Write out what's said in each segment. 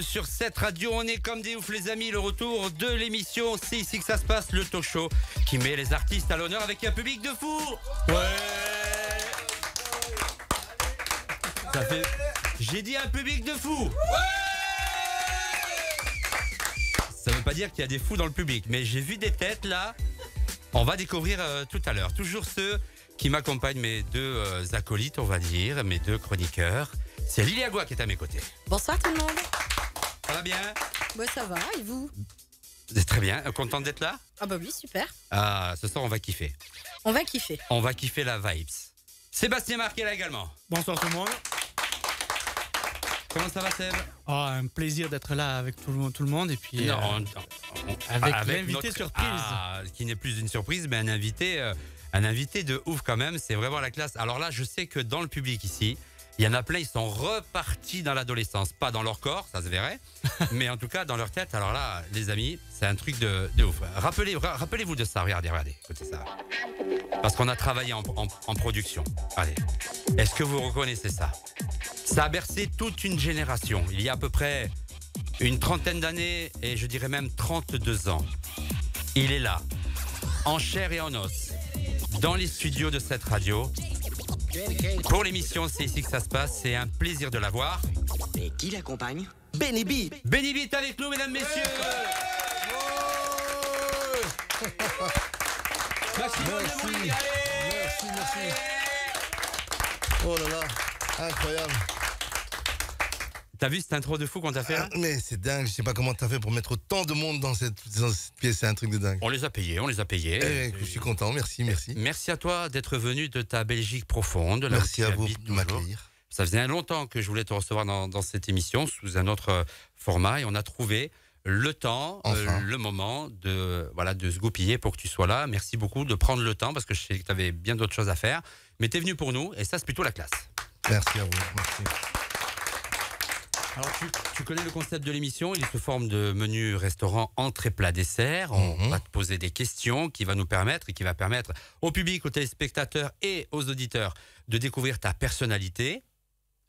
sur cette radio. On est comme des ouf, les amis. Le retour de l'émission. C'est ici que ça se passe, le talk show qui met les artistes à l'honneur avec un public de fou. Ouais. J'ai dit un public de fou. Ça veut pas dire qu'il y a des fous dans le public, mais j'ai vu des têtes là. On va découvrir euh, tout à l'heure. Toujours ceux qui m'accompagnent, mes deux euh, acolytes, on va dire, mes deux chroniqueurs. C'est Lily Agua qui est à mes côtés. Bonsoir tout le monde. Ça va bien Moi ça va, et vous Très bien, Contente d'être là Ah bah oui, super. Ah, ce soir on va kiffer. On va kiffer. On va kiffer la vibes. Sébastien Marquet là également. Bonsoir tout le monde. Comment ça va Seb oh, Un plaisir d'être là avec tout le, tout le monde et puis non, euh, ah, avec, l'invité surprise. Ah, qui n'est plus une surprise, mais un invité, euh, un invité de ouf quand même. C'est vraiment la classe. Alors là, je sais que dans le public ici, il y en a plein, ils sont repartis dans l'adolescence. Pas dans leur corps, ça se verrait, mais en tout cas dans leur tête. Alors là, les amis, c'est un truc de, ouf. Rappelez, rappelez-vous de ça, regardez, regardez, écoutez ça. Parce qu'on a travaillé en, en production. Allez, est-ce que vous reconnaissez ça Ça a bercé toute une génération. Il y a à peu près une trentaine d'années et je dirais même 32 ans. Il est là, en chair et en os, dans les studios de cette radio. Pour l'émission, c'est ici que ça se passe. C'est un plaisir de la voir. Et qui l'accompagne Benny B. Benny est avec nous, mesdames, messieurs. merci. Merci, merci. Oh là là, incroyable. T'as vu cette intro de fou qu'on t'a fait ah, Mais c'est dingue, je sais pas comment t'as fait pour mettre autant de monde dans cette, pièce, c'est un truc de dingue. On les a payés, on les a payés. Eh, je suis content, merci, eh, merci. Merci à toi d'être venu de ta Belgique profonde. Merci à vous de m'accueillir. Ça faisait longtemps que je voulais te recevoir dans, cette émission sous un autre euh, format et on a trouvé le temps, euh, le moment de voilà de se goupiller pour que tu sois là. Merci beaucoup de prendre le temps parce que je sais que tu avais bien d'autres choses à faire, mais tu es venu pour nous et ça c'est plutôt la classe. Merci à vous. Merci. Alors, tu, connais le concept de l'émission, il se forme de menu restaurant entrée plat dessert. On mhm. va te poser des questions qui va nous permettre et qui va permettre au public, aux téléspectateurs et aux auditeurs de découvrir ta personnalité.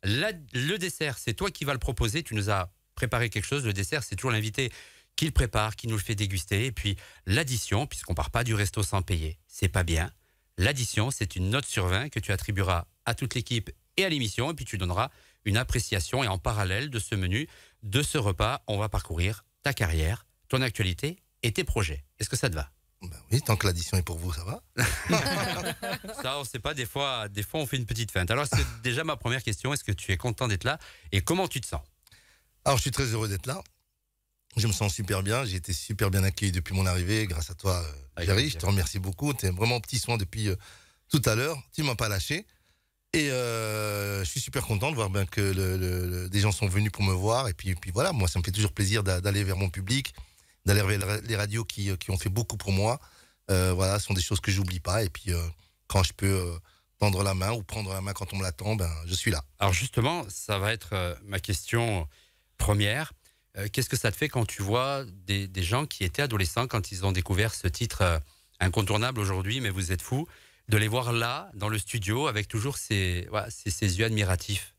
le dessert, c'est toi qui vas le proposer. Tu nous as préparé quelque chose. Le dessert, c'est toujours l'invité qui le prépare, qui nous le fait déguster. Et puis l'addition, puisqu'on part pas du resto sans payer, c'est pas bien. L'addition, c'est une note sur 20 que tu attribueras à toute l'équipe et à l'émission. Et puis tu donneras une appréciation. Et en parallèle de ce menu, de ce repas, on va parcourir ta carrière, ton actualité et tes projets. Est-ce que ça te va bah oui, tant que l'addition est pour vous, ça va. ça, on ne sait pas. Des fois, des fois, on fait une petite feinte. Alors, c'est déjà ma première question. Est-ce que tu es content d'être là et comment tu te sens Alors, je suis très heureux d'être là. Je me sens super bien. J'ai été super bien accueilli depuis mon arrivée, grâce à toi, euh, ah, Jerry. Je te remercie beaucoup. Tu es vraiment petit soin depuis euh, tout à l'heure. Tu ne m'as pas lâché. Et euh, je suis super content de voir que des gens sont venus pour me voir. Et puis, puis voilà, moi, ça me fait toujours plaisir d'aller vers mon public, d'aller vers les radios qui, qui, ont fait beaucoup pour moi. Euh, voilà, ce sont des choses que j'oublie pas. Et puis, euh, quand je peux tendre la main ou prendre la main quand on me l'attend, ben, je suis là. Alors justement, ça va être ma question première. Qu'est-ce que ça te fait quand tu vois des, des, gens qui étaient adolescents quand ils ont découvert ce titre incontournable aujourd'hui, mais vous êtes fous de les voir là, dans le studio, avec toujours ces, yeux admiratifs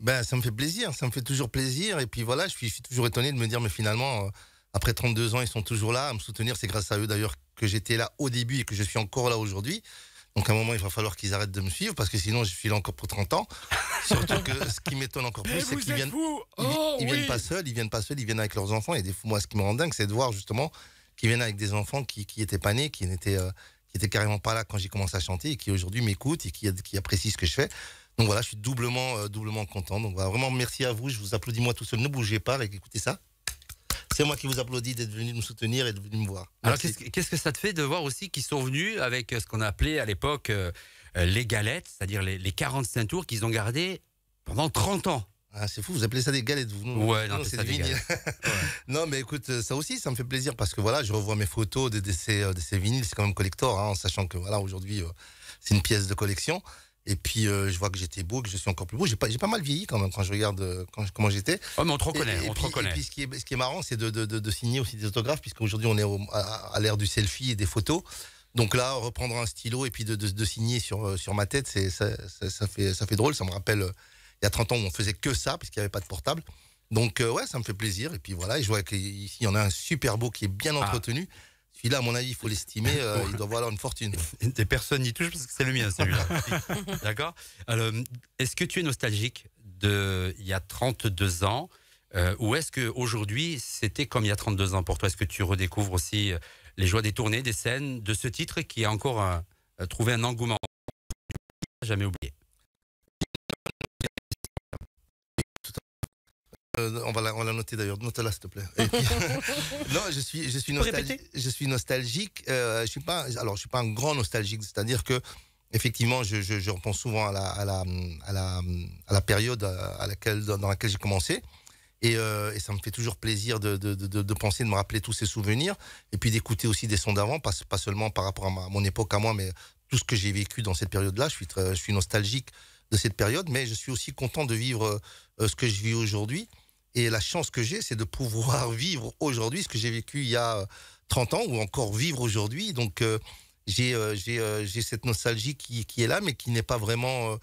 ben, Ça me fait plaisir, ça me fait toujours plaisir. Et puis voilà, je suis, toujours étonné de me dire, mais finalement, euh, après 32 ans, ils sont toujours là à me soutenir. C'est grâce à eux d'ailleurs que j'étais là au début et que je suis encore là aujourd'hui. Donc à un moment, il va falloir qu'ils arrêtent de me suivre parce que sinon, je suis là encore pour 30 ans. Surtout que ce qui m'étonne encore plus, c'est qu'ils viennent, oh, viennent pas seuls, ils viennent pas seuls, ils viennent avec leurs enfants. Et des fois, moi, ce qui me rend dingue, c'est de voir justement qu'ils viennent avec des enfants qui, qui étaient pas nés, qui n'étaient, euh, qui était carrément pas là quand j'ai commencé à chanter et qui aujourd'hui m'écoute et qui, qui, apprécie ce que je fais. Donc voilà, je suis doublement, euh, doublement content. Donc vraiment merci à vous. Je vous applaudis moi tout seul. Ne bougez pas, écoutez ça. C'est moi qui vous applaudis d'être venu me soutenir et de venir me voir. Alors qu'est-ce que ça te fait de voir aussi qu'ils sont venus avec euh, ce qu'on appelait à l'époque euh, les galettes, c'est-à-dire les, les 45 tours qu'ils ont gardés pendant 30 ans ah, c'est fou, vous appelez ça des galettes, vous non, des Non, mais écoute, ça aussi, ça me fait plaisir parce que voilà, je revois mes photos de, de, ces, euh, de ces, vinyles, c'est quand même collector, en hein, sachant que voilà, aujourd'hui, euh, c'est une pièce de collection. Et puis euh, je vois que j'étais beau, que je suis encore plus beau. J'ai pas, pas mal vieilli quand même quand je regarde quand, comment j'étais. Oh, on te reconnaît, on puis, te reconnaît. Et ce qui est, qui est marrant, c'est de, signer aussi des autographes, puisqu'aujourd'hui on est à, l'ère du selfie et des photos. Donc là, reprendre un stylo et puis de, signer sur, sur ma tête, ça, fait, ça fait drôle. Ça me rappelle il y a 30 ans, on faisait que ça, puisqu'il n'y avait pas de portable. Donc, euh, ouais, ça me fait plaisir. Et puis voilà, je vois il y en a un super beau qui est bien ah. entretenu. Celui-là, à mon avis, il faut l'estimer, euh, il doit valoir une fortune. Des personnes n'y touche parce que c'est le mien, celui-là. D'accord est-ce que tu es nostalgique de il y a 32 ans euh, Ou est-ce qu'aujourd'hui, c'était comme il y a 32 ans pour toi Est-ce que tu redécouvres aussi les joies des tournées, des scènes, de ce titre qui a encore trouvé un engouement Jamais oublié. Euh, on va la, on la noter d'ailleurs. Note-la s'il te plaît. non, je suis, je suis nostalgique. Je suis nostalgique. Euh, je suis pas, alors je suis pas un grand nostalgique, c'est-à-dire que effectivement, je, je, je repense souvent à la, à la, à la, période euh, à laquelle, dans laquelle j'ai commencé. Et, et, ça me fait toujours plaisir de, de, de, penser, de me rappeler tous ces souvenirs, et puis d'écouter aussi des sons d'avant, pas, pas seulement par rapport à, mon époque à moi, mais tout ce que j'ai vécu dans cette période-là. Je suis, je suis nostalgique de cette période, mais je suis aussi content de vivre ce que je vis aujourd'hui. Et la chance que j'ai, c'est de pouvoir vivre aujourd'hui ce que j'ai vécu il y a 30 euh, ans ou encore vivre aujourd'hui. Donc euh, euh, j'ai cette nostalgie qui, qui, est là, mais qui n'est pas vraiment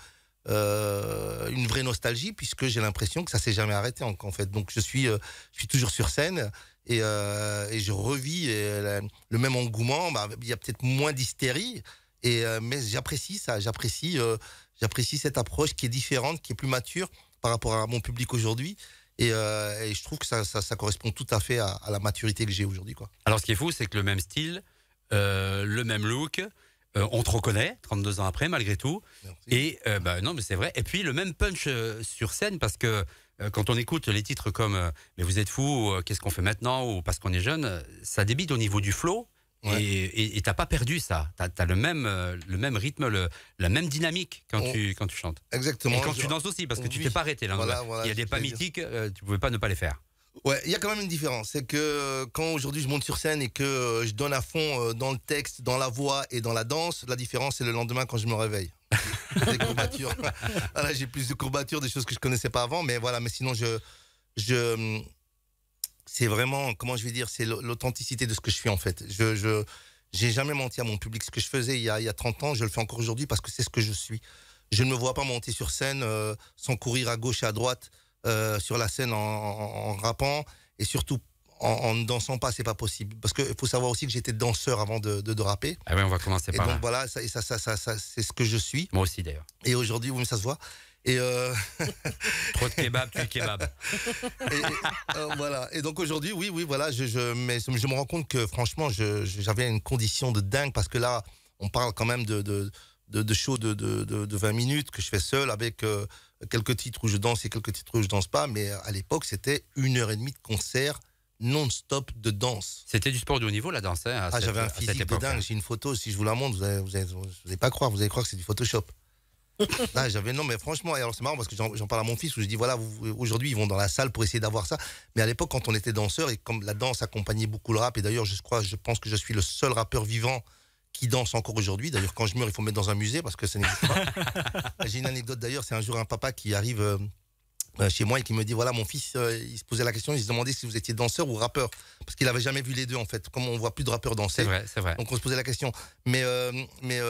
une vraie nostalgie puisque j'ai l'impression que ça s'est jamais arrêté en, fait. Donc je suis, je suis toujours sur scène. Et, je revis le même engouement. Bah, il y a peut-être moins d'hystérie, et mais j'apprécie ça, j'apprécie, j'apprécie cette approche qui est différente, qui est plus mature par rapport à mon public aujourd'hui. Euh, et, je trouve que ça, correspond tout à fait à, la maturité que j'ai aujourd'hui. Quoi. Alors ce qui est fou, c'est que le même style, euh, le même look, euh, on te reconnaît 32 ans après malgré tout. Et bah, non, mais c'est vrai. Et puis le même punch sur scène parce que quand on écoute les titres comme Mais vous êtes fou, qu'est-ce qu'on fait maintenant ou Parce qu'on est jeune, ça débite au niveau du flow. Et t'as pas perdu ça. T'as as le même euh, le même rythme, le, la même dynamique quand tu quand tu chantes. Exactement. Et quand tu danses aussi, parce que tu t'es pas arrêté. Là, il y a des pas mythiques, euh, tu pouvais pas ne pas les faire. Ouais, il y a quand même une différence. C'est que euh, quand aujourd'hui je monte sur scène et que je donne à fond dans le texte, dans la voix et dans la danse, la différence c'est le lendemain quand je me réveille. courbatures. j'ai plus de courbatures, des choses que je connaissais pas avant, mais voilà. Mais sinon je je hum, c'est vraiment, comment je vais dire, c'est l'authenticité de ce que je suis en fait. Je, je j'ai jamais menti à mon public. Ce que je faisais il y a, il 30 ans, je le fais encore aujourd'hui parce que c'est ce que je suis. Je ne me vois pas monter sur scène euh, sans courir à gauche et à droite euh, sur la scène en, en, rappant et surtout en, ne dansant pas, c'est pas possible. Parce qu'il faut savoir aussi que j'étais danseur avant de, de, rapper. Ah on va commencer et donc, Voilà, ça, et ça, ça, ça, c'est ce que je suis. Moi aussi d'ailleurs. Et aujourd'hui, oui, ça se voit. Et euh, Trop de kebab, tu es kebab. et, euh, voilà. Et donc aujourd'hui, oui, oui, voilà, je, mais je me rends compte que franchement, j'avais une condition de dingue parce que là, on parle quand même de, de, de, de show de, 20 minutes que je fais seul avec euh, quelques titres où je danse et quelques titres où je danse pas. Mais à l'époque, c'était une heure et demie de concert non-stop de danse. C'était du sport de haut niveau la danse. Hein, ah, j'avais un physique de dingue. J'ai une photo, si je vous la montre, vous n'allez pas croire, vous allez croire que c'est du Photoshop. Ah, j'avais non, mais franchement, alors c'est marrant parce que j'en parle à mon fils où je dis voilà, aujourd'hui ils vont dans la salle pour essayer d'avoir ça. Mais à l'époque, quand on était danseur et comme la danse accompagnait beaucoup le rap, et d'ailleurs, je crois, je pense que je suis le seul rappeur vivant qui danse encore aujourd'hui. D'ailleurs, quand je meurs, il faut me mettre dans un musée parce que ça n'existe pas. J'ai une anecdote d'ailleurs, c'est un jour un papa qui arrive. Euh, euh, chez moi et qui me dit voilà mon fils euh, il se posait la question il se demandait si vous étiez danseur ou rappeur parce qu'il avait jamais vu les deux en fait comme on voit plus de rappeurs danser donc on se posait la question mais euh, mais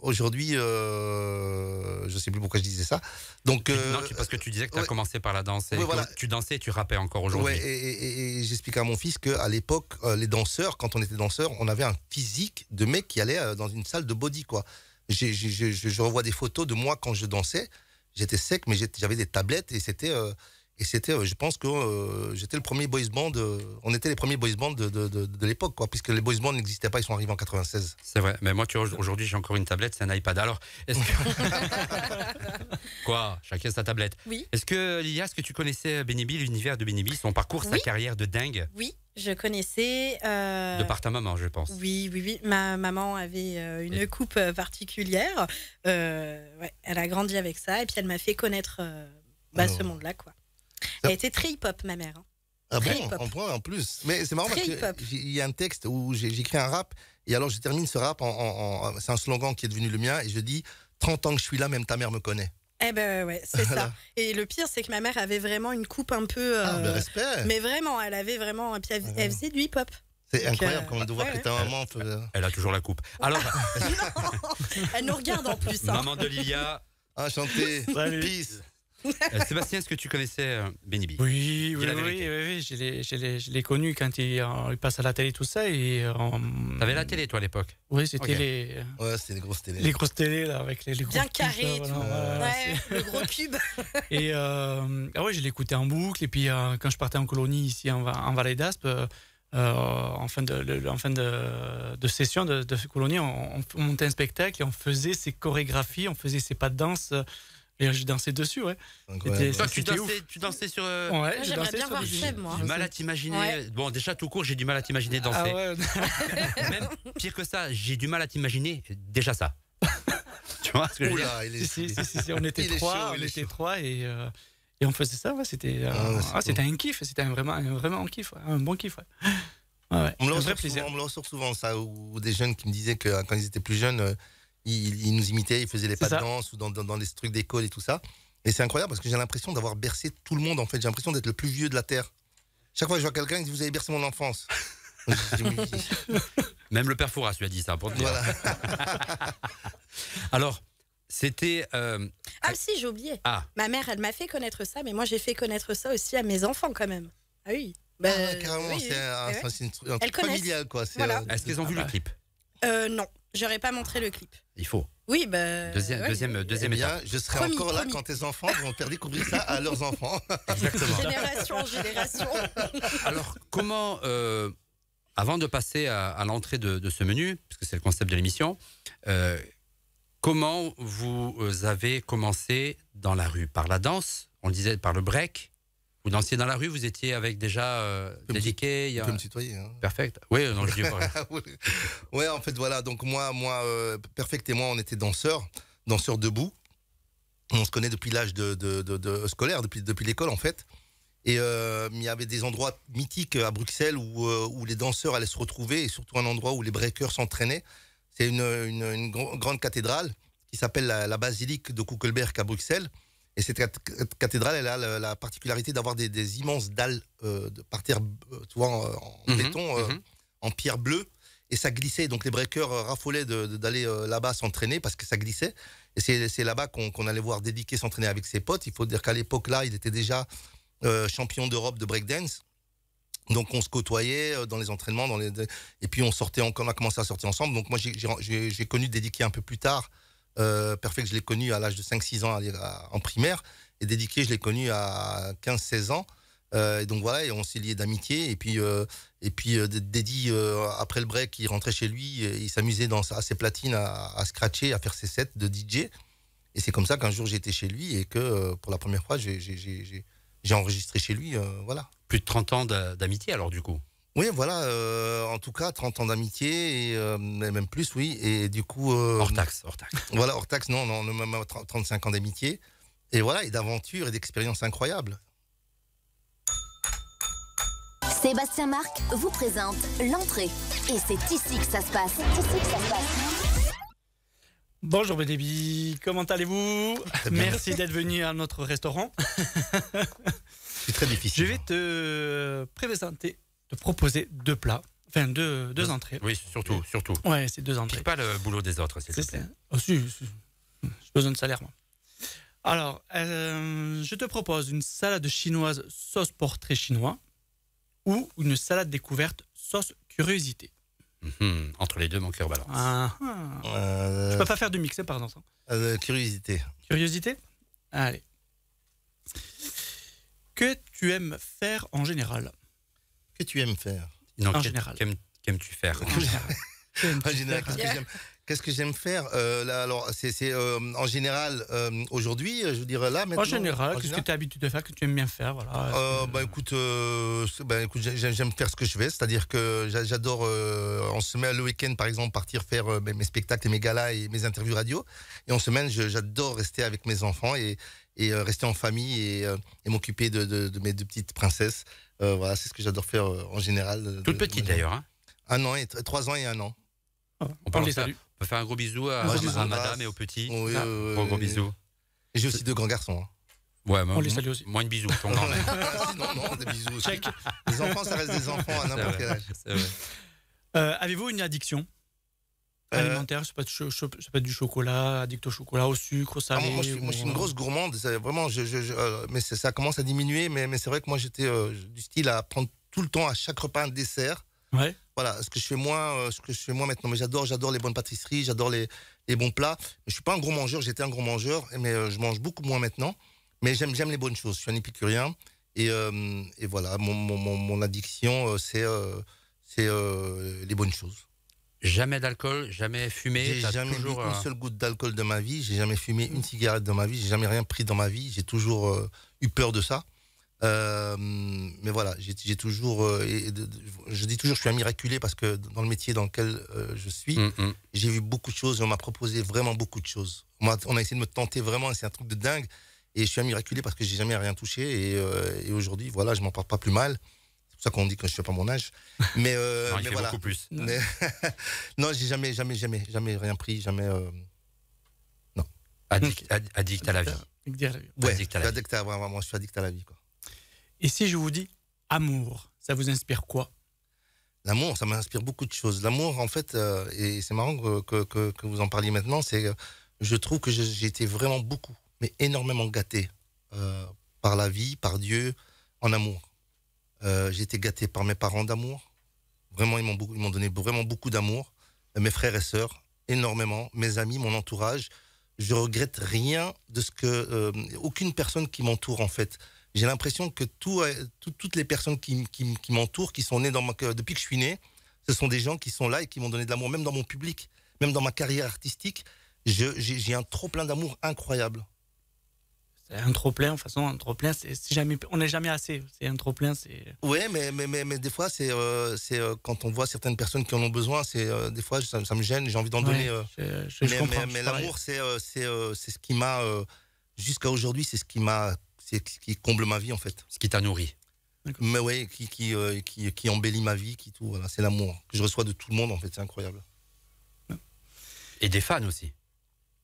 aujourd'hui je sais plus pourquoi je disais ça donc non, parce que tu disais que tu as commencé par la danse et tu dansais et tu rappais encore aujourd'hui et, à mon fils que à l'époque les danseurs quand on était danseur on avait un physique de mec qui allait dans une salle de body quoi je revois des photos de moi quand je dansais j'étais sec, mais j'avais des tablettes et c'était. Euh, et c'était, euh, je pense que euh, j'étais le premier boys band. Euh, on était les premiers boys band de, de, l'époque, quoi, puisque les boys band n'existaient pas. Ils sont arrivés en 96. C'est vrai. Mais moi, tu aujourd'hui, j'ai encore une tablette, c'est un iPad. Alors, est-ce que... quoi Chacun sa tablette. Oui. Est-ce que Lilia, est-ce que tu connaissais Benny l'univers de Benny son parcours, sa carrière de dingue Oui. Je connaissais. De par ta maman, je pense. Oui, oui, oui. Ma maman avait une coupe particulière. Ouais, elle a grandi avec ça et puis elle m'a fait connaître bah, ce monde-là, quoi. Elle était très hip-hop, ma mère. Hein. Ah bon, on prend en plus. Mais c'est marrant parce qu'il y a un texte où j'écris un rap et alors je termine ce rap en, c'est un slogan qui est devenu le mien et je dis 30 ans que je suis là, même ta mère me connaît. Eh ben ouais, c'est ça. Et le pire, c'est que ma mère avait vraiment une coupe un peu. ah, euh, ben, respect. Mais vraiment, elle avait vraiment. Puis elle, faisait du hip-hop. C'est incroyable quand même de voir que ta maman euh, Elle a toujours la coupe. Alors. elle nous regarde en plus. Hein. Maman de Lilia. Enchantée. Peace. Euh, Sébastien, est-ce que tu connaissais euh, Benny B Oui, oui, oui, oui, je l'ai- connu quand euh, il, passe à la télé, tout ça. Et, on- T'avais la télé, toi, à l'époque Oui, c'était les, Ouais, c'était les grosses télé, les grosses télé là, avec les, Bien grosses carré, Ouais, le gros cube. Et euh, ah je l'écoutais en boucle. Et puis, quand je partais en colonie ici, en, Valais Vallée d'Aspe, en fin de, en fin de, session de, colonie, on, on montait un spectacle et on faisait ses chorégraphies, on faisait ses pas de danse. Et j'ai dansé dessus, ouais. Toi, tu dansais, tu dansais sur. Euh, ouais, ah, j'aimerais bien voir Seb, moi. mal à t'imaginer. Bon, déjà, tout court, j'ai du mal à t'imaginer ah danser. Ah ouais. Même pire que ça, j'ai du mal à t'imaginer déjà ça. tu vois ce que Oula, je veux dire on était trois, on était trois et, euh, et on faisait ça, ouais, c'était euh, ah un kiff, c'était vraiment, un, vraiment un kiff, un bon kiff, ouais. ouais, on, me le souvent, on me le ressort souvent, ça, ou des jeunes qui me disaient que quand ils étaient plus jeunes il, nous imitait, il faisait les pas de danse ou dans, dans, les trucs d'école et tout ça. Et c'est incroyable parce que j'ai l'impression d'avoir bercé tout le monde en fait. J'ai l'impression d'être le plus vieux de la Terre. Chaque fois que je vois quelqu'un, il dit Vous avez bercé mon enfance. Même le père Fouras lui a dit ça Alors, c'était. Euh, ah, si, j'ai oublié. Ah. Ma mère, elle m'a fait connaître ça, mais moi, j'ai fait connaître ça aussi à mes enfants quand même. Ah oui. Ah, ben, carrément, eh c'est un, truc familial. Euh, Est-ce qu'ils ont vu le clip non, euh, non, j'aurais pas montré le clip. Il faut. Oui, bah, deuxième, euh, eh Je serai encore là quand tes enfants vont faire découvrir ça à leurs enfants. Exactement. Génération génération. Alors, comment, euh, avant de passer à, l'entrée de, ce menu, puisque c'est le concept de l'émission, comment vous avez commencé dans la rue Par la danse On disait par le break vous dansiez dans la rue, vous étiez avec déjà euh, dédiqué. y a... Hein. Perfect. Oui, euh, je ouais, en fait, voilà. Donc, moi, moi euh, Perfect et moi, on était danseurs, danseurs debout. On se connaît depuis l'âge de, scolaire, depuis, l'école, en fait. Et euh, il y avait des endroits mythiques à Bruxelles où, les danseurs allaient se retrouver, et surtout un endroit où les breakers s'entraînaient. C'est une, grande cathédrale qui s'appelle la, la, basilique de Kuckelberg à Bruxelles. Et cette cathédrale, elle a la, particularité d'avoir des, immenses dalles euh, de par terre, euh, tu vois, en, mhm. béton, euh, mhm. en pierre bleue, et ça glissait. Donc les breakers raffolaient d'aller là-bas s'entraîner parce que ça glissait. Et c'est là-bas qu'on allait voir Dédiqué s'entraîner avec ses potes. Il faut dire qu'à l'époque, là, il était déjà champion d'Europe de breakdance. Donc on se côtoyait dans les entraînements, dans les... et puis on sortait, on a commencé à sortir ensemble. Donc moi j'ai connu Dédiqué un peu plus tard euh, Perfect, je l'ai connu à l'âge de 5-6 ans euh, en primaire. Et Dédiqué, je l'ai connu à 15-16 ans. Euh, et donc voilà, on s'est liés d'amitié. Et puis, euh, et puis après le break, il rentrait chez lui, il s'amusait dans à ses platines à, scratcher, à faire ses sets de DJ. Et c'est comme ça qu'un jour j'étais chez lui et que pour la première fois j'ai enregistré chez lui. voilà. Plus de 30 ans d'amitié alors du coup oui, voilà, euh, en tout cas, 30 ans d'amitié, euh, et, même plus, oui. Et du coup. Euh, hors taxe, hors Voilà, hors taxe, non, non, même 35 ans d'amitié. Et voilà, et d'aventure et d'expérience incroyable. Sébastien Marc vous présente l'entrée. Et c'est ici que ça se passe. ça se passe. Bonjour Bénébi, comment allez-vous Merci d'être venu à notre restaurant. C'est très difficile. Je vais te présenter proposer deux plats, enfin deux, deux entrées. Oui, surtout, surtout. Ouais, c'est deux entrées. pas le boulot des autres, s'il te plaît. Oh, j'ai besoin de salaire, moi. Alors, euh, je te propose une salade chinoise sauce portrait chinois ou une salade découverte sauce curiosité. Mhm, entre les deux, mon cœur balance. Ah, ne euh, Je peux pas faire du mix, par exemple. Euh, curiosité. Curiosité Allez. Que tu aimes faire en général que tu aimes faire En général. Qu'aimes-tu faire En général. qu'est-ce que j'aime faire euh, là, Alors, c'est euh, en général euh, aujourd'hui, je veux dire là maintenant. En général, qu'est-ce que tu as l'habitude de faire, que tu aimes bien faire, voilà. bah, écoute, bah, écoute j'aime faire ce que je fais, c'est-à-dire que j'adore en semaine, le week-end par exemple, partir faire mes spectacles et mes galas et mes interviews radio. Et en semaine, j'adore rester avec mes enfants et, rester en famille et, m'occuper de, de mes deux petites princesses. Euh, voilà, c'est ce que j'adore faire euh, en général. Toute petite d'ailleurs. Hein. un an et trois ans et un an. Ah, on, parle ça. on peut faire un gros bisou à, madame et aux petits. Ah, oui, gros, gros bisou. J'ai aussi deux grands garçons. Hein. Ouais, on les salue aussi. Moins de bisous, ah, non, non, des bisous. Les enfants, ça reste des enfants à n'importe quel âge. Euh, avez-vous une addiction euh, alimentaire, ça pas pas du chocolat, addict au chocolat, au sucre, au ah, salé. moi, je suis, une grosse gourmande, vraiment, euh, mais ça commence à diminuer. Mais, c'est vrai que moi, j'étais euh, du style à prendre tout le temps à chaque repas un dessert. Ouais. Voilà, ce que je fais moins, ce que je fais moins maintenant. Mais j'adore, j'adore les bonnes pâtisseries, j'adore les, bons plats. Je suis pas un gros mangeur, j'étais un gros mangeur, mais je mange beaucoup moins maintenant. Mais j'aime, les bonnes choses. Je suis un épicurien et, voilà, mon, addiction, c'est, c'est les bonnes choses. Jamais d'alcool, jamais fumé. J'ai jamais toujours, une euh, seule goutte d'alcool de ma vie. J'ai jamais fumé une cigarette de ma vie. J'ai jamais rien pris dans ma vie. J'ai toujours euh, eu peur de ça. Euh, mais voilà, j'ai toujours. je dis toujours, je suis un miraculé parce que dans le métier dans lequel je suis, mm, mm. j'ai vu beaucoup de choses on m'a proposé vraiment beaucoup de choses. On a, on a essayé de me tenter vraiment c'est un truc de dingue. Et je suis un miraculé parce que j'ai jamais rien touché et, et aujourd'hui, voilà, je m'en porte pas plus mal ça qu'on dit que je suis pas mon âge. Mais, euh, non, il mais beaucoup plus. non, j'ai jamais, jamais, jamais, jamais rien pris, jamais. Euh, non. Addict, à la vie. Addict à la vie. à la vraiment, je suis addict à la vie. Quoi. Et si je vous dis amour, ça vous inspire quoi L'amour, ça m'inspire beaucoup de choses. L'amour, en fait, euh, et c'est marrant que, que, que, vous en parliez maintenant, c'est je trouve que j'ai été vraiment beaucoup, mais énormément gâté par la vie, par Dieu, en amour. Euh, j'ai été gâté par mes parents d'amour. Vraiment, ils m'ont, m'ont donné vraiment beaucoup d'amour. Euh, mes frères et sœurs, énormément. Mes amis, mon entourage. Je regrette rien de ce que. Euh, aucune personne qui m'entoure, en fait. J'ai l'impression que toutes les personnes qui, m'entourent, qui sont nées dans ma, depuis que je suis né, ce sont des gens qui sont là et qui m'ont donné de l'amour, même dans mon public, même dans ma carrière artistique. j'ai un trop plein d'amour incroyable un trop plein, de toute façon, un trop plein, c'est jamais, on n'est jamais assez. C'est un trop plein, c'est. Oui, mais, mais, mais, mais, des fois, c'est euh, c'est euh, quand on voit certaines personnes qui en ont besoin, c'est euh, des fois, ça, me gêne, j'ai envie d'en donner. mais, l'amour, c'est ce qui m'a, jusqu'à aujourd'hui, c'est ce qui m'a, c'est qui comble ma vie, en fait. Ce qui t'a nourri. Mais oui, qui, qui, qui, embellit ma vie, qui tout, voilà, c'est l'amour que je reçois de tout le monde, en fait, c'est incroyable. Et des fans aussi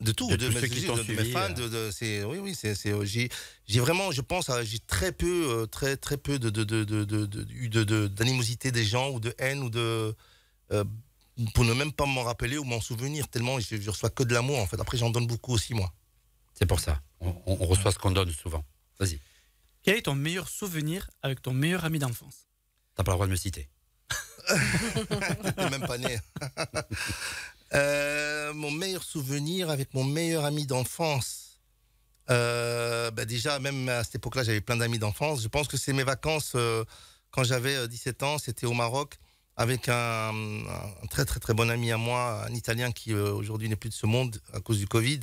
de tout, de, mes, fans, euh. de, c'est oui oui c'est euh, j'ai vraiment je pense j'ai très peu euh, très très peu de de d'animosité des gens ou de haine ou de pour ne même pas m'en rappeler ou m'en souvenir tellement je, je, reçois que de l'amour en fait après j'en donne beaucoup aussi moi. C'est pour ça on, reçoit ce qu'on donne souvent. Vas-y. Quel est ton meilleur souvenir avec ton meilleur ami d'enfance T'as pas le droit de me citer. même pas né. Euh, mon meilleur souvenir avec mon meilleur ami d'enfance. Euh, bah déjà, même à cette époque-là, j'avais plein d'amis d'enfance. Je pense que c'est mes vacances euh, quand j'avais 17 ans, c'était au Maroc avec un, très très très bon ami à moi, un Italien qui aujourd'hui n'est plus de ce monde à cause du Covid,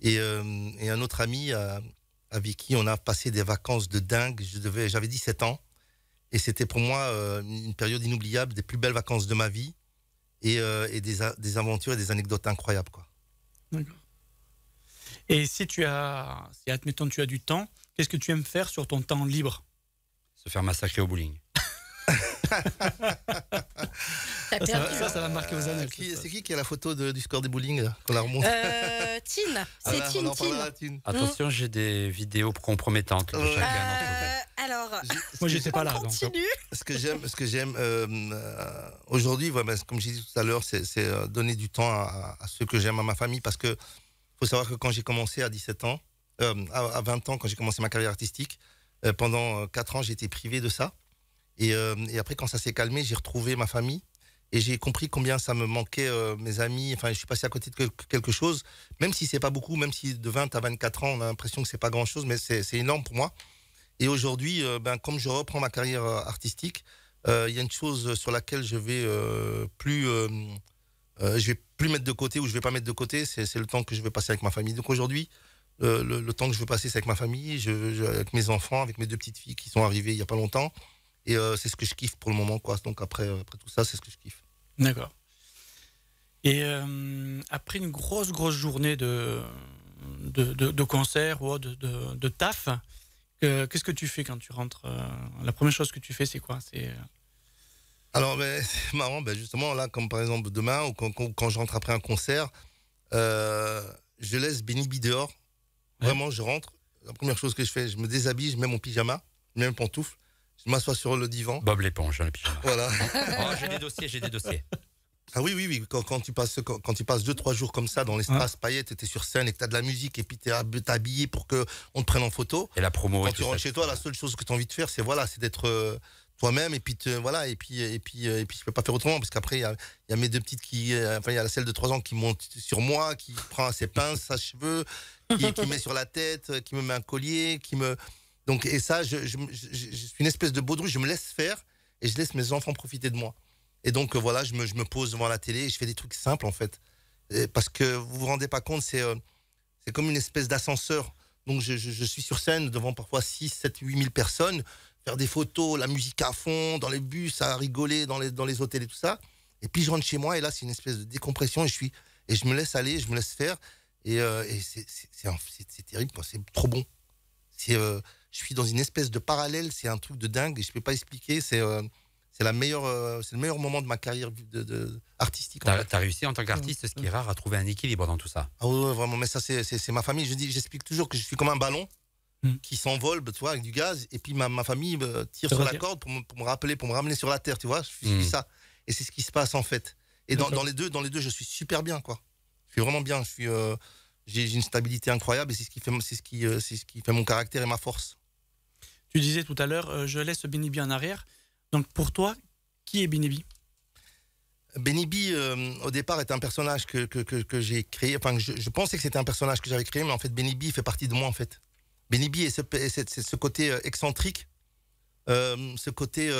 et, un autre ami avec qui on a passé des vacances de dingue. Je devais, j'avais 17 ans, et c'était pour moi une période inoubliable, des plus belles vacances de ma vie et, euh, des, aventures et des anecdotes incroyables. Quoi. Et si tu as, admettons tu as du temps, qu'est-ce que tu aimes faire sur ton temps libre Se faire massacrer au bowling. Ça, va marquer années. c'est qui qui a la photo du score des bowling euh, qu'on a remonté euh, Tine. Ah, c'est Tin hmm Attention, j'ai des vidéos compromettantes. Euh, alors, moi j'étais pas là. Hein. Ce que j'aime, ce que j'aime aujourd'hui, ben, comme j'ai dit tout à l'heure, c'est donner du temps à, à ceux que j'aime, à ma famille, parce que faut savoir que quand j'ai commencé à 17 ans, à 20 ans, quand j'ai commencé ma carrière artistique, pendant 4 ans, j'étais privé de ça. et, après, quand ça s'est calmé, j'ai retrouvé ma famille et j'ai compris combien ça me manquait euh, mes amis. Enfin, je suis passé à côté de quelque chose, même si c'est pas beaucoup, même si de 20 à 24 ans, on a l'impression que c'est pas grand chose, mais c'est énorme pour moi. Et aujourd'hui, euh, ben, comme je reprends ma carrière euh, artistique, il y a une chose sur laquelle je vais plus, je vais plus mettre de côté ou je vais pas mettre de côté, c'est le temps que je vais passer avec ma famille. Donc aujourd'hui, le, temps que je veux passer, c'est avec ma famille, avec mes enfants, avec mes deux petites filles qui sont arrivées il y a pas longtemps. Et euh, c'est ce que je kiffe pour le moment, quoi. Donc après, euh, après tout ça, c'est ce que je kiffe. D'accord. Et euh, après une grosse, grosse journée de, de, de, concert ou de, de, taf, qu'est-ce que tu fais quand tu rentres La première chose que tu fais, c'est quoi C'est alors, ben, c'est marrant, ben justement, là, comme par exemple demain, ou quand, quand, je rentre après un concert, je laisse Benny B dehors. Vraiment, je rentre. La première chose que je fais, je me déshabille, je mets mon pyjama, mets mes pantoufle. Je m'assois sur le divan. Bob l'éponge, hein, Voilà. oh, j'ai des dossiers, j'ai des dossiers. Ah oui, oui, oui. Quand, tu passes, quand, tu passes deux, trois jours comme ça dans l'espace ah. paillettes, es sur scène et que as de la musique et puis t'es habillé pour que on te prenne en photo. Et la promo. Quand tu rentres chez toi, la seule chose que tu as envie de faire, c'est voilà, c'est d'être euh, toi-même et puis te, voilà et puis et puis euh, et puis je peux pas faire autrement parce qu'après il y a, mes deux petites qui, euh, enfin il y a la celle de trois ans qui monte sur moi, qui prend ses pinces, sa cheveux, qui, qui met sur la tête, qui me met un collier, qui me donc, et ça, je, je, je, suis une espèce de baudru, je me laisse faire et je laisse mes enfants profiter de moi. Et donc, euh, voilà, je me, je me pose devant la télé et je fais des trucs simples, en fait. parce que vous vous rendez pas compte, c'est euh, c'est comme une espèce d'ascenseur. Donc, je, je, suis sur scène devant parfois 6, 7, 8 000 personnes, faire des photos, la musique à fond, dans les bus, à rigoler, dans les, dans les hôtels et tout ça. Et puis, je rentre chez moi et là, c'est une espèce de décompression et je, suis, et je me laisse aller, je me laisse faire. Et, euh, et c'est terrible, c'est trop bon. C'est je suis dans une espèce de parallèle, c'est un truc de dingue, et je peux pas expliquer, c'est euh, c'est la meilleure, euh, c'est le meilleur moment de ma carrière de, artistique. tu as réussi en tant qu'artiste, ce qui est rare, à trouver un équilibre dans tout ça. Ah vraiment, mais ça c'est, ma famille. Je dis, j'explique toujours que je suis comme un ballon hmm. qui s'envole, tu vois, avec du gaz, et puis ma, ma famille tire sur la corde pour me, rappeler, pour me ramener sur la terre, tu vois. Je suis hmm. ça, et c'est ce qui se passe en fait. Et dans, les deux, dans les deux, je suis super bien, quoi. Je suis vraiment bien. Je suis, euh, j'ai, une stabilité incroyable, et c'est ce qui fait, c'est ce qui, c'est ce qui fait mon caractère et ma force. Tu disais tout à l'heure, euh, je laisse Benibi en arrière. Donc pour toi, qui est Benibi Benibi, euh, au départ, est un personnage que, que, j'ai créé. Enfin, je, pensais que c'était un personnage que j'avais créé, mais en fait, Benibi fait partie de moi, en fait. Benibi c'est ce, côté euh, excentrique, ce côté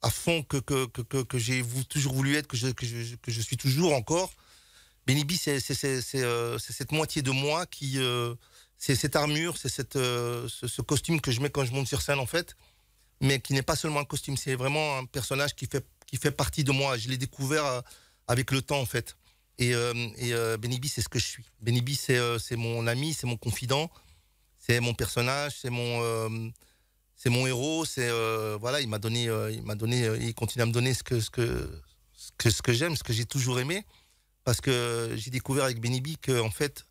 à fond que, que, que, que j'ai toujours voulu être, que je, que que je suis toujours encore. Benibi, c'est cette moitié de moi qui, c'est cette armure, c'est cette, euh, ce, costume que je mets quand je monte sur scène en fait, mais qui n'est pas seulement un costume, c'est vraiment un personnage qui fait, qui fait partie de moi. Je l'ai découvert euh, avec le temps en fait. Et, euh, et c'est ce que je suis. Benibi, c'est c'est mon ami, c'est mon confident, c'est mon personnage, c'est mon c'est mon héros. C'est voilà, il m'a donné, il m'a donné, il continue à me donner ce que ce que ce que, j'aime, ce que j'ai toujours aimé, parce que j'ai découvert avec Benibi que en fait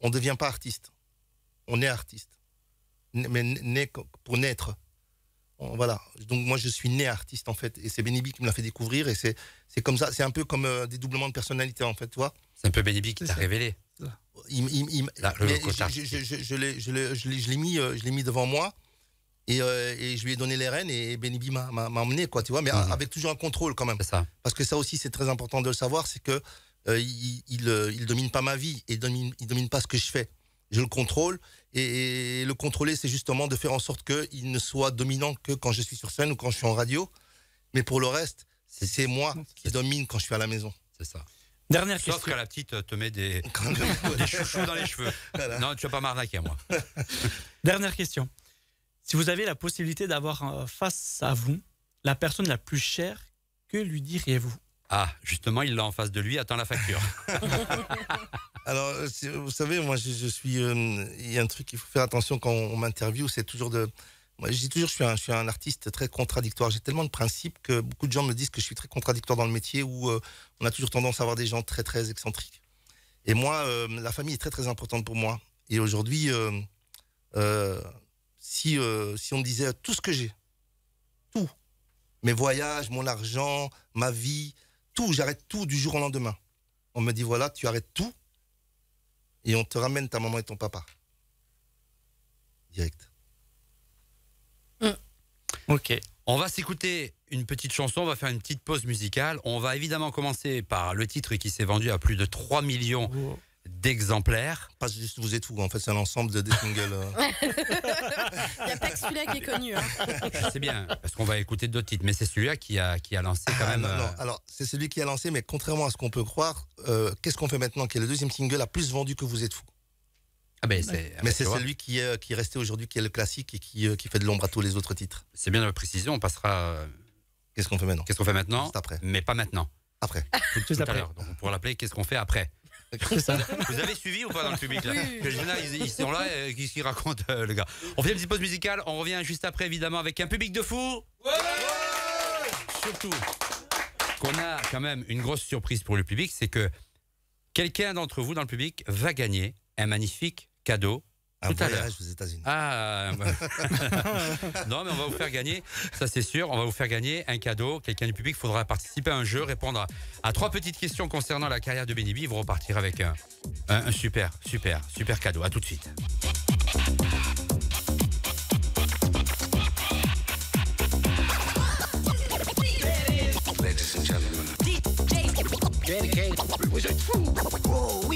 on ne devient pas artiste. On est artiste. Mais né pour naître. voilà. Donc moi, je suis né artiste, en fait. Et c'est Benibi qui me l'a fait découvrir. Et c'est comme ça. C'est un peu comme euh, des doublements de personnalité, en fait, C'est un peu Benibi qui t'a révélé. je l'ai mis, devant moi. Euh, et, je lui ai donné les rênes et Benibi m'a emmené, quoi, tu vois, mais avec toujours un contrôle quand même. Ça. Parce que ça aussi, c'est très important de le savoir, c'est que euh, il, euh, il, domine pas ma vie, et domine, il domine pas ce que je fais. Je le contrôle, et, le contrôler, c'est justement de faire en sorte qu'il ne soit dominant que quand je suis sur scène ou quand je suis en radio. Mais pour le reste, c'est moi qui domine quand je suis à la maison. C'est ça. Dernière Sauf que la petite euh, te met des, chouchous dans les cheveux. Non, tu vas pas m'arnaquer, moi. Dernière question. Si vous avez la possibilité d'avoir face à vous la personne la plus chère, que lui diriez-vous ah, justement, il l'a en face de lui, attend la facture. Alors, vous savez, moi, je, suis. Euh, il y a un truc qu'il faut faire attention quand on, m'interviewe, c'est toujours de. Moi, je dis toujours, je suis, un, je suis un artiste très contradictoire. J'ai tellement de principes que beaucoup de gens me disent que je suis très contradictoire dans le métier où euh, on a toujours tendance à avoir des gens très, très excentriques. Et moi, euh, la famille est très, très importante pour moi. Et aujourd'hui, si, si on me disait tout ce que j'ai, tout, mes voyages, mon argent, ma vie, j'arrête tout du jour au lendemain. On me dit voilà, tu arrêtes tout et on te ramène ta maman et ton papa. Direct. Mm. Ok. On va s'écouter une petite chanson, on va faire une petite pause musicale. On va évidemment commencer par le titre qui s'est vendu à plus de 3 millions d'exemplaires. Pas juste vous êtes fous, en fait, c'est un ensemble de des singles. Il euh. n'y a pas que celui-là qui est connu. Hein. C'est bien, parce qu'on va écouter d'autres titres, mais c'est celui-là qui a, qui a lancé quand ah, même. Euh, alors c'est celui qui a lancé, mais contrairement à ce qu'on peut croire, euh, qu'est-ce qu'on fait maintenant Qui est le deuxième single a plus vendu que vous êtes fou. Ah ben, c'est ah, Mais ben, c'est celui qui est, qui resté aujourd'hui, qui est le classique et qui, qui fait de l'ombre à tous les autres titres. C'est bien de précision on passera. Qu'est-ce qu'on fait maintenant Qu'est-ce qu'on fait maintenant après. Mais pas maintenant. Après. Tout, on pourra l'appeler Qu'est-ce qu'on fait après vous avez suivi ou pas dans le public là ils, sont là, et euh, qu'est-ce qu'ils racontent euh, le gars On fait une petite pause musicale, on revient juste après évidemment avec un public de fous. Surtout qu'on a quand même une grosse surprise pour le public, c'est que quelqu'un d'entre vous dans le public va gagner un magnifique cadeau aux Ah, euh, bah. non, mais on va vous faire gagner, ça c'est sûr, on va vous faire gagner un cadeau. Quelqu'un du public faudra participer à un jeu, répondre à, trois petites questions concernant la carrière de Benny B. Vous repartir avec un, super, super, super cadeau. À tout de suite. Oh,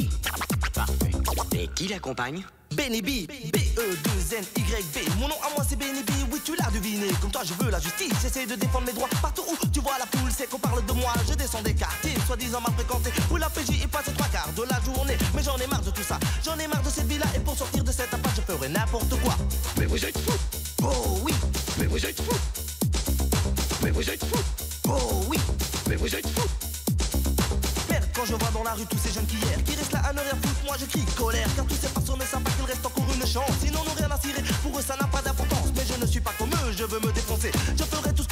Et qui l'accompagne Benny B, B-E-2-N-Y-V. Mon nom à moi c'est Benny B, oui tu l'as deviné. Comme toi je veux la justice, j'essaie de défendre mes droits. Partout où tu vois la poule, c'est qu'on parle de moi. Je descends des quartiers, soi-disant mal fréquentés. Pour la PJ et passe trois quarts de la journée. Mais j'en ai marre de tout ça, j'en ai marre de cette vie-là. Et pour sortir de cette impasse, je ferai n'importe quoi. Mais vous êtes fou, Oh oui Mais vous êtes fous Mais vous êtes fou, Oh oui Mais vous êtes fou. Père quand je vois dans la rue tous ces jeunes qui hier, qui restent là à ne rien foutre, moi je crie colère, car tous ces pas ne sympa encore une chance. sinon nous rien à cirer, pour eux ça n'a pas d'importance. Mais je ne suis pas comme eux, je veux me défoncer. Je ferai tout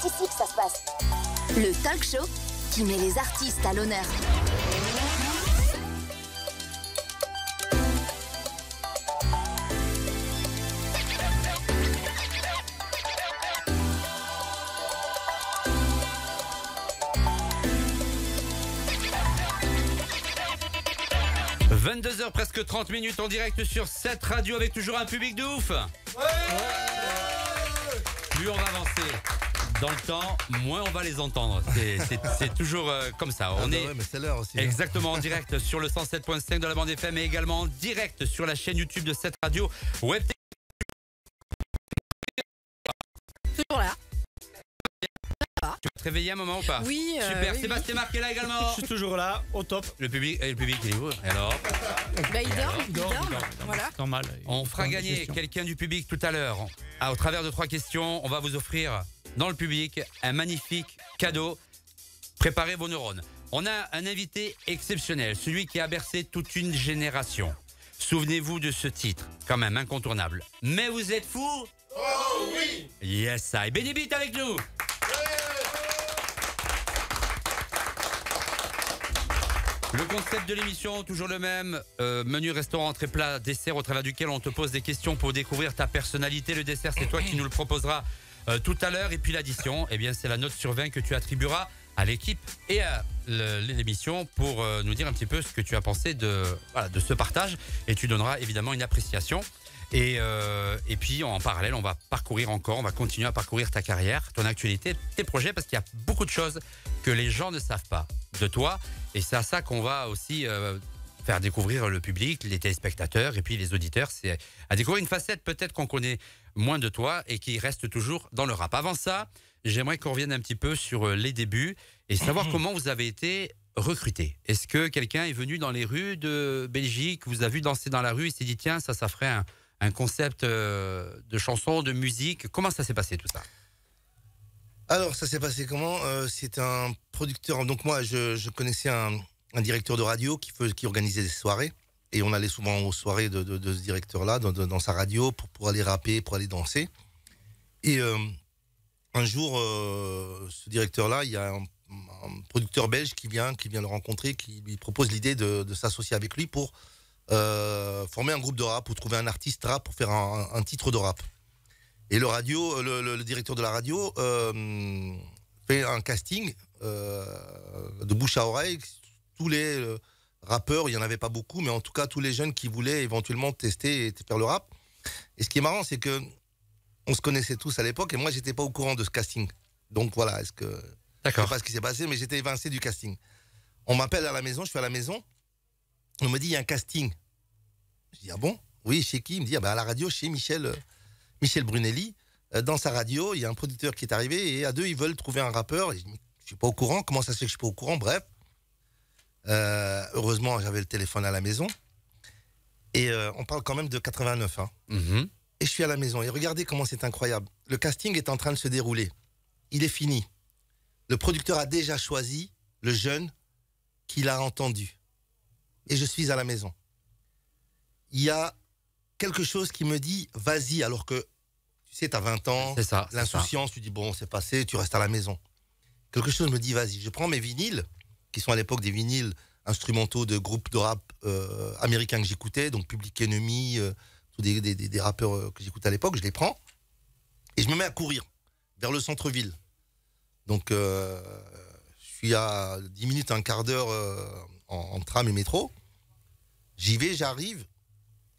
c'est ici que ça se passe. Le talk show qui met les artistes à l'honneur. 22h, presque 30 minutes en direct sur cette radio avec toujours un public de ouf. Plus on va avancer, dans le temps, moins on va les entendre. C'est toujours euh, comme ça. On est, hein. exactement en direct sur le 107.5 de la bande FM et également en direct sur la chaîne YouTube de cette radio web. Toujours là. Tu vas te réveiller un moment ou pas Oui. Euh, Super. Sébastien Marc est là également. Je suis toujours là, au top. Le public, le public il est où bah, alors il, dort, Voilà. On fera gagner quelqu'un du public tout à l'heure. Ah, au travers de trois questions, on va vous offrir dans le public un magnifique cadeau. Préparez vos neurones. On a un invité exceptionnel, celui qui a bercé toute une génération. Souvenez-vous de ce titre, quand même incontournable. Mais vous êtes fou Oh oui Yes, I bénébite avec nous Le concept de l'émission, toujours le même, euh, menu restaurant, entrée plat, dessert au travers duquel on te pose des questions pour découvrir ta personnalité. Le dessert, c'est toi qui nous le proposeras euh, tout à l'heure. Et puis l'addition, eh bien, c'est la note sur 20 que tu attribueras à l'équipe et à l'émission pour euh, nous dire un petit peu ce que tu as pensé de, de ce partage. Et tu donneras évidemment une appréciation. Et, euh, et, puis en parallèle, on va parcourir encore, on va continuer à parcourir ta carrière, ton actualité, tes projets, parce qu'il y a beaucoup de choses que les gens ne savent pas de toi. Et c'est à ça qu'on va aussi faire découvrir le public, les téléspectateurs et puis les auditeurs. C'est à découvrir une facette peut-être qu'on connaît moins de toi et qui reste toujours dans le rap. Avant ça, j'aimerais qu'on revienne un petit peu sur euh, les débuts et savoir comment vous avez été recruté. Est-ce que quelqu'un est venu dans les rues de Belgique, vous a vu danser dans la rue et s'est dit tiens, ça, ça ferait un, concept euh, de chanson, de musique Comment ça s'est passé tout ça alors, ça s'est passé comment euh, C'est un producteur. Donc, moi, je, connaissais un, directeur de radio qui, qui organisait des soirées. Et on allait souvent aux soirées de, ce directeur-là, dans, sa radio, pour, aller rapper, pour aller danser. Et euh, un jour, euh, ce directeur-là, il y a un, producteur belge qui vient, qui vient le rencontrer, qui lui propose l'idée de, s'associer avec lui pour euh, former un groupe de rap ou trouver un artiste rap pour faire un, titre de rap. Et le radio, le directeur de la radio fait un casting de bouche à oreille tous les rappeurs, il n'y en avait pas beaucoup, mais en tout cas, tous les jeunes qui voulaient éventuellement tester et faire le rap. Et ce qui est marrant, c'est que on se connaissait tous à l'époque, et moi, j'étais pas au courant de ce casting. Donc voilà, est-ce que. Je sais pas ce qui s'est passé, mais j'étais évincé du casting. On m'appelle à la maison, je suis à la maison. On me dit, il y a un casting. Je dis, ah bon Oui, chez qui Il me dit, ah ben, à la radio, chez Michel, euh, Michel Brunelli. Euh, dans sa radio, il y a un producteur qui est arrivé, et à deux, ils veulent trouver un rappeur. je je suis pas au courant, comment ça se fait que je suis pas au courant Bref. Euh, heureusement, j'avais le téléphone à la maison. Et euh, on parle quand même de 89. Hein. Mhm. Et je suis à la maison. Et regardez comment c'est incroyable. Le casting est en train de se dérouler. Il est fini. Le producteur a déjà choisi le jeune qu'il a entendu. Et je suis à la maison. Il y a quelque chose qui me dit vas-y, alors que tu sais, tu as 20 ans. ça. L'insouciance, tu dis bon, c'est passé, tu restes à la maison. Quelque chose me dit vas-y. Je prends mes vinyles qui sont à l'époque des vinyles instrumentaux de groupes de rap euh, américains que j'écoutais, donc Public Enemy, euh, des, rappeurs euh, que j'écoutais à l'époque, je les prends et je me mets à courir vers le centre-ville. Donc je suis à 10 minutes, un quart d'heure en, tram et métro. J'y vais, j'arrive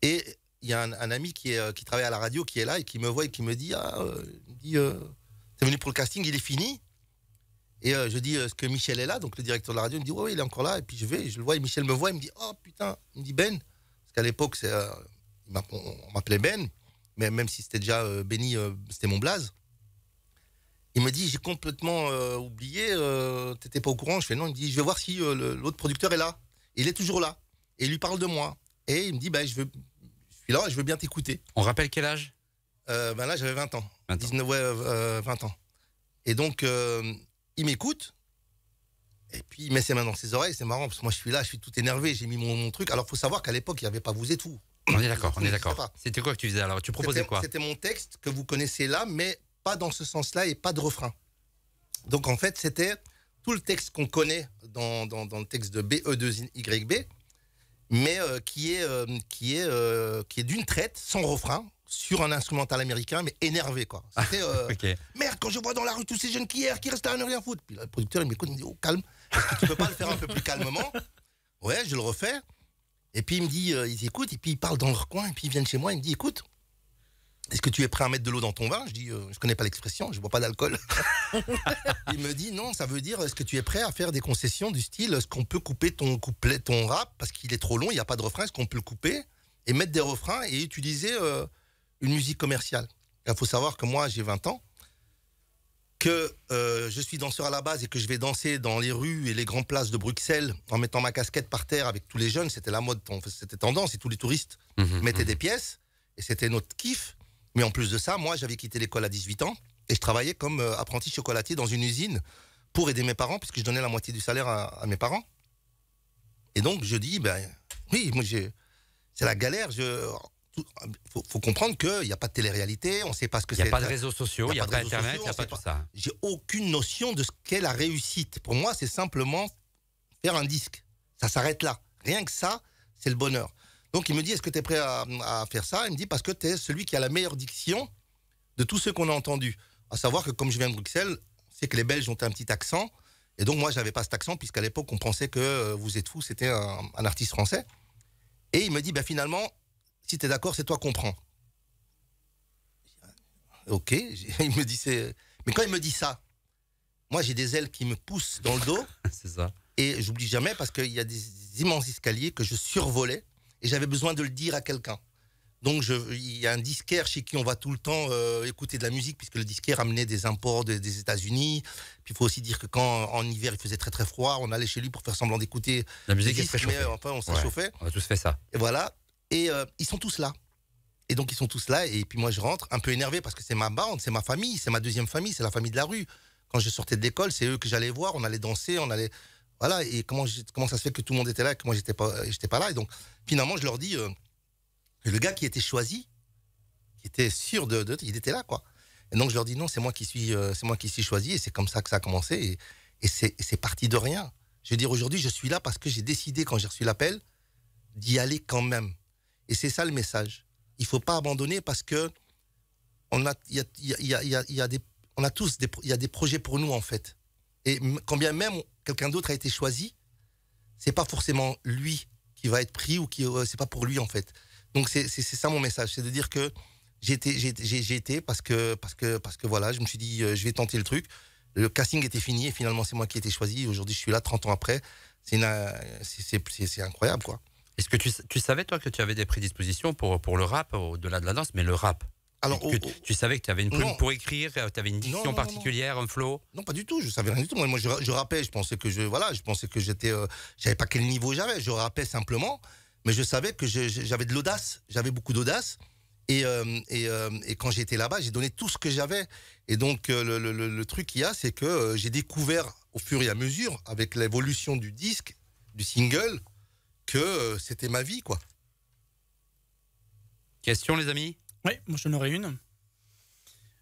et il y a un, ami qui, travaille à la radio qui est là et qui me voit et qui me dit, ah, t'es venu pour le casting, il est fini et euh, je dis, est-ce euh, que Michel est là Donc le directeur de la radio me dit, oui, ouais, il est encore là. Et puis je vais, je le vois, et Michel me voit, il me dit, oh putain, il me dit Ben. Parce qu'à l'époque, c'est, euh, on, m'appelait Ben, mais même si c'était déjà Benny, c'était mon blaze. Il me dit, j'ai complètement oublié, t'étais pas au courant. Je fais non, il me dit, je vais voir si l'autre producteur est là. il est toujours là. Et il lui parle de moi. Et il me dit, bah, je, veux, je suis là, je veux bien t'écouter. On rappelle quel âge Ben là, j'avais 20 ans. 19, 20 ans. Et donc il m'écoute. Et puis il met ses mains dans ses oreilles, c'est marrant parce que moi je suis là, je suis tout énervé, j'ai mis mon, truc. Alors faut savoir qu'à l'époque il n'y avait pas vous et tout. On est d'accord, on est d'accord. C'était quoi que tu faisais alors Tu proposais quoi C'était mon texte que vous connaissez là, mais pas dans ce sens-là et pas de refrain. Donc en fait c'était tout le texte qu'on connaît dans, le texte de BE2YB, e, mais euh, qui est, euh, qui est, euh, qui est d'une traite, sans refrain, sur un instrumental américain, mais énervé, quoi. Ah, C'était, euh, merde, quand je vois dans la rue tous ces jeunes qui errent, qui restent à ne rien foutre. Puis le producteur, il m'écoute, il me dit, oh, calme, est-ce que tu peux pas le faire un peu plus calmement Ouais, je le refais. Et puis il me dit, euh, ils écoutent, et puis il parlent dans leur coin, et puis ils viennent chez moi, il me dit « écoute, est-ce que tu es prêt à mettre de l'eau dans ton vin Je dis, euh, je connais pas l'expression, je bois pas d'alcool. il me dit, non, ça veut dire, est-ce que tu es prêt à faire des concessions du style, est-ce qu'on peut couper ton couplet, ton rap, parce qu'il est trop long, il n'y a pas de refrain, est-ce qu'on peut le couper et mettre des refrains et utiliser une musique commerciale. Il faut savoir que moi, j'ai 20 ans, que euh, je suis danseur à la base et que je vais danser dans les rues et les grandes places de Bruxelles en mettant ma casquette par terre avec tous les jeunes. C'était la mode, c'était tendance et tous les touristes mhm, mettaient mhm. des pièces et c'était notre kiff. Mais en plus de ça, moi, j'avais quitté l'école à 18 ans et je travaillais comme euh, apprenti chocolatier dans une usine pour aider mes parents puisque je donnais la moitié du salaire à, mes parents. Et donc, je dis, ben oui, moi, c'est la galère. Je, ah, faut, faut comprendre qu'il n'y a pas de télé-réalité, on ne sait pas ce que c'est. Il n'y a pas de réseaux sociaux, il n'y a, pas d'internet, il n'y a pas tout ça. J'ai aucune notion de ce qu'est la réussite. Pour moi, c'est simplement faire un disque. Ça s'arrête là. Rien que ça, c'est le bonheur. Donc il me dit, est-ce que tu es prêt à, faire ça Il me dit, parce que tu es celui qui a la meilleure diction de tous ceux qu'on a entendus. À savoir que comme je viens de Bruxelles, c'est que les Belges ont un petit accent. Et donc moi, je n'avais pas cet accent, puisqu'à l'époque, on pensait que euh, vous êtes fou, c'était un, artiste français. Et il me dit, ben finalement, si tu es d'accord, c'est toi qu'on prend. Ok, il me dit c'est. Mais quand il me dit ça, moi j'ai des ailes qui me poussent dans le dos. c'est ça. Et j'oublie jamais parce qu'il y a des immenses escaliers que je survolais et j'avais besoin de le dire à quelqu'un. Donc je, il y a un disquaire chez qui on va tout le temps euh, écouter de la musique puisque le disquaire amenait des imports des États-Unis. Puis il faut aussi dire que quand en hiver il faisait très très froid, on allait chez lui pour faire semblant d'écouter la musique. Disques, mais enfin, on s'est chauffait. on a tous fait ça. Et voilà. Et euh, ils sont tous là. Et donc ils sont tous là, et puis moi je rentre un peu énervé parce que c'est ma bande, c'est ma famille, c'est ma deuxième famille, c'est la famille de la rue. Quand je sortais de l'école, c'est eux que j'allais voir, on allait danser, on allait... Voilà, et comment, ça se fait que tout le monde était là et que moi j'étais pas, j'étais pas là. Et donc finalement je leur dis, euh, le gars qui était choisi, qui était sûr de, Il était là, quoi. Et donc je leur dis, non, c'est moi qui suis, euh, c'est moi qui suis choisi, et c'est comme ça que ça a commencé, et, et c'est parti de rien. Je veux dire, aujourd'hui je suis là parce que j'ai décidé quand j'ai reçu l'appel d'y aller quand même et c'est ça le message. Il faut pas abandonner parce que on a, il y a, des, on a tous des, il y a des projets pour nous en fait. Et quand bien même quelqu'un d'autre a été choisi, c'est pas forcément lui qui va être pris ou qui, euh, c'est pas pour lui en fait. Donc c'est ça mon message, c'est de dire que j'ai été, parce que parce que parce que voilà, je me suis dit euh, je vais tenter le truc. Le casting était fini et finalement c'est moi qui ai été choisi. Aujourd'hui je suis là 30 ans après, euh, c'est c'est incroyable quoi. Est-ce que tu, savais, toi, que tu avais des prédispositions pour, pour le rap, au-delà de la danse, mais le rap alors, tu, savais que tu avais une plume pour écrire, euh, tu avais une diction particulière, un flow Non, pas du tout, je savais rien du tout. Moi, moi je, je, rappais, je pensais que je voilà, je pensais que j'étais euh, j'avais pas quel niveau j'avais, je rappais simplement, mais je savais que j'avais de l'audace, j'avais beaucoup d'audace. Et, euh, et, et, quand j'étais là-bas, j'ai donné tout ce que j'avais. Et donc, le, le, le truc qu'il y a, c'est que j'ai découvert au fur et à mesure, avec l'évolution du disque, du single, que euh, c'était ma vie, quoi. Question, les amis Oui, moi j'en aurais une.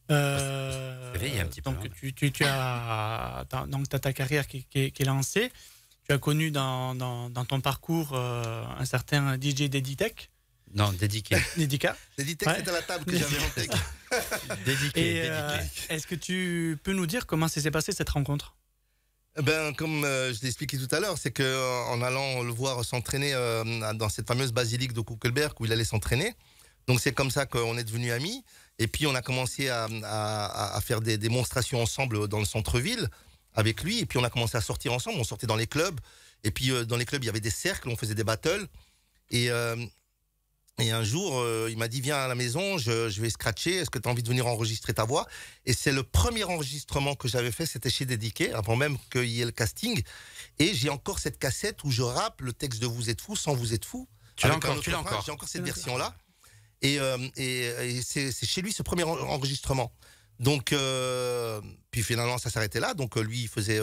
Euh, un tu, as, donc ta carrière qui, est lancée. Tu as connu dans, dans, ton parcours euh, un certain DJ Deditech. Non, dédiqué. Dédica. c'est à la table que j'avais en tech. Est-ce que tu peux nous dire comment s'est passée cette rencontre ben, Comme euh, je l'ai expliqué tout à l'heure, c'est qu'en euh, allant le voir s'entraîner euh, dans cette fameuse basilique de Kuckelberg où il allait s'entraîner, donc c'est comme ça qu'on est devenus amis. Et puis on a commencé à, faire des démonstrations ensemble dans le centre-ville avec lui. Et puis on a commencé à sortir ensemble. On sortait dans les clubs. Et puis dans les clubs, il y avait des cercles, on faisait des battles. Et, et un jour, euh, il m'a dit viens à la maison, je, vais scratcher. Est-ce que tu as envie de venir enregistrer ta voix Et c'est le premier enregistrement que j'avais fait, c'était chez Dédiqué, avant même qu'il y ait le casting. Et j'ai encore cette cassette où je rappe le texte de Vous êtes fou sans Vous êtes fou. Tu l'as encore, J'ai encore cette version là. Et, euh, c'est chez lui ce premier enregistrement. Donc, euh, puis finalement, ça s'arrêtait là. Donc, lui, il faisait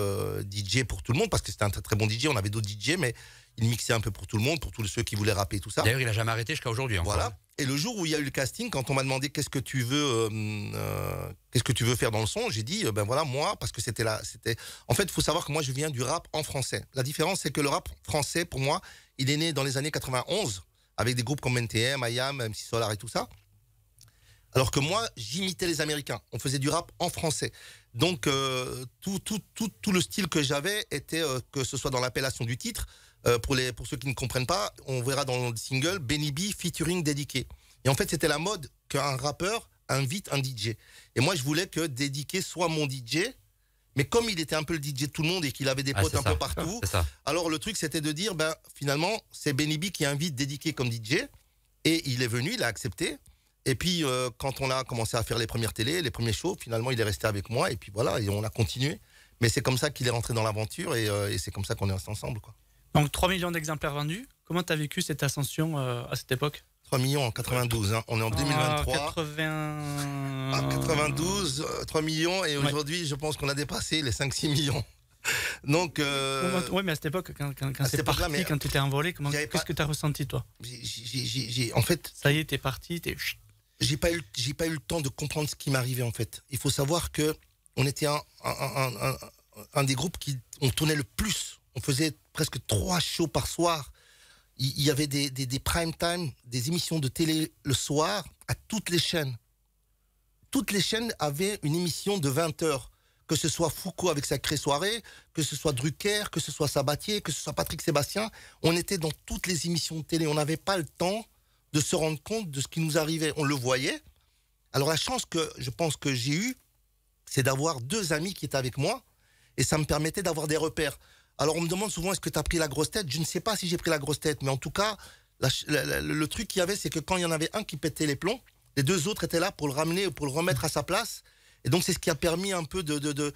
DJ pour tout le monde parce que c'était un très très bon DJ. On avait d'autres DJ, mais il mixait un peu pour tout le monde, pour tous ceux qui voulaient rapper tout ça. D'ailleurs, il a jamais arrêté jusqu'à aujourd'hui. Voilà. Et le jour où il y a eu le casting, quand on m'a demandé qu'est-ce que tu veux, euh, euh, qu'est-ce que tu veux faire dans le son, j'ai dit euh, ben voilà moi parce que c'était là, c'était. En fait, il faut savoir que moi je viens du rap en français. La différence c'est que le rap français pour moi, il est né dans les années 91 avec des groupes comme NTM, IAM, MC Solar et tout ça. Alors que moi, j'imitais les Américains. On faisait du rap en français. Donc tout, tout le style que j'avais était que ce soit dans l'appellation du titre, euh, pour, les, pour ceux qui ne comprennent pas, on verra dans le single Benny B featuring Dédiqué. Et en fait, c'était la mode qu'un rappeur invite un DJ. Et moi, je voulais que Dédiqué soit mon DJ. Mais comme il était un peu le DJ de tout le monde et qu'il avait des ah, potes un peu partout, alors le truc c'était de dire, ben finalement c'est Benny B qui invite Dédiqué comme DJ et il est venu, il a accepté. Et puis euh, quand on a commencé à faire les premières télés, les premiers shows, finalement il est resté avec moi et puis voilà et on a continué. Mais c'est comme ça qu'il est rentré dans l'aventure et, euh, c'est comme ça qu'on est ensemble quoi. Donc 3 millions d'exemplaires vendus. Comment tu as vécu cette ascension euh, à cette époque 3 millions en 92, hein. on est en 2023. 92, 3 millions, et aujourd'hui, je pense qu'on a dépassé les 5-6 millions. Donc, euh, oui, mais à cette époque, quand, quand, parti, quand tu t'es envolé, qu'est-ce que tu as ressenti, toi En fait, ça y est, t'es parti, J'ai pas eu, j'ai pas eu le temps de comprendre ce qui m'arrivait en fait. Il faut savoir que on était un, un des groupes qui on tournait le plus. On faisait presque trois shows par soir. Il y avait des, des, prime time, des émissions de télé le soir à toutes les chaînes. Toutes les chaînes avaient une émission de 20 heures. Que ce soit Foucault avec sa crée soirée, que ce soit Drucker, que ce soit Sabatier, que ce soit Patrick Sébastien, on était dans toutes les émissions de télé. On n'avait pas le temps de se rendre compte de ce qui nous arrivait. On le voyait. Alors la chance que je pense que j'ai eue, c'est d'avoir deux amis qui étaient avec moi, et ça me permettait d'avoir des repères. Alors on me demande souvent est-ce que tu as pris la grosse tête Je ne sais pas si j'ai pris la grosse tête, mais en tout cas, le, truc qu'il y avait, c'est que quand il y en avait un qui pétait les plombs, les deux autres étaient là pour le ramener, pour le remettre à sa place. Et donc c'est ce qui a permis un peu de de de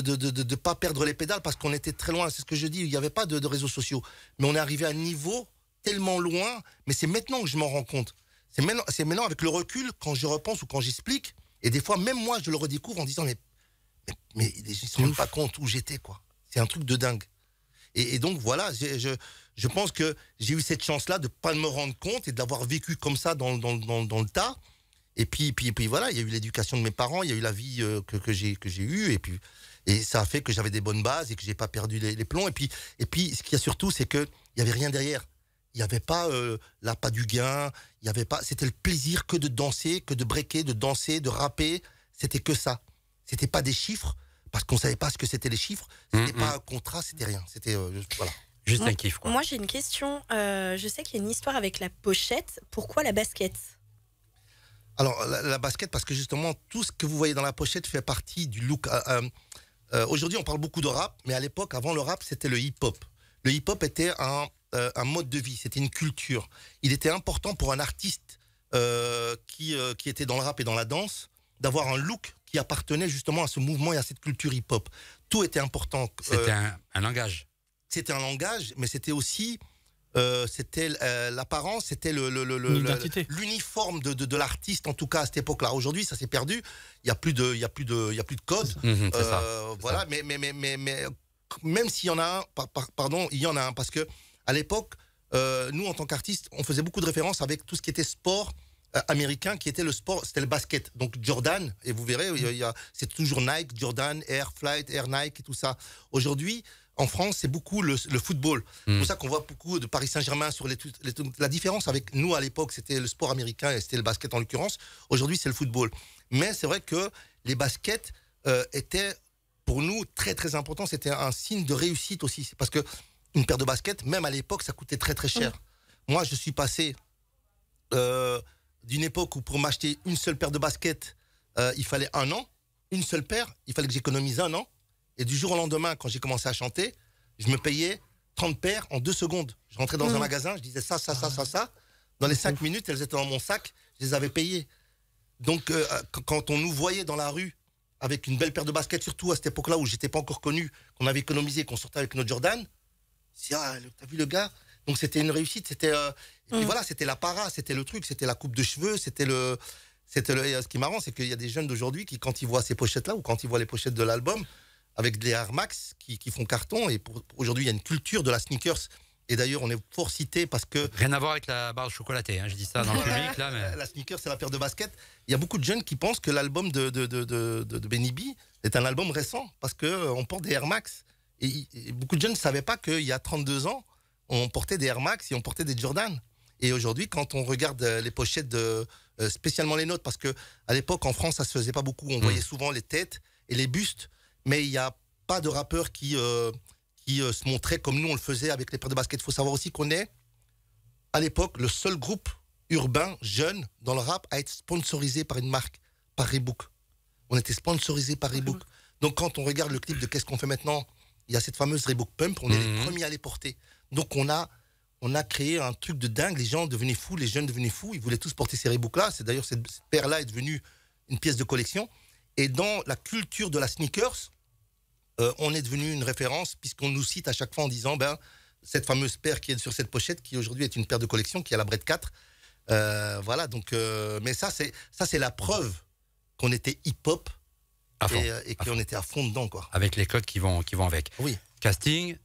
de de, pas perdre les pédales parce qu'on était très loin. C'est ce que je dis, il n'y avait pas de, réseaux sociaux, mais on est arrivé à un niveau tellement loin. Mais c'est maintenant que je m'en rends compte. C'est maintenant, avec le recul quand je repense ou quand j'explique. Et des fois, même moi, je le redécouvre en disant mais mais, mais je ne me pas compte où j'étais quoi. C'est un truc de dingue. Et, donc voilà, je, pense que j'ai eu cette chance-là de pas me rendre compte et d'avoir vécu comme ça dans, le tas. Et puis, puis, et puis voilà, il y a eu l'éducation de mes parents, il y a eu la vie euh, que, j'ai que j'ai eue, et puis et ça a fait que j'avais des bonnes bases et que j'ai pas perdu les, plombs. Et puis, et puis, ce qu'il y a surtout, c'est que il y avait rien derrière. Il n'y avait pas euh, l'appât pas du gain. Il y avait pas. C'était le plaisir que de danser, que de breaker, de danser, de rapper. C'était que ça. C'était pas des chiffres parce qu'on savait pas ce que c'était les chiffres. Mm, c'était n'était pas mm. un contrat, c'était rien. C'était euh, Juste un kiff. Moi, j'ai une question. Euh, je sais qu'il y a une histoire avec la pochette. Pourquoi la basket Alors, la, basket, parce que justement, tout ce que vous voyez dans la pochette fait partie du look. Euh, aujourd'hui, on parle beaucoup de rap, mais à l'époque, avant le rap, c'était le hip-hop. Le hip-hop était un, mode de vie, c'était une culture. Il était important pour un artiste qui, qui était dans le rap et dans la danse d'avoir un look appartenait justement à ce mouvement et à cette culture hip-hop. Tout était important. Euh, c'était un, langage. C'était un langage, mais c'était aussi euh, c'était euh, l'apparence, c'était l'uniforme de, l'artiste, en tout cas à cette époque-là. Aujourd'hui, ça s'est perdu. Il n'y a plus de, il y a plus de, il plus de code. Mhm, voilà. Mais, mais, mais, mais, même s'il y en a un, pardon, il y en a un parce que à l'époque, nous en tant qu'artistes, on faisait beaucoup de références avec tout ce qui était sport euh, américain qui était le sport, c'était le basket. Donc Jordan, et vous verrez, c'est toujours Nike, Jordan, Air Flight, Air Nike et tout ça. Aujourd'hui, en France, c'est beaucoup le, football. C'est pour hmm. ça qu'on voit beaucoup de Paris Saint-Germain sur les, la différence avec nous à l'époque, c'était le sport américain et c'était le basket en l'occurrence. Aujourd'hui, c'est le football. Mais c'est vrai que les baskets euh, étaient pour nous très très importants. C'était un signe de réussite aussi, parce que une paire de baskets, même à l'époque, ça coûtait très très cher. Moi, je suis passé. Euh, d'une époque où pour m'acheter une seule paire de baskets, euh, il fallait un an, une seule paire, il fallait que j'économise un an. Et du jour au lendemain, quand j'ai commencé à chanter, je me payais 30 paires en deux secondes. Je rentrais dans un mmh. magasin, je disais ça, ça, ça, ah. ça, ça. Dans les cinq mmh. minutes, elles étaient dans mon sac, je les avais payées. Donc, euh, quand on nous voyait dans la rue avec une belle paire de baskets, surtout à cette époque-là où j'étais pas encore connu, qu'on avait économisé, qu'on sortait avec notre Jordan, si ah, t'as vu le gars, donc c'était une réussite, c'était euh, mm. voilà, c'était la para, c'était le truc, c'était la coupe de cheveux, c'était le c'était euh, ce qui est marrant, c'est qu'il y a des jeunes d'aujourd'hui qui quand ils voient ces pochettes là ou quand ils voient les pochettes de l'album avec des Air Max qui, font carton et pour, aujourd'hui il y a une culture de la sneakers et d'ailleurs, on est fort cité parce que. Rien à voir avec la barre chocolatée, hein. je dis ça dans le public. Là, mais... La sneakers c'est la paire de basket Il y a beaucoup de jeunes qui pensent que l'album de, de, de, Benny B est un album récent parce qu'on euh, porte des Air Max. Et, et beaucoup de jeunes ne savaient pas qu'il y a 32 ans, on portait des Air Max et on portait des Jordan. Et aujourd'hui, quand on regarde euh, les pochettes, de, euh, spécialement les nôtres, parce que à l'époque en France, ça se faisait pas beaucoup. On hmm. voyait souvent les têtes et les bustes, mais il n'y a pas de rappeur qui euh, qui se montrait comme nous on le faisait avec les paires de baskets. Il faut savoir aussi qu'on est à l'époque le seul groupe urbain jeune dans le rap à être sponsorisé par une marque, par Reebok. On était sponsorisé par Reebok. Hmm. Donc quand on regarde le clip de Qu'est-ce qu'on fait maintenant, il y a cette fameuse Reebok Pump. On est les hmm. premiers à les porter. Donc on a, on a créé un truc de dingue. Les gens devenaient fous, les jeunes devenaient fous. Ils voulaient tous porter ces Reebok-là. C'est d'ailleurs cette, paire-là est devenue une pièce de collection. Et dans la culture de la sneakers, euh, on est devenu une référence puisqu'on nous cite à chaque fois en disant ben cette fameuse paire qui est sur cette pochette qui aujourd'hui est une paire de collection qui a la Bred 4. Euh, voilà donc euh, mais ça c'est ça c'est la preuve qu'on était hip hop et, et qu'on était à fond dedans Avec les codes qui vont qui vont avec. Oui. Casting,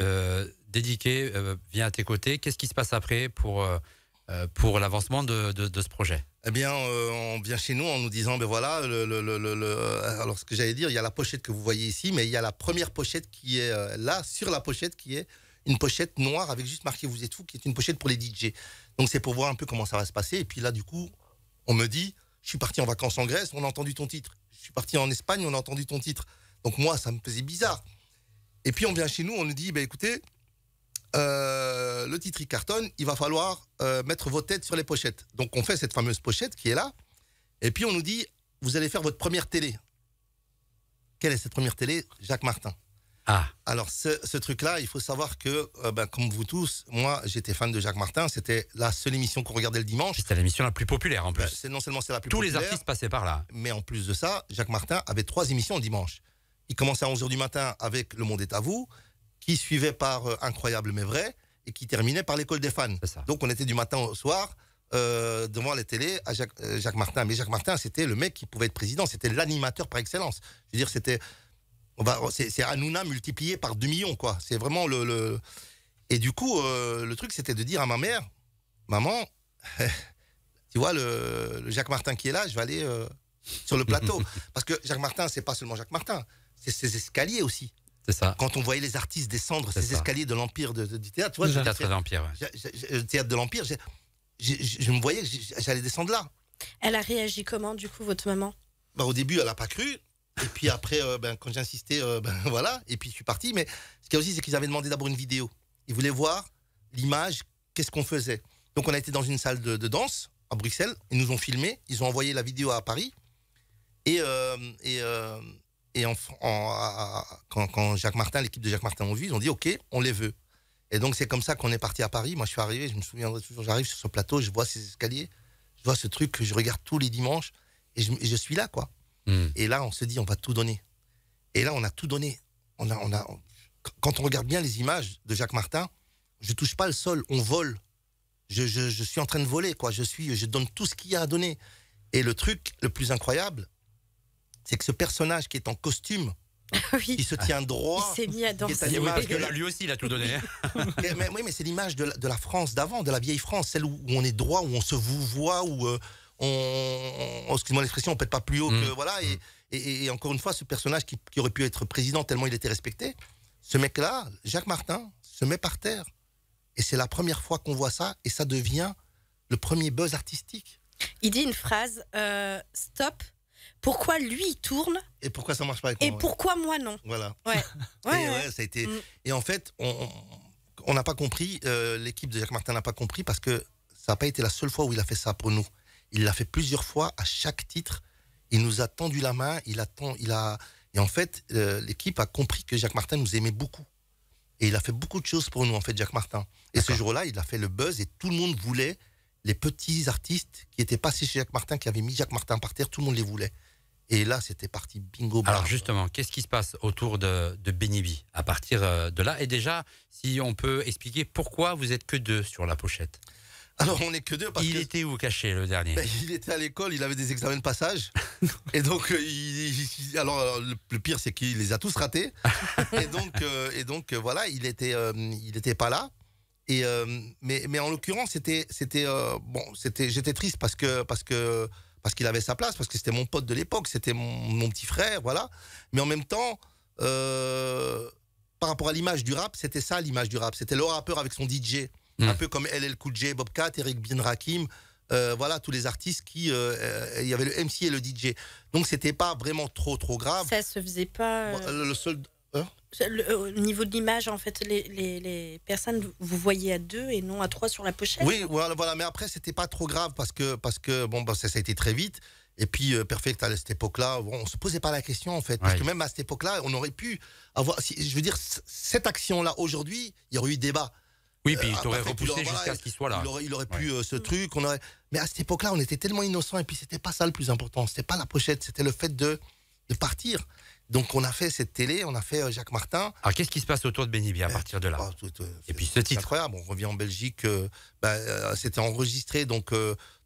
euh, dédiqué euh, vient à tes côtés. Qu'est-ce qui se passe après pour, euh, pour l'avancement de, ce projet eh bien, on vient chez nous en nous disant, ben voilà, le, alors ce que j'allais dire, il y a la pochette que vous voyez ici, mais il y a la première pochette qui est là, sur la pochette, qui est une pochette noire avec juste marqué Vous êtes fou, qui est une pochette pour les DJ. Donc c'est pour voir un peu comment ça va se passer. Et puis là, du coup, on me dit, je suis parti en vacances en Grèce, on a entendu ton titre. Je suis parti en Espagne, on a entendu ton titre. Donc moi, ça me faisait bizarre. Et puis on vient chez nous, on nous dit, bah, écoutez, euh, le titre il cartonne, il va falloir euh, mettre vos têtes sur les pochettes. Donc on fait cette fameuse pochette qui est là, et puis on nous dit, vous allez faire votre première télé. Quelle est cette première télé Jacques Martin. Ah. Alors ce, truc-là, il faut savoir que, euh, ben, comme vous tous, moi j'étais fan de Jacques Martin, c'était la seule émission qu'on regardait le dimanche. C'était l'émission la plus populaire en ben, plus. c'est non seulement c'est la plus Tous les artistes passaient par là. Mais en plus de ça, Jacques Martin avait trois émissions le dimanche. Il commençait à 11h du matin avec Le Monde est à vous, qui suivait par euh, Incroyable mais vrai, et qui terminait par l'école des fans. Donc on était du matin au soir euh, devant la télé à euh, Jacques, Martin. Mais Jacques Martin, c'était le mec qui pouvait être président, c'était l'animateur par excellence. Je veux dire, c'était c'est Hanouna multiplié par 2 millions, quoi. C'est vraiment le, Et du coup, le truc, c'était de dire à ma mère, maman, tu vois, le, le, Jacques Martin qui est là, je vais aller sur le plateau. Parce que Jacques Martin, c'est pas seulement Jacques Martin c'est ces escaliers aussi. C'est ça. Quand on voyait les artistes descendre ces escaliers de l'Empire de, du théâtre, le théâtre de l'Empire. théâtre de l'Empire, je me voyais, j'allais descendre là. Elle a réagi comment, du coup, votre maman bah, Au début, elle n'a pas cru. Et puis après, euh, ben, quand j'ai insisté, euh, ben, voilà. Et puis je suis parti. Mais ce qu'il y a aussi, c'est qu'ils avaient demandé d'abord une vidéo. Ils voulaient voir l'image, qu'est-ce qu'on faisait. Donc on a été dans une salle de, danse à Bruxelles. Ils nous ont filmé. Ils ont envoyé la vidéo à Paris. Et, euh, et euh, et en, quand, Jacques Martin, l'équipe de Jacques Martin ont vu, ils ont dit OK, on les veut. Et donc c'est comme ça qu'on est parti à Paris. Moi je suis arrivé, je me souviens toujours, j'arrive sur ce plateau, je vois ces escaliers, je vois ce truc que je regarde tous les dimanches et je, suis là quoi. Hmm. Et là on se dit on va tout donner. Et là on a tout donné. On on a, quand on regarde bien les images de Jacques Martin, je touche pas le sol, on vole. Je, suis en train de voler quoi. Je suis, je donne tout ce qu'il y a à donner. Et le truc le plus incroyable, c'est que ce personnage qui est en costume, oui. il se tient droit. Il s'est mis à danser. Lui aussi, il a tout donné. Hein. mais, oui, mais c'est l'image de, la France d'avant, de la vieille France, celle où, on est droit, où on se vous voit, où euh, on, excusez moi l'expression, on ne peut pas plus haut que mm. voilà. Et, encore une fois, ce personnage qui, aurait pu être président tellement il était respecté, ce mec-là, Jacques Martin, se met par terre. Et c'est la première fois qu'on voit ça, et ça devient le premier buzz artistique. Il dit une phrase euh, Stop, pourquoi lui il tourne et pourquoi ça marche pas avec moi, et pourquoi moi non voilà et, ça a été... Mm. et en fait on n'a pas compris euh, l'équipe de Jacques Martin n'a pas compris parce que ça n'a pas été la seule fois où il a fait ça pour nous il l'a fait plusieurs fois à chaque titre il nous a tendu la main il attend il a et en fait euh, l'équipe a compris que Jacques Martin nous aimait beaucoup et il a fait beaucoup de choses pour nous en fait Jacques Martin et ce jour-là il a fait le buzz et tout le monde voulait les petits artistes qui étaient passés chez Jacques Martin, qui avaient mis Jacques Martin par terre, tout le monde les voulait. Et là, c'était parti bingo. Alors justement, qu'est-ce qui se passe autour de, de Benibi à partir euh, de là Et déjà, si on peut expliquer pourquoi vous êtes que deux sur la pochette alors on est que deux parce il était où caché le dernier ben, Il était à l'école, il avait des examens de passage et donc euh, il, alors euh, le, pire c'est qu'il les a tous ratés et donc et donc voilà il était il était pas là et mais mais en l'occurrence c'était c'était bon c'était j'étais triste parce que parce que parce qu'il avait sa place, parce que c'était mon pote de l'époque, c'était mon, petit frère, voilà. Mais en même temps, euh, par rapport à l'image du rap, c'était ça l'image du rap. C'était le rappeur avec son DJ, mmh. un peu comme LL Cool J, Bobcat, Eric Bin Rakim, euh, voilà tous les artistes qui, euh, il y avait le MC et le DJ. Donc c'était pas vraiment trop trop grave. Ça se faisait pas. Le seul. Hein euh, au niveau de l'image, en fait, les, personnes, vous voyez à deux et non à trois sur la pochette. Oui, voilà, mais après, c'était pas trop grave parce que, parce que bon, bah, ça, a été très vite. Et puis, euh, parfait à cette époque-là, on se posait pas la question, en fait. Parce que même à cette époque-là, on aurait pu avoir. je veux dire, cette action-là, aujourd'hui, il y aurait eu débat. Oui, puis il euh, aurait repoussé jusqu'à ce qu'il soit là. Il aurait, pu ce truc. On aurait... Mais à cette époque-là, on était tellement innocents. Et puis, c'était pas ça le plus important. C'était pas la pochette, c'était le fait de, de partir. Donc on a fait cette télé, on a fait euh, Jacques Martin. Alors qu'est-ce qui se passe autour de Benny à partir de là ah, Et puis ce titre. Incroyable, on revient en Belgique, euh, bah, euh, c'était enregistré, donc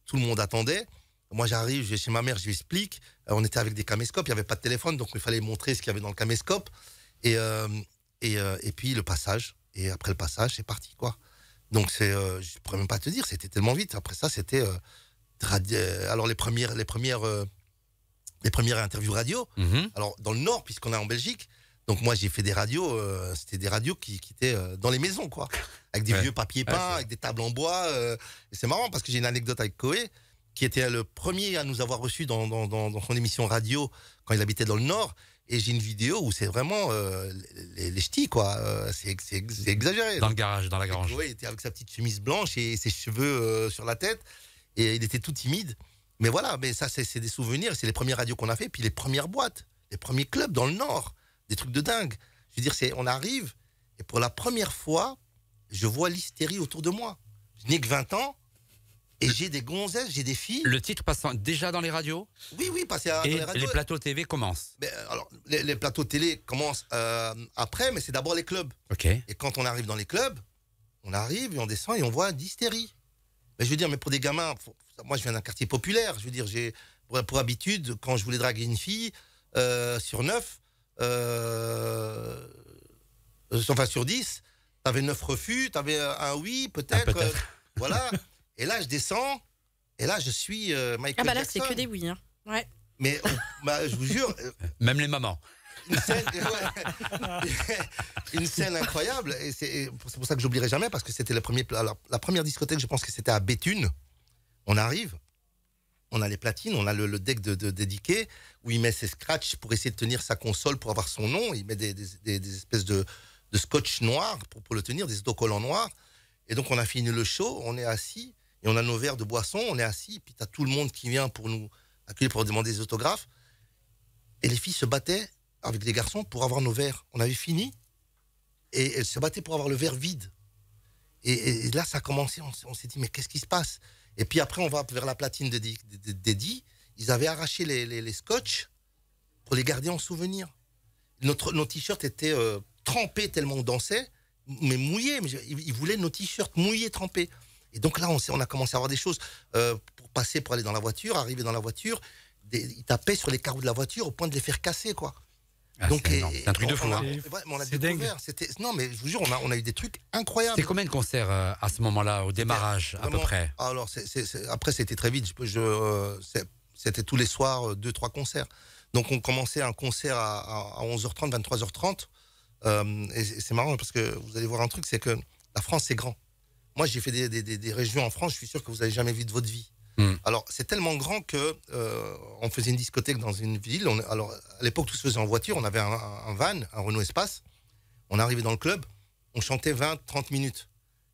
tout le monde attendait. Moi j'arrive, je vais chez ma mère, je lui explique. on était avec des caméscopes, il n'y avait pas de téléphone, donc il fallait montrer ce qu'il y avait dans le caméscope. Et, et, puis le passage, et après le passage, c'est parti quoi. Donc c'est, je ne pourrais même pas te dire, c'était tellement vite. Après ça, c'était... alors les premières... Les premières les premières interviews radio. Mhm. Alors, dans le Nord, puisqu'on est en Belgique. Donc, moi, j'ai fait des radios. Euh, c'était des radios qui, étaient euh, dans les maisons, quoi. Avec des vieux papiers peints, avec des tables en bois. Euh, et c'est marrant parce que j'ai une anecdote avec Coé, qui était le premier à nous avoir reçus dans, son émission radio quand il habitait dans le Nord. Et j'ai une vidéo où c'est vraiment les, ch'tis, quoi. c'est exagéré. Dans le garage, dans la garage. il était avec sa petite chemise blanche et ses cheveux sur la tête. Et il était tout timide. Mais voilà, mais ça, c'est des souvenirs. C'est les premières radios qu'on a fait, puis les premières boîtes, les premiers clubs dans le Nord, des trucs de dingue. Je veux dire, c'est, on arrive, et pour la première fois, je vois l'hystérie autour de moi. Je n'ai que 20 ans, et j'ai des gonzesses, j'ai des filles. Le titre passant déjà dans les radios Oui, oui, passé à, les plateaux TV commencent euh, alors, les, plateaux télé commencent euh, après, mais c'est d'abord les clubs. Ok. Et quand on arrive dans les clubs, on arrive et on descend et on voit d'hystérie. Mais je veux dire, mais pour des gamins, faut, moi je viens d'un quartier populaire, je veux dire, j'ai pour, habitude, quand je voulais draguer une fille, euh, sur 9, euh, euh, enfin sur 10, t'avais 9 refus, t'avais un oui, peut-être, ah, voilà. et là je descends, et là je suis Michael Ah bah là c'est que des oui, hein. ouais. Mais oh, bah, je vous jure... Même les mamans une scène, incroyable. Et c'est pour ça que j'oublierai jamais parce que c'était la première, la, première discothèque, je pense que c'était à Béthune. On arrive, on a les platines, on a le, deck de, dédiqué où il met ses scratchs pour essayer de tenir sa console pour avoir son nom. Il met des, espèces de, scotch noir pour, le tenir, des autocollants noirs. Et donc on a fini le show, on est assis et on a nos verres de boisson, on est assis. Et puis as tout le monde qui vient pour nous accueillir pour demander des autographes. Et les filles se battaient avec les garçons pour avoir nos verres. On avait fini et elles se battaient pour avoir le verre vide. Et, là ça a commencé, on s'est dit mais qu'est-ce qui se passe et puis après, on va vers la platine d'Eddy. Ils avaient arraché les, les, scotch pour les garder en souvenir. Notre, nos t-shirts étaient euh, trempés tellement on dansait, mais mouillés. Mais ils voulaient nos t-shirts mouillés, trempés. Et donc là, on, on a commencé à avoir des choses euh, pour passer, pour aller dans la voiture, arriver dans la voiture. Des, ils tapaient sur les carreaux de la voiture au point de les faire casser, quoi. Ah, donc, c'est un truc de fou. Hein. dingue. Non, mais je vous jure, on a, eu des trucs incroyables. C'est combien de concerts euh, à ce moment-là, au démarrage, à peu près Alors, après, c'était très vite. Euh, c'était tous les soirs, euh, deux, trois concerts. Donc, on commençait un concert à, 11h30, 23h30. et c'est marrant parce que vous allez voir un truc, c'est que la France, c'est grand. Moi, j'ai fait des, des régions en France, je suis sûr que vous n'avez jamais vu de votre vie. Hmm. Alors, c'est tellement grand que euh, on faisait une discothèque dans une ville. alors, à l'époque, tout se faisait en voiture. On avait un, van, un Renault Espace. On arrivait dans le club, on chantait 20, 30 minutes.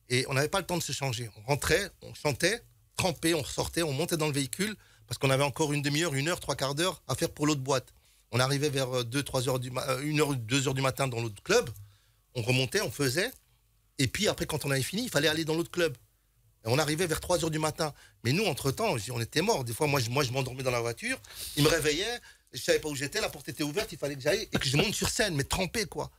Et on n'avait pas le temps de se changer. On rentrait, on chantait, trempait, on sortait, on montait dans le véhicule parce qu'on avait encore une demi-heure, une heure, trois quarts d'heure à faire pour l'autre boîte. On arrivait vers 2, euh, 3 heures du, euh, heure, 2 heures du matin dans l'autre club. On remontait, on faisait. Et puis après, quand on avait fini, il fallait aller dans l'autre club on arrivait vers 3 heures du matin. Mais nous, entre-temps, on était mort Des fois, moi, je, moi, je m'endormais dans la voiture. Il me réveillait. Je savais pas où j'étais. La porte était ouverte. Il fallait que j'aille et que je monte sur scène, mais trempé, quoi.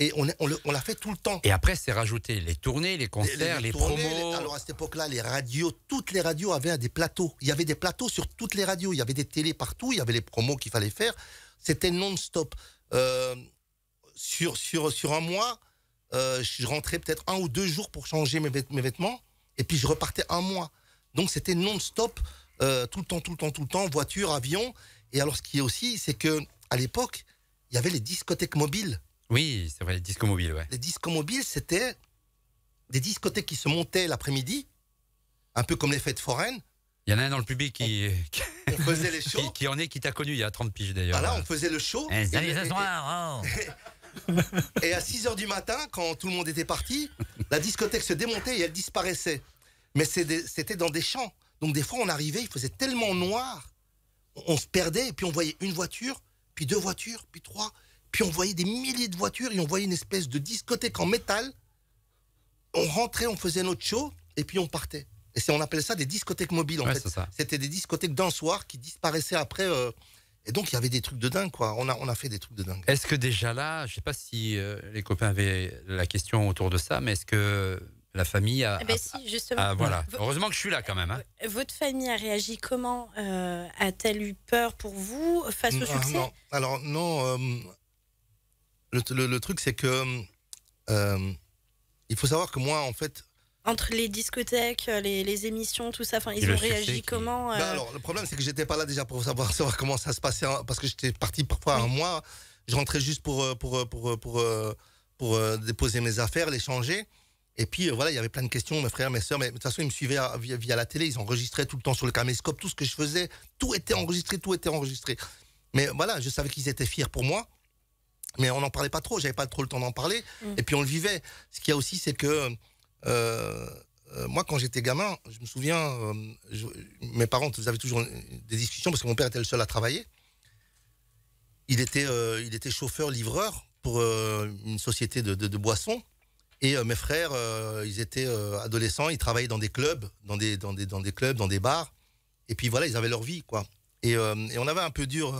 Et on, on, l'a fait tout le temps. Et après, c'est rajouté les tournées, les concerts, les, promos. alors à cette époque-là, les radios, toutes les radios avaient des plateaux. Il y avait des plateaux sur toutes les radios. Il y avait des télés partout. Il y avait les promos qu'il fallait faire. C'était non-stop. Euh, sur, sur, sur un mois, euh, je rentrais peut-être un ou deux jours pour changer mes vêtements et puis je repartais un mois. Donc c'était non-stop, euh, tout le temps, tout le temps, tout le temps, voiture, avion. Et alors ce qui est aussi, c'est que à l'époque, il y avait les discothèques mobiles. Oui, c'est vrai, les discos mobiles, ouais. Les discos mobiles, c'était des discothèques qui se montaient l'après-midi, un peu comme les fêtes foraines. Il y en a un dans le public qui. On, faisait les shows. qui, en est, qui t'a connu il y a 30 piges d'ailleurs. là, on faisait le show. Eh, et, et, oh. Et à 6 heures du matin, quand tout le monde était parti, la discothèque se démontait et elle disparaissait. Mais c'était dans des champs. Donc des fois, on arrivait, il faisait tellement noir, on se perdait, et puis on voyait une voiture, puis deux voitures, puis trois, puis on voyait des milliers de voitures, et on voyait une espèce de discothèque en métal. On rentrait, on faisait notre show, et puis on partait. Et on appelait ça des discothèques mobiles, en fait. C'était des discothèques d'un soir qui disparaissaient après... Euh, et donc, il y avait des trucs de dingue, quoi. On a, on a fait des trucs de dingue. Est-ce que déjà là, je sais pas si euh, les copains avaient la question autour de ça, mais est-ce que la famille a. Eh ben si, justement. Ah, voilà. Heureusement que je suis là quand même. Hein. Votre famille a réagi comment euh, A-t-elle eu peur pour vous face au succès non. Alors, non. Euh, le, le, truc, c'est que. il faut savoir que moi, en fait, entre les discothèques, euh, les, émissions, tout ça, enfin, ils ont réagi comment euh bah, alors, Le problème, c'est que j'étais pas là déjà pour savoir, savoir comment ça se passait, hein, parce que j'étais parti parfois un mois, je rentrais juste pour, euh, pour, pour, pour, déposer mes affaires, les changer. Et puis voilà, il y avait plein de questions, mes frères, mes sœurs, mais de toute façon, ils me suivaient via, la télé, ils enregistraient tout le temps sur le caméscope, tout ce que je faisais, tout était enregistré, tout était enregistré. Mais voilà, je savais qu'ils étaient fiers pour moi, mais on n'en parlait pas trop, j'avais pas trop le temps d'en parler, mmh. et puis on le vivait. Ce qu'il y a aussi, c'est que euh, euh, moi, quand j'étais gamin, je me souviens, euh, mes parents ils avaient toujours des discussions parce que mon père était le seul à travailler. Il était, il était chauffeur-livreur pour une société de, boissons. Et mes frères, ils étaient adolescents, ils travaillaient dans des clubs, dans des, dans des clubs, dans des bars. Et puis voilà, ils avaient leur vie, quoi. Et, on avait un peu dur.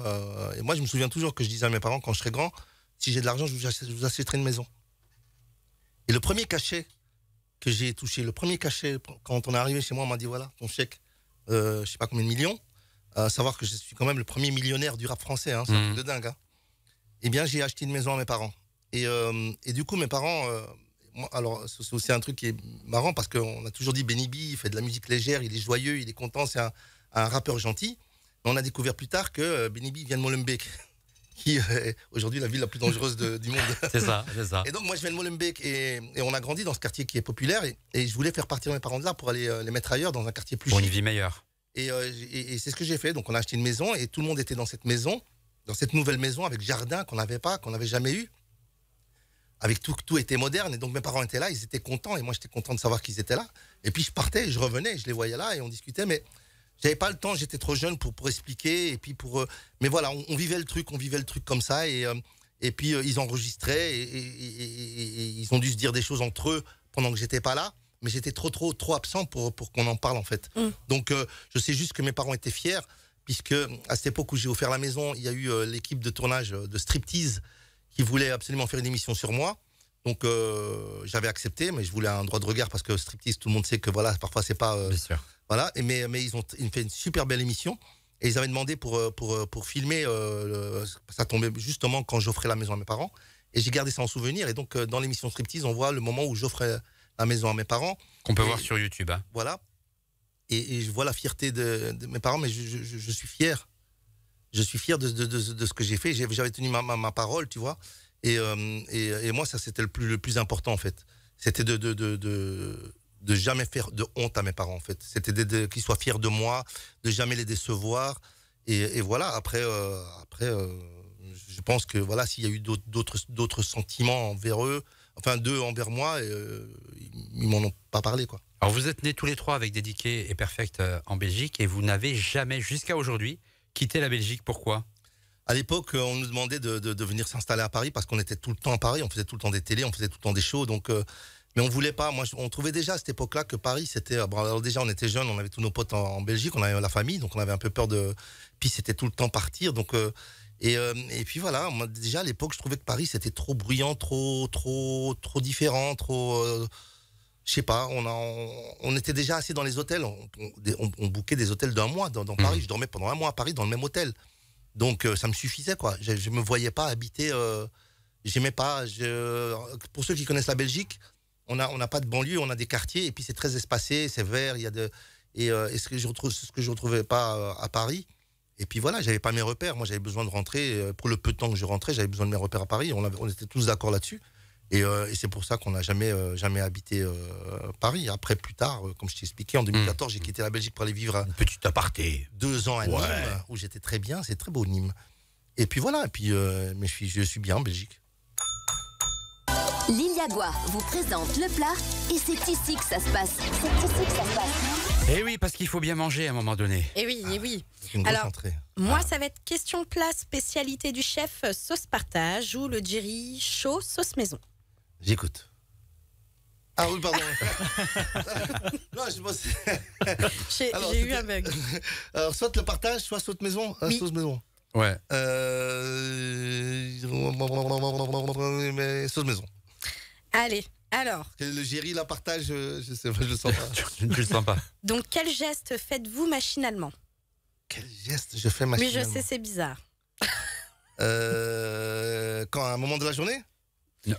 et moi, je me souviens toujours que je disais à mes parents, quand je serai grand, si j'ai de l'argent, je vous achèterai une maison. Et le premier cachet que j'ai touché le premier cachet quand on est arrivé chez moi, on m'a dit voilà ton chèque, euh, je sais pas combien de millions. à savoir que je suis quand même le premier millionnaire du rap français, hein, c'est un mmh. truc de dingue. Hein. Eh bien, j'ai acheté une maison à mes parents. Et, euh, du coup, mes parents, euh, alors c'est aussi un truc qui est marrant parce qu'on a toujours dit Benny il fait de la musique légère, il est joyeux, il est content, c'est un, rappeur gentil. on a découvert plus tard que euh, Benny vient de Molenbeek. qui est aujourd'hui la ville la plus dangereuse du monde. c'est ça, c'est ça. Et donc moi je viens de Molenbeek et, on a grandi dans ce quartier qui est populaire et, je voulais faire partir mes parents de là pour aller euh, les mettre ailleurs dans un quartier plus. Pour une vie meilleure. Euh, et, et c'est ce que j'ai fait. Donc on a acheté une maison et tout le monde était dans cette maison, dans cette nouvelle maison avec jardin qu'on n'avait pas, qu'on n'avait jamais eu. Avec tout, tout était moderne et donc mes parents étaient là, ils étaient contents et moi j'étais content de savoir qu'ils étaient là. Et puis je partais, je revenais, je les voyais là et on discutait mais j'avais pas le temps, j'étais trop jeune pour, pour expliquer et puis pour. Euh, mais voilà, on, vivait le truc, on vivait le truc comme ça et euh, et puis euh, ils enregistraient et, ils ont dû se dire des choses entre eux pendant que j'étais pas là. Mais j'étais trop trop trop absent pour pour qu'on en parle en fait. Mm. Donc je sais juste que mes parents étaient fiers puisque à cette époque où j'ai offert la maison, il y a eu l'équipe de tournage de Striptease qui voulait absolument faire une émission sur moi. Donc j'avais accepté, mais je voulais un droit de regard parce que striptease, tout le monde sait que voilà, parfois c'est pas sûr voilà, et mais, ils ont ils fait une super belle émission. Et ils avaient demandé pour, euh, pour, euh, pour filmer, euh, ça tombait justement quand j'offrais la maison à mes parents. Et j'ai gardé ça en souvenir. Et donc, dans l'émission Striptease, on voit le moment où j'offrais la maison à mes parents. Qu'on peut voir sur YouTube. Hein. Voilà. Et, je vois la fierté de, mes parents, mais je, suis fier. Je suis fier de, de, de ce que j'ai fait. J'avais tenu ma, ma, parole, tu vois. Et, et, moi, ça, c'était le plus, le plus important, en fait. C'était de, de, de jamais faire de honte à mes parents en fait. C'était de, qu'ils soient fiers de moi, de jamais les décevoir. Et, voilà, après, euh, après euh, je pense que voilà, s'il y a eu d'autres, sentiments envers eux, enfin d'eux envers moi, et, euh, ils m'en ont pas parlé quoi. Alors vous êtes nés tous les trois avec Dédiqué et Perfect en Belgique et vous n'avez jamais jusqu'à aujourd'hui quitté la Belgique. Pourquoi à l'époque, on nous demandait de, venir s'installer à Paris parce qu'on était tout le temps à Paris, on faisait tout le temps des télés, on faisait tout le temps des shows. Donc, mais on voulait pas. Moi, on trouvait déjà à cette époque-là que Paris, c'était. Euh, déjà, on était jeunes, on avait tous nos potes en, Belgique, on avait la famille, donc on avait un peu peur de. Puis c'était tout le temps partir, donc. Euh, et, euh, et, puis voilà, moi, déjà à l'époque, je trouvais que Paris c'était trop bruyant, trop, trop, trop différent, trop. je sais pas, on, on, était déjà assez dans les hôtels. On, on, bouquait des hôtels d'un mois dans, Paris. Mmh. Je dormais pendant un mois à Paris dans le même hôtel. Donc ça me suffisait, quoi. Je, je me voyais pas habiter. J'aimais pas. Je... Pour ceux qui connaissent la Belgique, on n'a pas de banlieue, on a des quartiers, et puis c'est très espacé, c'est vert, il y a de... Et, euh, ce que je retrouve, ce que je retrouvais pas euh, à Paris. Et puis voilà, j'avais pas mes repères. Moi, j'avais besoin de rentrer. Euh, pour le peu de temps que je rentrais, j'avais besoin de mes repères à Paris. On, on était tous d'accord là-dessus. Et, c'est pour ça qu'on n'a jamais, jamais habité Paris. Après, plus tard, comme je t'ai expliqué, en 2014, j'ai mmh. quitté la Belgique pour aller vivre un petit aparté. Deux ans à Nîmes, où j'étais très bien. C'est très beau Nîmes. Et puis voilà. Et puis, mais je suis, je suis bien en Belgique. Liliagua vous présente le plat et c'est ici que ça se passe. C'est ça se passe. Eh oui, parce qu'il faut bien manger à un moment donné. Eh oui, eh oui. Alors, moi, ça va être question plat, spécialité du chef, euh, sauce partage ou le jerry chaud, sauce maison. J'écoute. Ah oui, pardon. non, je J'ai eu un bug. Alors, soit le partage, soit saute maison, sauce maison. Hein, Ouais. Euh... Sauce maison. Allez, alors. Le Géry la partage, euh, je sais pas, je sens pas. tu, tu le sens pas. Donc, quel geste faites-vous machinalement Quel geste je fais machinalement Oui, je sais, c'est bizarre. Euh... Quand, à un moment de la journée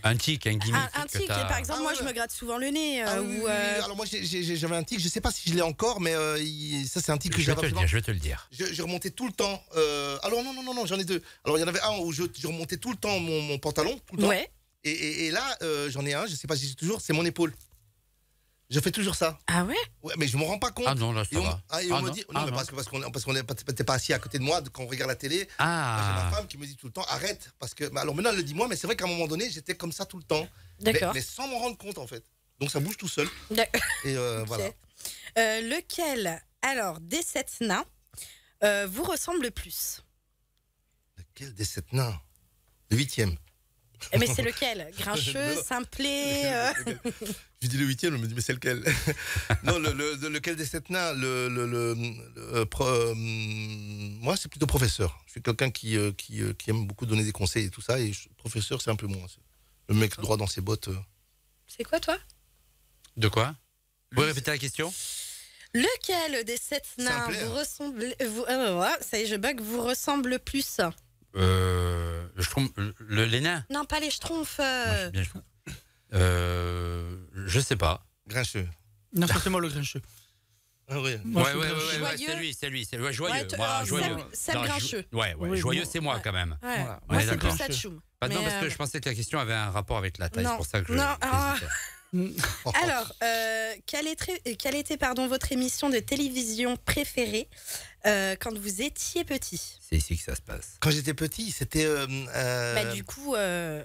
un tic, un gimmick. Un, tic, par exemple, ah, moi je me gratte souvent le nez. Ah euh, euh, alors moi j'avais un tic, je sais pas si je l'ai encore, mais euh, ça c'est un tic que j'avais. Je, vais te, je vais te le dire. Je, remontais tout le temps. alors non, non, non, non j'en ai deux. Alors il y en avait un où je, remontais tout le temps mon, pantalon, Ouais. Et, et là, j'en ai un, je sais pas si c'est toujours, c'est mon épaule. Je fais toujours ça. Ah ouais Ouais, mais je m'en rends pas compte. Ah non, là, ça et on, ah, on ah me non. dit, non, ah mais parce qu'on parce pas, assis à côté de moi quand on regarde la télé. Ah. J'ai ma femme qui me dit tout le temps, arrête, parce que. Alors maintenant, elle le dit moi, mais c'est vrai qu'à un moment donné, j'étais comme ça tout le temps. D'accord. Mais, sans m'en rendre compte en fait. Donc ça bouge tout seul. D'accord. Et euh, voilà. Euh, lequel, alors, des sept nains, euh, vous ressemble le plus Lequel des sept nains Le huitième. Eh, mais c'est lequel Grincheux, Simplet euh... Je dis le huitième, je me dis, mais c'est lequel Non, lequel des sept nains le, euh, euh, Moi, c'est plutôt professeur. Je suis quelqu'un euh, qui, aime beaucoup donner des conseils et tout ça, et professeur, c'est un peu moins. Le mec droit dans ses bottes. C'est quoi, toi De quoi Vous pouvez répéter la question Lequel des sept nains vous ressemble. ça y je bug, vous ressemble plus euh, le le, les nains Non, pas les schtroumpfs. Euh... euh je, sais pas. Grincheux. Non, moi le grincheux. Ah oui. Ouais, ouais, ouais, c'est lui, c'est lui, c'est lui. joyeux. Ouais, ah, le joyeux. Sam, Ouais, ouais, oui, joyeux, c'est moi quand même. Moi, c'est plus Satchoum. Bah, non, parce que euh, je pensais que la question avait un rapport avec la taille, c'est pour ça que je. Non, ah. Alors, euh, quelle, était, euh, quelle était, pardon, votre émission de télévision préférée euh, quand vous étiez petit C'est ici que ça se passe. Quand j'étais petit, c'était. Euh, euh bah, du coup.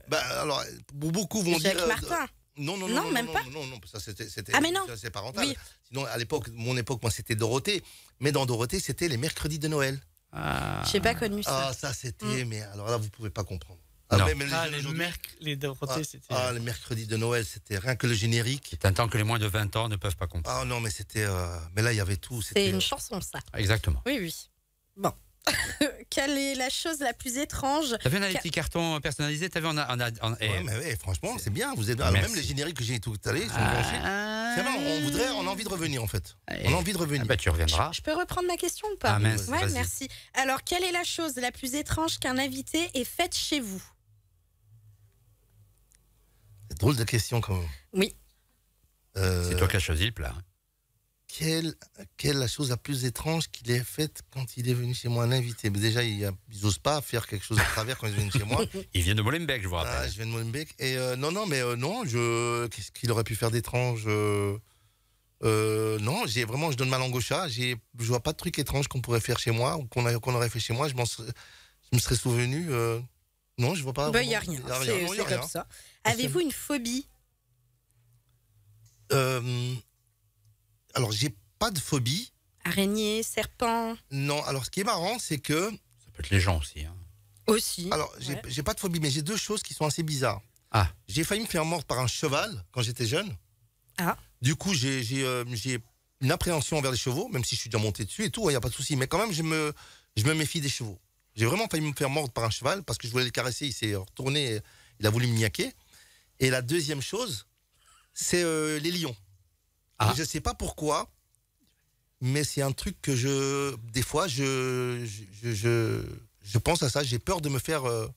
Bah, alors, beaucoup vont Jacques dire. Martin. Non, non, non, non, même pas. Non, non, ça c'était, ah, mais non. c'est parental. Sinon, à l'époque, mon époque, moi, c'était Dorothée, mais dans Dorothée, c'était les mercredis de Noël. Ah. J'ai pas connu ça. Ah, ça c'était, mm. mais alors là, vous pouvez pas comprendre. Ah, non. ah, les, ah, les Dorothées, ah, c'était. Ah, euh, les mercredis de Noël, c'était rien que le générique. C'est un temps que les moins de 20 ans ne peuvent pas comprendre. Ah non, mais c'était, euh, mais là, il y avait tout. C'est une euh, chanson, ça. Exactement. Oui, oui. Bon. Quelle est la chose la plus étrange T'as vu, euh, on a les petits cartons personnalisés. mais franchement, c'est bien. Vous êtes... Ah, même les génériques que j'ai tout à l'heure, ah. on voudrait, on a envie de revenir en fait. Eh. On a envie de revenir. Ah bah, tu reviendras. Je, peux reprendre ma question ou pas merci. Alors, quelle est la chose la plus étrange qu'un invité ait faite chez vous Drôle de question quand même. Oui. Euh, c'est toi qui as choisi le plat quelle, quelle la chose la plus étrange qu'il ait faite quand il est venu chez moi, un invité Mais Déjà, ils n'osent pas faire quelque chose de travers quand ils viennent chez moi. Il vient de Molenbeek, je vous rappelle. Ah, je viens de Molenbeek. Et euh, non, non, mais euh, non, je... qu'est-ce qu'il aurait pu faire d'étrange euh, non, j'ai vraiment, je donne ma langue au chat. Je je vois pas de truc étrange qu'on pourrait faire chez moi ou qu'on, aurait fait chez moi. Je, je me serais souvenu. non, je vois pas. Bah, il n'y a rien. C'est, comme ça. Avez-vous une phobie alors, j'ai pas de phobie. Araignée, serpent. Non, alors ce qui est marrant, c'est que. Ça peut être les gens aussi. Hein. Aussi. Alors, j'ai pas de phobie, mais j'ai deux choses qui sont assez bizarres. Ah. J'ai failli me faire mordre par un cheval quand j'étais jeune. Ah. Du coup, j'ai euh, une appréhension envers les chevaux, même si je suis déjà monté dessus et tout, il hein, n'y a pas de souci. Mais quand même, je me, je me méfie des chevaux. J'ai vraiment failli me faire mordre par un cheval parce que je voulais le caresser, il s'est retourné, il a voulu me niaquer. Et la deuxième chose, c'est euh, les lions. Ah. Je ne sais pas pourquoi, mais c'est un truc que je. Des fois, je, je, je, pense à ça. J'ai peur de me faire. Euh,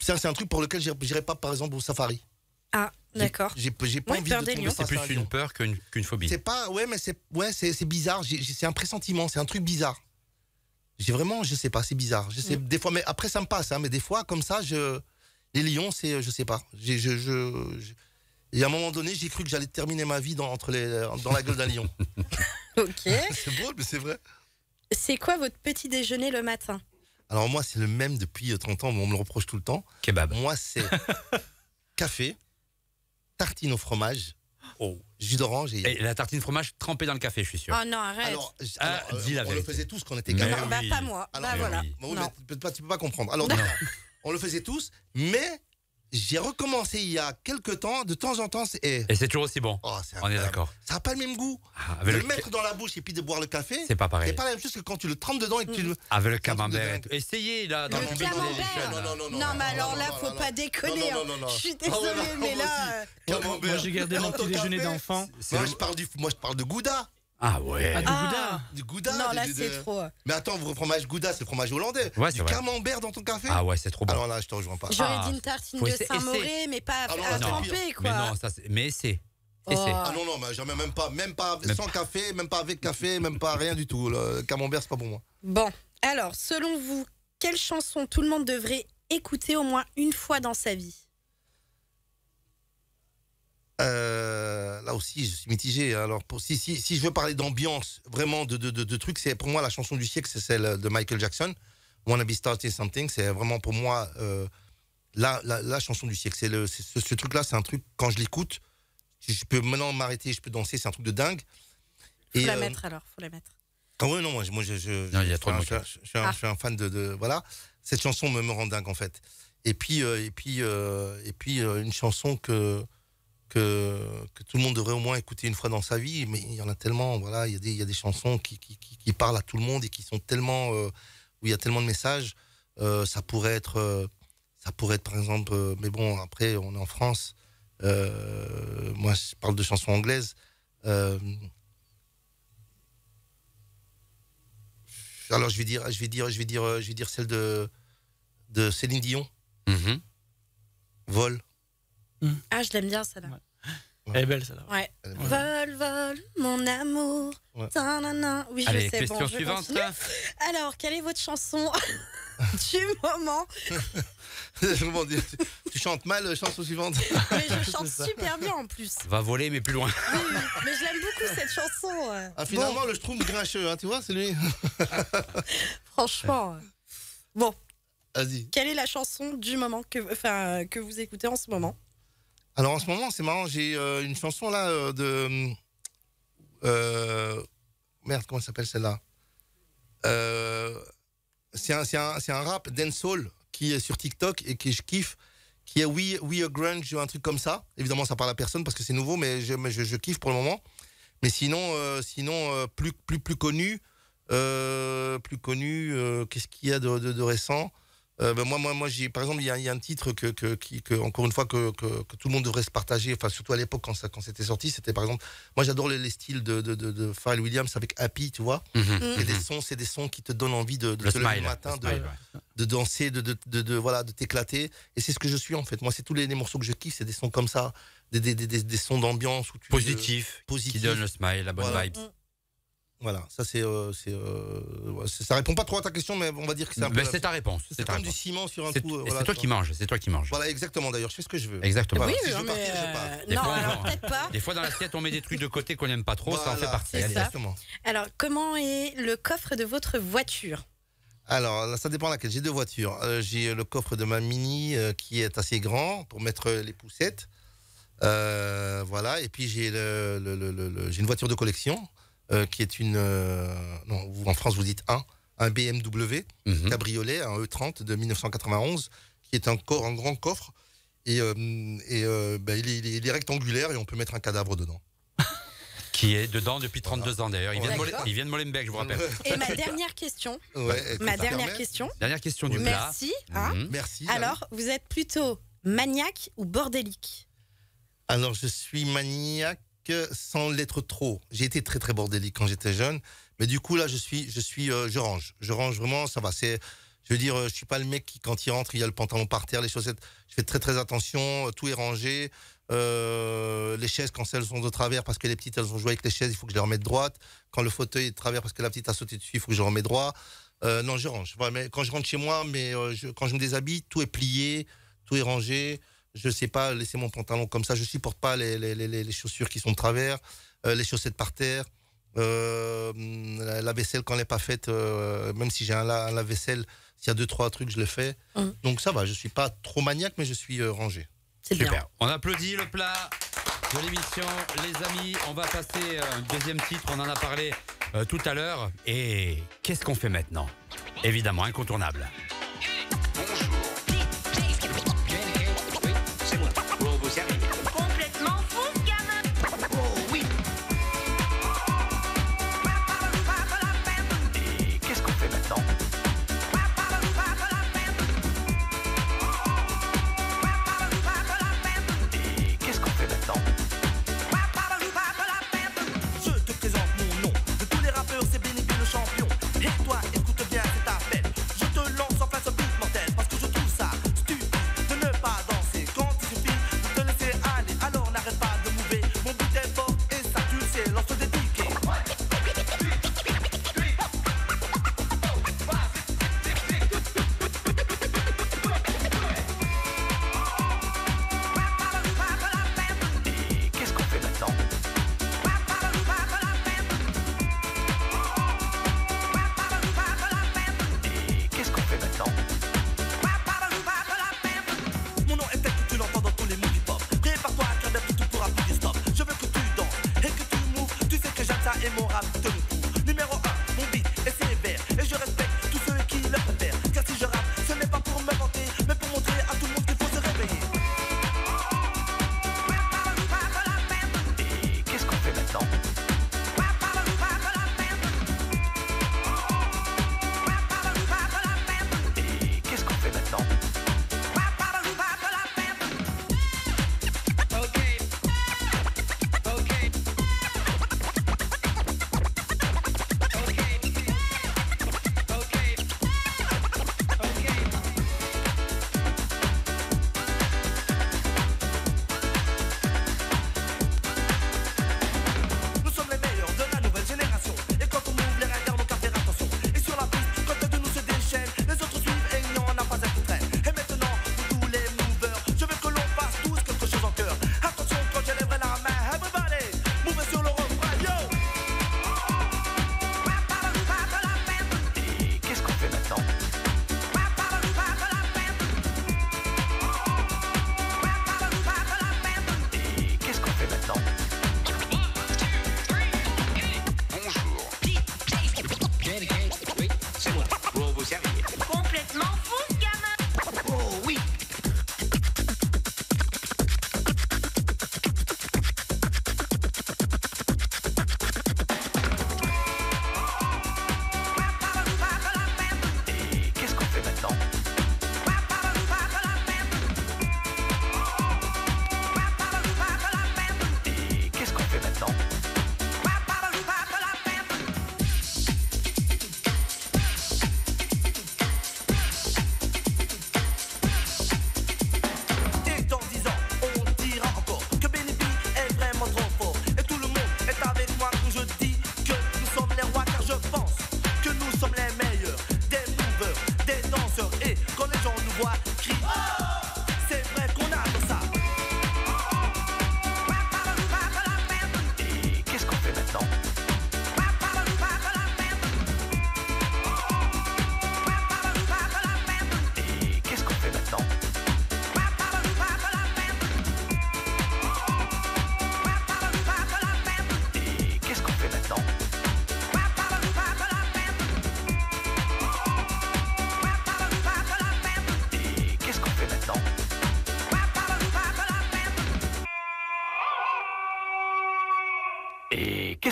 c'est un truc pour lequel je n'irai pas, par exemple, au safari. Ah, d'accord. J'ai pas envie de C'est plus une peur qu'une phobie. C'est pas. Ouais, mais c'est ouais, bizarre. C'est un pressentiment. C'est un truc bizarre. J'ai vraiment. Je sais pas. C'est bizarre. Je sais, mm. Des fois, mais après, ça me passe. Hein, mais des fois, comme ça, je. Les lions, c'est. Je sais pas. Je. je et à un moment donné, j'ai cru que j'allais terminer ma vie dans, entre les, dans la gueule d'un lion. ok. c'est beau, mais c'est vrai. C'est quoi votre petit déjeuner le matin Alors moi, c'est le même depuis 30 euh, ans, mais on me le reproche tout le temps. Kebab. Moi, c'est café, tartine au fromage, oh. jus d'orange. Et... la tartine fromage trempée dans le café, je suis sûr. Oh non, arrête. Alors, ah, euh, on le faisait tous quand on était camarades. Oui. Bah, pas moi. Bah, voilà. Tu, peux pas, peux pas comprendre. Alors, on le faisait tous, mais j'ai recommencé il y a quelques temps, de temps en temps, Et, eh. Et c'est toujours aussi bon. Oh, On est d'accord. Ça n'a pas le même goût. Ah, de le, mettre dans la bouche et puis de boire le café, C'est pas pareil. c'est pas la même chose que quand tu le trempes dedans et que tu mm. le. Avec le camembert. Essayez là. Le camembert. Non, non, non, non. mais alors là, faut pas déconner. Je suis ah désolé, ah mais là. Euh, moi, j'ai gardé mon petit déjeuner d'enfant. moi, je parle de Gouda. Ah ouais. Ah, du ah. gouda. Du gouda. Non, là, c'est trop. Mais attends, vous fromage gouda, c'est fromage hollandais. Ouais, c'est du camembert dans ton café Ah ouais, c'est trop bon. Alors là, je te rejoins pas. J'aurais ah. dit une tartine de Saint-Mauré, mais pas Ah à tremper, quoi. mais non, ça c'est. Mais c'est. Oh. Ah non, non, mais jamais, même pas, même pas sans café, même pas avec café, même pas rien du tout. Le camembert, c'est pas pour moi. Bon, alors, selon vous, quelle chanson tout le monde devrait écouter au moins une fois dans sa vie euh, là aussi, je suis mitigé. Hein. Alors, pour, si, si, si je veux parler d'ambiance, vraiment de, de, trucs, c'est pour moi la chanson du siècle, c'est celle de Michael Jackson. Wanna Be Starting Something, c'est vraiment pour moi euh, la, chanson du siècle. ce, truc-là, c'est un truc, quand je l'écoute, je peux maintenant m'arrêter, je peux danser, c'est un truc de dingue. Faut Et, la euh, mettre alors, faut la mettre. Ah non, moi, je, je, suis un fan de, Voilà, cette chanson me, rend dingue en fait. Et puis, et puis, et puis une chanson que que, tout le monde devrait au moins écouter une fois dans sa vie. Mais il y en a tellement, voilà, il y a des, chansons qui, parlent à tout le monde et qui sont tellement, euh, où il y a tellement de messages. Euh, ça pourrait être, euh, ça pourrait être par exemple, mais bon, après on est en France. moi, je parle de chansons anglaises. alors je vais dire, je vais dire, je vais dire, je vais dire celle de Céline Dion. Mhm. Vol, ah, je l'aime bien celle-là. Elle est belle celle-là. Ouais. Vol, vol, mon amour. Ouais. non. Oui, Allez, je sais. Question suivante. Alors, quelle est votre chanson du moment tu, chantes mal, euh, chanson suivante. Mais je chante super bien en plus. Va voler, mais plus loin. Oui, mais je l'aime beaucoup cette chanson. Ah, finalement, le Schtroumpf grincheux, hein, tu vois, c'est lui. Franchement. Euh, bon. Vas-y. Quelle est la chanson du moment que, euh, que vous écoutez en ce moment alors en ce moment, c'est marrant, j'ai euh, une chanson là euh, de. Euh, merde, comment s'appelle celle-là C'est un, rap un, rap, Soul, qui est sur TikTok et qui je kiffe, qui est We, We Are Grunge ou un truc comme ça. Évidemment, ça parle à personne parce que c'est nouveau, mais, je, je, kiffe pour le moment. Mais sinon, sinon plus, plus, plus connu, plus connu, qu'est-ce qu'il y a de récent euh, ben, moi, moi, moi, j'ai, par exemple, il y a, un titre que, que, encore une fois, que, que, tout le monde devrait se partager. Enfin, surtout à l'époque quand ça, quand c'était sorti, c'était par exemple, moi, j'adore les, styles de, de, de, Williams avec Happy, tu vois. Mhm. Mhm. des sons, c'est des sons qui te donnent envie de, de te lever le matin, de, de danser, de, de, de, voilà, de t'éclater. Et c'est ce que je suis en fait. Moi, c'est tous les, morceaux que je kiffe, c'est des sons comme ça, des, des, des, des sons d'ambiance positif, qui donnent le smile, la bonne vibe. Mm. Voilà, ça euh, euh, c'est, ça répond pas trop à ta question, mais on va dire que c'est. Ben, c'est ta réponse. C'est comme du ciment sur un trou. Euh, c'est toi qui manges, c'est toi qui manges. Voilà, exactement. D'ailleurs, je fais ce que je veux. Exactement. Oui, mais je partir, je des non, peut-être pas. Des fois, dans l'assiette, on met des trucs de côté qu'on n'aime pas trop, ça en fait partie. Exactement. Alors, comment est le coffre de votre voiture alors, ça dépend laquelle. J'ai deux voitures. j'ai le coffre de ma Mini qui est assez grand pour mettre les poussettes. voilà. Et puis, j'ai le, le, une voiture de collection euh, qui est une. Euh, en France, vous dites un, un BMW mhm. cabriolet, un E30 de 1991, qui est un, un grand coffre. Et, euh, et ben, il, est, rectangulaire et on peut mettre un cadavre dedans. qui est dedans depuis 32 ans d'ailleurs. Il, vient de, Molenbeek, je vous rappelle. Et ma dernière question. ma dernière question. Dernière question du Merci, hein. mhm. Merci. Alors, vous êtes plutôt maniaque ou bordélique Alors, je suis maniaque sans l'être trop. J'ai été très très bordélique quand j'étais jeune, mais du coup là je suis je suis euh, je range, je range vraiment, ça va. C'est je veux dire, euh, je suis pas le mec qui quand il rentre il y a le pantalon par terre, les chaussettes. Je fais très très attention, euh, tout est rangé. les chaises quand elles sont de travers parce que les petites elles ont joué avec les chaises, il faut que je les remette droite. Quand le fauteuil est de travers parce que la petite a sauté dessus, il faut que je les remette droit. non, je range. quand je rentre chez moi, mais quand je me déshabille, tout est plié, tout est rangé je sais pas laisser mon pantalon comme ça. Je supporte pas les, chaussures qui sont de travers, euh, les chaussettes par terre, euh, la, vaisselle quand elle n'est pas faite. Euh, même si j'ai un, la vaisselle s'il y a deux trois trucs, je le fais. Mmh. Donc ça va. Je suis pas trop maniaque, mais je suis rangé. C'est Bien. On applaudit le plat de l'émission, les amis. On va passer un deuxième titre. On en a parlé tout à l'heure. Et qu'est-ce qu'on fait maintenant Évidemment, incontournable.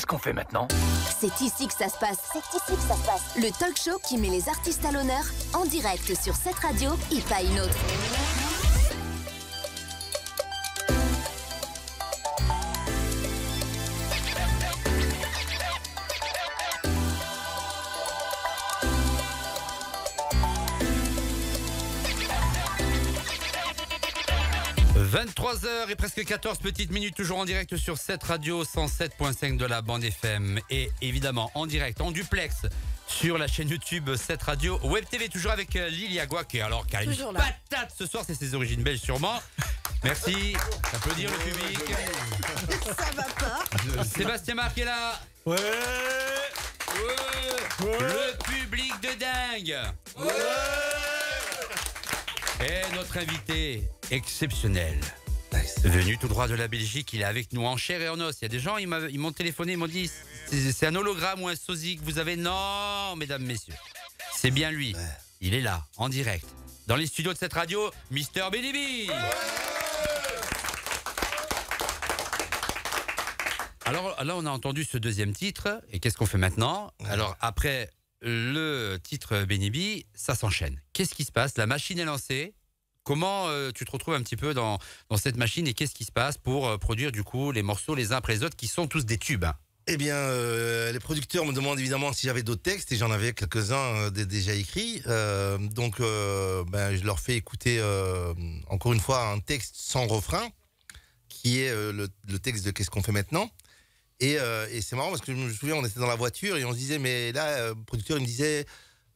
Qu'est-ce qu'on fait maintenant C'est ici que ça se passe. C'est ici que ça se passe. Le talk show qui met les artistes à l'honneur en direct sur cette radio il pas une autre. presque 14 petites minutes, toujours en direct sur 7 radio 107.5 de la bande FM. Et évidemment, en direct, en duplex, sur la chaîne YouTube 7 Radio Web TV, toujours avec euh, Lilia est alors qui a une patate ce soir, c'est ses origines belges sûrement. Merci, applaudir le public. Ça va pas. Sébastien Marc est là. Ouais. ouais. ouais. Le public de dingue. Et notre invité exceptionnel, Venu tout droit de la Belgique, il est avec nous en chair et en os. Il y a des gens, ils m'ont téléphoné, ils m'ont dit c'est un hologramme ou un sosie que vous avez. Non, mesdames, messieurs, c'est bien lui. Il est là, en direct, dans les studios de cette radio, Mister Benibi Alors là, on a entendu ce deuxième titre. Et qu'est-ce qu'on fait maintenant Alors après le titre Benibi, ça s'enchaîne. Qu'est-ce qui se passe La machine est lancée. Comment euh, tu te retrouves un petit peu dans, cette machine et qu'est-ce qui se passe pour euh, produire du coup les morceaux les uns après les autres qui sont tous des tubes hein eh bien, euh, les producteurs me demandent évidemment si j'avais d'autres textes et j'en avais quelques-uns déjà écrits. donc, ben, je leur fais écouter encore une fois un texte sans refrain, qui est le, texte de Qu'est-ce qu'on fait maintenant. Et, c'est marrant parce que je me souviens, on était dans la voiture et on se disait, mais là, le producteur, me disait,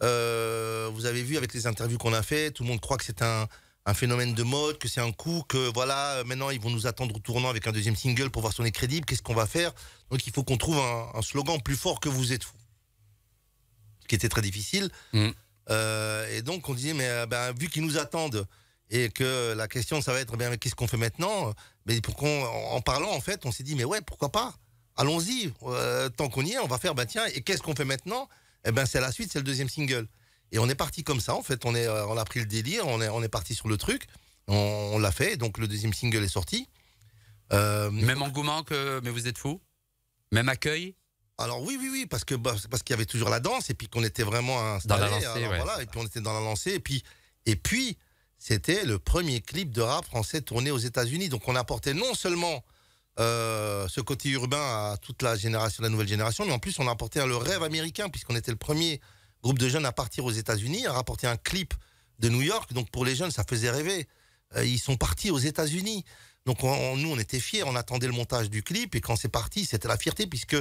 vous avez vu avec les interviews qu'on a fait, tout le monde croit que c'est un, un phénomène de mode, que c'est un coup, que voilà, maintenant ils vont nous attendre au tournant avec un deuxième single pour voir si on est crédible, qu'est-ce qu'on va faire. Donc il faut qu'on trouve un, slogan plus fort que vous êtes fou. Ce qui était très difficile. Mm. Euh, et donc on disait, mais euh, ben, vu qu'ils nous attendent et que la question ça va être, eh bien, qu'est-ce qu'on fait maintenant mais pour En parlant en fait, on s'est dit, mais ouais, pourquoi pas Allons-y, euh, tant qu'on y est, on va faire, ben tiens, et qu'est-ce qu'on fait maintenant Eh ben c'est la suite, c'est le deuxième single. Et on est parti comme ça, en fait. On, euh, a pris le délire, on est, parti sur le truc. On, l'a fait, donc le deuxième single est sorti. Euh, Même engouement que Mais vous êtes fou Même accueil alors oui, oui, oui, parce que bah, parce qu'il y avait toujours la danse et puis qu'on était vraiment installé, et puis on était dans la lancée et puis et puis c'était le premier clip de rap français tourné aux États-Unis. Donc on apportait non seulement euh, ce côté urbain à toute la génération, la nouvelle génération, mais en plus on apportait le rêve américain puisqu'on était le premier groupe de jeunes à partir aux États-Unis, à rapporté un clip de New York. Donc pour les jeunes, ça faisait rêver. Euh, ils sont partis aux États-Unis. Donc nous, on était fiers, on attendait le montage du clip. Et quand c'est parti, c'était la fierté, puisque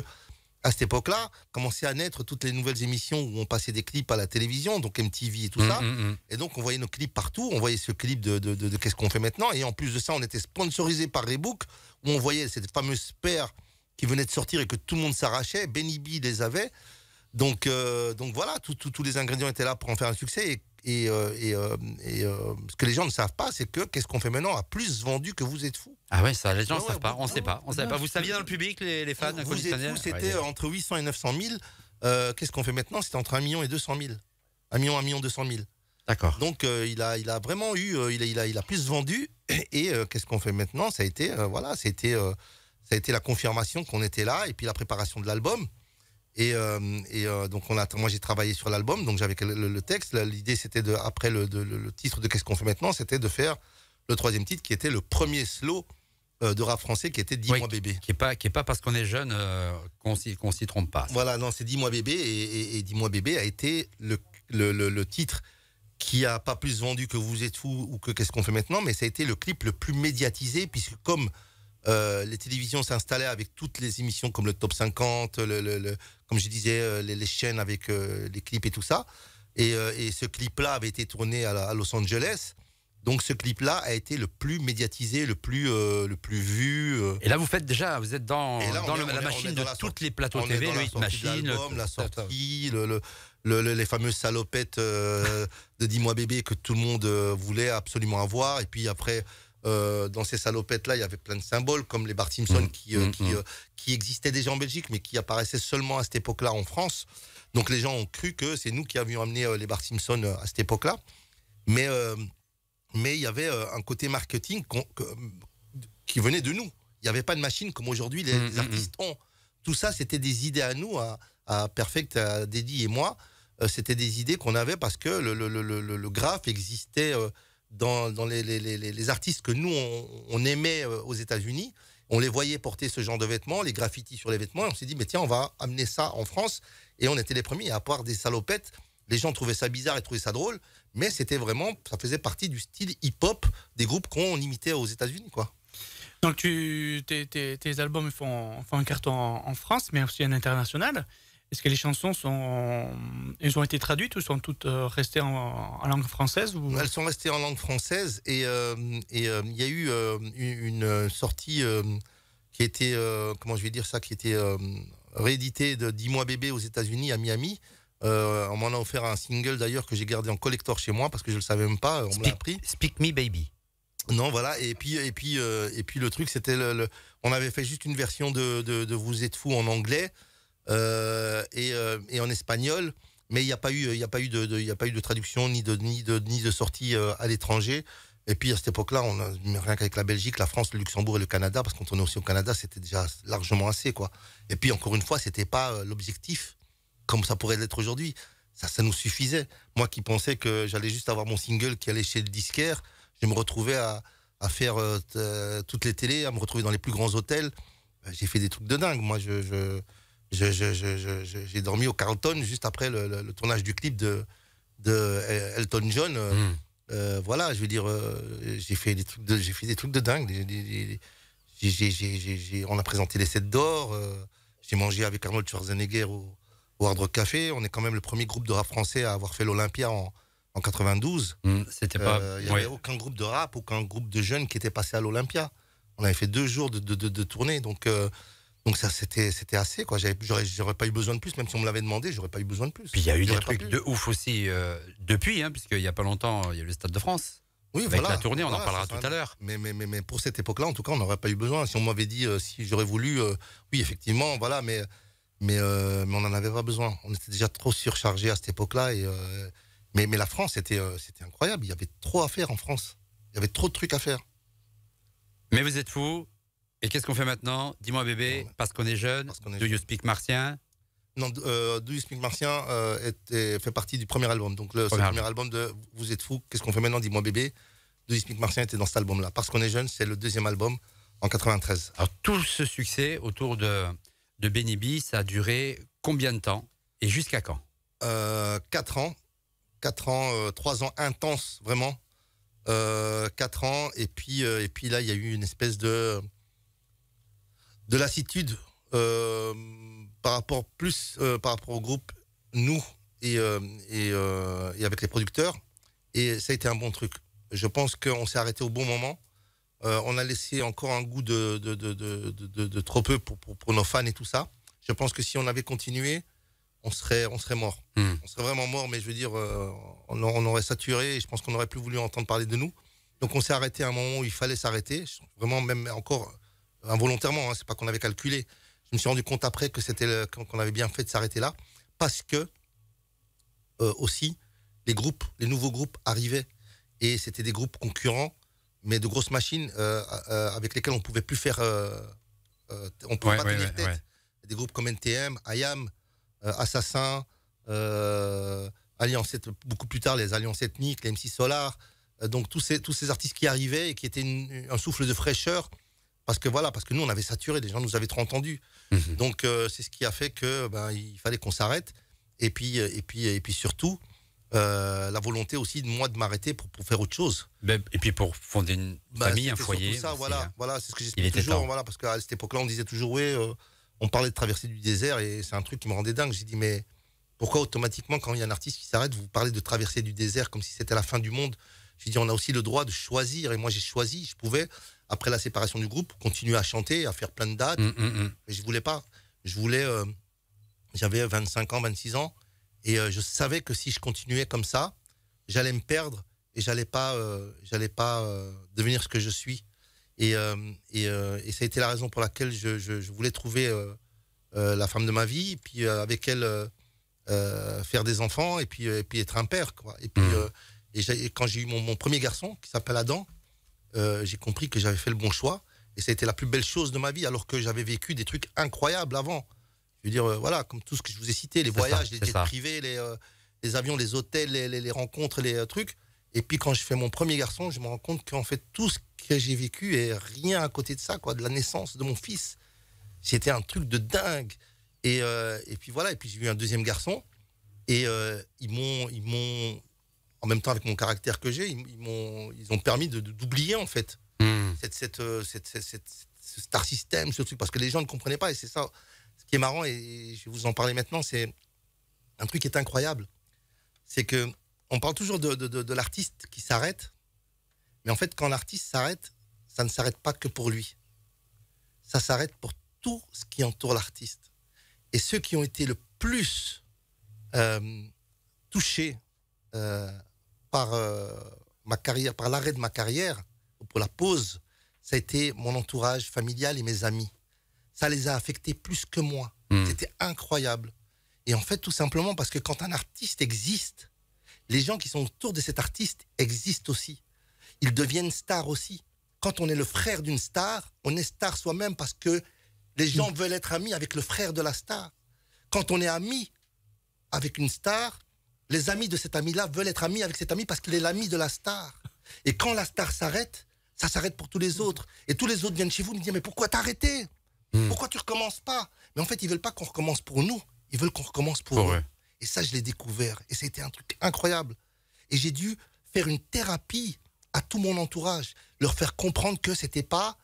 à cette époque-là, commençaient à naître toutes les nouvelles émissions où on passait des clips à la télévision, donc MTV et tout mm, ça. Mm, mm. Et donc on voyait nos clips partout, on voyait ce clip de, Qu'est-ce qu'on fait maintenant. Et en plus de ça, on était sponsorisé par Rebook, où on voyait cette fameuse paire qui venait de sortir et que tout le monde s'arrachait. Benny B les avait. Donc, euh, donc voilà, tous les ingrédients étaient là pour en faire un succès. Et, euh, euh, ce que les gens ne savent pas, c'est que qu'est-ce qu'on fait maintenant a plus vendu que vous êtes fou. Ah ouais, ça, les gens ah ne savent pas, on ne sait pas. On sait pas. Vous saviez dans le public, les, fans Vous êtes fous, c'était entre 800 et 900 000. qu'est-ce qu'on fait maintenant C'était entre 1 million et 200 000. 1 million, 1 million 200 000. D'accord. Donc il a il a vraiment eu il a il a plus vendu et qu'est-ce qu'on fait maintenant Ça a été voilà, c'était ça a été la confirmation qu'on était là et puis la préparation de l'album. Et, euh, euh, donc on a, moi j'ai travaillé sur l'album, donc j'avais le, texte. L'idée c'était de, après le, titre de Qu'est-ce qu'on fait maintenant, c'était de faire le troisième titre qui était le premier slow euh, de rap français qui était 10 mois bébé. Qui est pas, qui est pas parce qu'on est jeune qu'on s'y s'y trompe pas. Voilà, non, c'est 10 mois bébé et, et, 10 mois bébé a été le, titre qui a pas plus vendu que Vous êtes fou ou que Qu'est-ce qu'on fait maintenant, mais ça a été le clip le plus médiatisé puisque comme les télévisions s'installaient avec toutes les émissions comme le Top 50, le, le comme je disais, euh, les, chaînes avec euh, les clips et tout ça. Et, euh, ce clip-là avait été tourné à, Los Angeles. Donc ce clip-là a été le plus médiatisé, le plus, le plus vu. Et là, vous faites déjà, vous êtes dans, la machine de toutes les plateaux on TV, le machine, la sortie, les fameuses salopettes de dis mois bébé que tout le monde voulait absolument avoir. Et puis après, euh, dans ces salopettes-là, il y avait plein de symboles, comme les Bart Simpson mm. qui, euh, mm, mm. Euh, qui, existaient déjà en Belgique, mais qui apparaissaient seulement à cette époque-là en France. Donc les gens ont cru que c'est nous qui avions amené les Bart Simpson à cette époque-là. Mais, mais il y avait un côté marketing qui venait de nous. Il n'y avait pas de machine comme aujourd'hui les, artistes ont. Tout ça, c'était des idées à nous, à, Perfect, à Deddy et moi. c'était des idées qu'on avait parce que le, le graphe existait dans, les, artistes que nous, on, aimait euh, aux États-Unis. On les voyait porter ce genre de vêtements, les graffitis sur les vêtements, et on s'est dit, mais tiens, on va amener ça en France. Et on était les premiers à avoir des salopettes. Les gens trouvaient ça bizarre et trouvaient ça drôle, mais c'était vraiment, ça faisait partie du style hip-hop des groupes qu'on imitait aux États-Unis, quoi. Donc, tu, tes, tes, albums font, font un carton en, France, mais aussi en international est-ce que les chansons sont, elles ont été traduites ou sont toutes euh, restées en, langue française Elles sont restées en langue française et euh, euh, il y a eu une sortie qui était, comment je vais dire ça, qui était rééditée de 10 mois bébé aux États-Unis à Miami. on m'en a offert un single d'ailleurs que j'ai gardé en collector chez moi parce que je le savais même pas. On speak, me appris. Speak Me Baby. Non, voilà. Et puis, et puis, et puis le truc, c'était le, on avait fait juste une version de, de Vous êtes fou en anglais. Euh, euh, et, en espagnol mais il n'y a pas eu, il a pas eu de, a pas eu de traduction ni de ni de sortie euh, à l'étranger. Et puis à cette époque-là, on rien qu'avec la Belgique, la France, le Luxembourg et le Canada, parce qu'on tournait aussi au Canada, c'était déjà largement assez quoi. Et puis encore une fois, c'était pas l'objectif comme ça pourrait l'être aujourd'hui. Ça, ça nous suffisait. Moi qui pensais que j'allais juste avoir mon single qui allait chez le disquaire, je me retrouvais à, faire toutes les télés, à me retrouver dans les plus grands hôtels. J'ai fait des trucs de dingue. Moi, je j'ai je, dormi au Carlton juste après le, tournage du clip de, de Elton John. Euh, hmm. euh, voilà, je veux dire, euh, j'ai fait des trucs de, j'ai de dingue. on a présenté les 7 d'or. j'ai mangé avec Arnold Schwarzenegger au, au Hard Rock Café. On est quand même le premier groupe de rap français à avoir fait l'Olympia en, 92. Hmm, c'était pas. Il n'y avait aucun groupe de rap, aucun groupe de jeunes qui était passé à l'Olympia. On avait fait deux jours de, de tournée, donc. Donc ça, c'était, assez. Quoi. J'aurais, j'aurais pas eu besoin de plus, même si on me l'avait demandé, j'aurais pas eu besoin de plus. Puis il y a eu des trucs de ouf aussi euh, depuis, hein, puisqu'il y a pas longtemps, il y a eu le Stade de France. Oui, avec voilà, la tournée, on en parlera tout à l'heure. Mais, mais, mais, pour cette époque-là, en tout cas, on n'aurait pas eu besoin. Si on m'avait dit, euh, si j'aurais voulu, euh, oui, effectivement, voilà, mais, mais, on n'en avait pas besoin. On était déjà trop surchargé à cette époque-là. Et, mais, mais la France, c'était, c'était incroyable. Il y avait trop à faire en France. Il y avait trop de trucs à faire. Mais vous êtes fou, et qu'est-ce qu'on fait maintenant Dis-moi bébé, parce qu'on est jeune, Do You Speak Martien Non, Do You Speak Martien était, fait partie du premier album. Donc le premier, album. de Vous êtes fou, qu'est-ce qu'on fait maintenant Dis-moi bébé. Do You Speak Martien était dans cet album-là. Parce qu'on est jeune, c'est le deuxième album en 93. Alors tout ce succès autour de, de Benny B, ça a duré combien de temps et jusqu'à quand euh, Quatre ans. Quatre ans, euh, trois ans intenses, vraiment. Euh, quatre ans. Et puis, et puis là, il y a eu une espèce de de lassitude euh, par rapport plus euh, par rapport au groupe nous euh, et, avec les producteurs et ça a été un bon truc. Je pense qu'on s'est arrêté au bon moment. on a laissé encore un goût de, de, trop peu pour, pour, nos fans et tout ça. Je pense que si on avait continué, on serait, on serait mort. Hmm. On serait vraiment mort, mais je veux dire, on, on, aurait saturé et je pense qu'on n'aurait plus voulu entendre parler de nous. Donc on s'est arrêté à un moment où il fallait s'arrêter. Vraiment, même encore involontairement, hein, c'est pas qu'on avait calculé. Je me suis rendu compte après que c'était qu'on avait bien fait de s'arrêter là, parce que euh, aussi les groupes, les nouveaux groupes arrivaient et c'était des groupes concurrents, mais de grosses machines euh, euh, avec lesquelles on pouvait plus faire, on pouvait pas tenir tête. des groupes comme NTM, IAM, Assassin, Alliance, beaucoup plus tard les Alliances ethniques, les MC Solar, donc tous ces tous ces artistes qui arrivaient et qui étaient un souffle de fraîcheur parce que voilà, parce que nous, on avait saturé, les gens nous avaient trop entendus. Mhm. Donc, euh, c'est ce qui a fait que ben, il fallait qu'on s'arrête. Et puis, euh, et puis, et puis surtout, euh, la volonté aussi de moi de m'arrêter pour, faire autre chose. Ben, et puis pour fonder une ben, famille, un foyer. Ça, voilà, hein. voilà, c'est ce que j'explique toujours. Voilà, parce qu'à cette époque-là, on disait toujours, ouais, on parlait de traverser du désert et c'est un truc qui me rendait dingue. J'ai dit, mais pourquoi automatiquement, quand il y a un artiste qui s'arrête, vous parlez de traverser du désert comme si c'était la fin du monde J'ai dit, on a aussi le droit de choisir. Et moi, j'ai choisi, je pouvais après la séparation du groupe, continuer à chanter, à faire plein de dates. Mm, mm, mm. Mais je voulais pas. Je voulais. Euh, j'avais 25 ans, 26 ans. Et euh, je savais que si je continuais comme ça, j'allais me perdre et j'allais pas, euh, j'allais pas devenir ce que je suis. Et, et, ça a été la raison pour laquelle je, je, voulais trouver la femme de ma vie, et puis avec elle faire des enfants, et puis, et puis être un père. Quoi. Et puis et quand j'ai eu mon, mon premier garçon, qui s'appelle Adam, euh, j'ai compris que j'avais fait le bon choix. Et ça a été la plus belle chose de ma vie, alors que j'avais vécu des trucs incroyables avant. Je veux dire, euh, voilà, comme tout ce que je vous ai cité, les voyages, les jets privés, euh, les, avions, les hôtels, les, rencontres, les trucs. Et puis quand je fais mon premier garçon, je me rends compte qu'en fait, tout ce que j'ai vécu est rien à côté de ça, quoi, de la naissance de mon fils. C'était un truc de dingue. Et, puis voilà, et puis j'ai eu un deuxième garçon. Et ils m'ont, ils m'ont, en même temps avec mon caractère que j'ai, ils, m'ont, ils ont permis de, d'oublier en fait hmm. cette, euh, cette, cette, cette, ce star system, ce truc, parce que les gens ne comprenaient pas. Et c'est ça, ce qui est marrant, et je vais vous en parler maintenant, c'est un truc qui est incroyable. C'est que on parle toujours de, de, l'artiste qui s'arrête, mais en fait, quand l'artiste s'arrête, ça ne s'arrête pas que pour lui. Ça s'arrête pour tout ce qui entoure l'artiste. Et ceux qui ont été le plus euh, touchés euh, par euh, ma carrière, par l'arrêt de ma carrière, pour la pause, ça a été mon entourage familial et mes amis. Ça les a affectés plus que moi. Hmm. C'était incroyable. Et en fait, tout simplement parce que quand un artiste existe, les gens qui sont autour de cet artiste existent aussi. Ils deviennent stars aussi. Quand on est le frère d'une star, on est star soi-même parce que les gens hmm. veulent être amis avec le frère de la star. Quand on est ami avec une star, les amis de cet ami-là veulent être amis avec cet ami parce qu'il est l'ami de la star. Et quand la star s'arrête, ça s'arrête pour tous les autres. Et tous les autres viennent chez vous nous dire, mais pourquoi t'arrêter hmm. Pourquoi tu recommences pas Mais en fait, ils veulent pas qu'on recommence pour nous, ils veulent qu'on recommence pour eux. Et ça, je l'ai découvert. Et c'était un truc incroyable. Et j'ai dû faire une thérapie à tout mon entourage, leur faire comprendre que c'était pas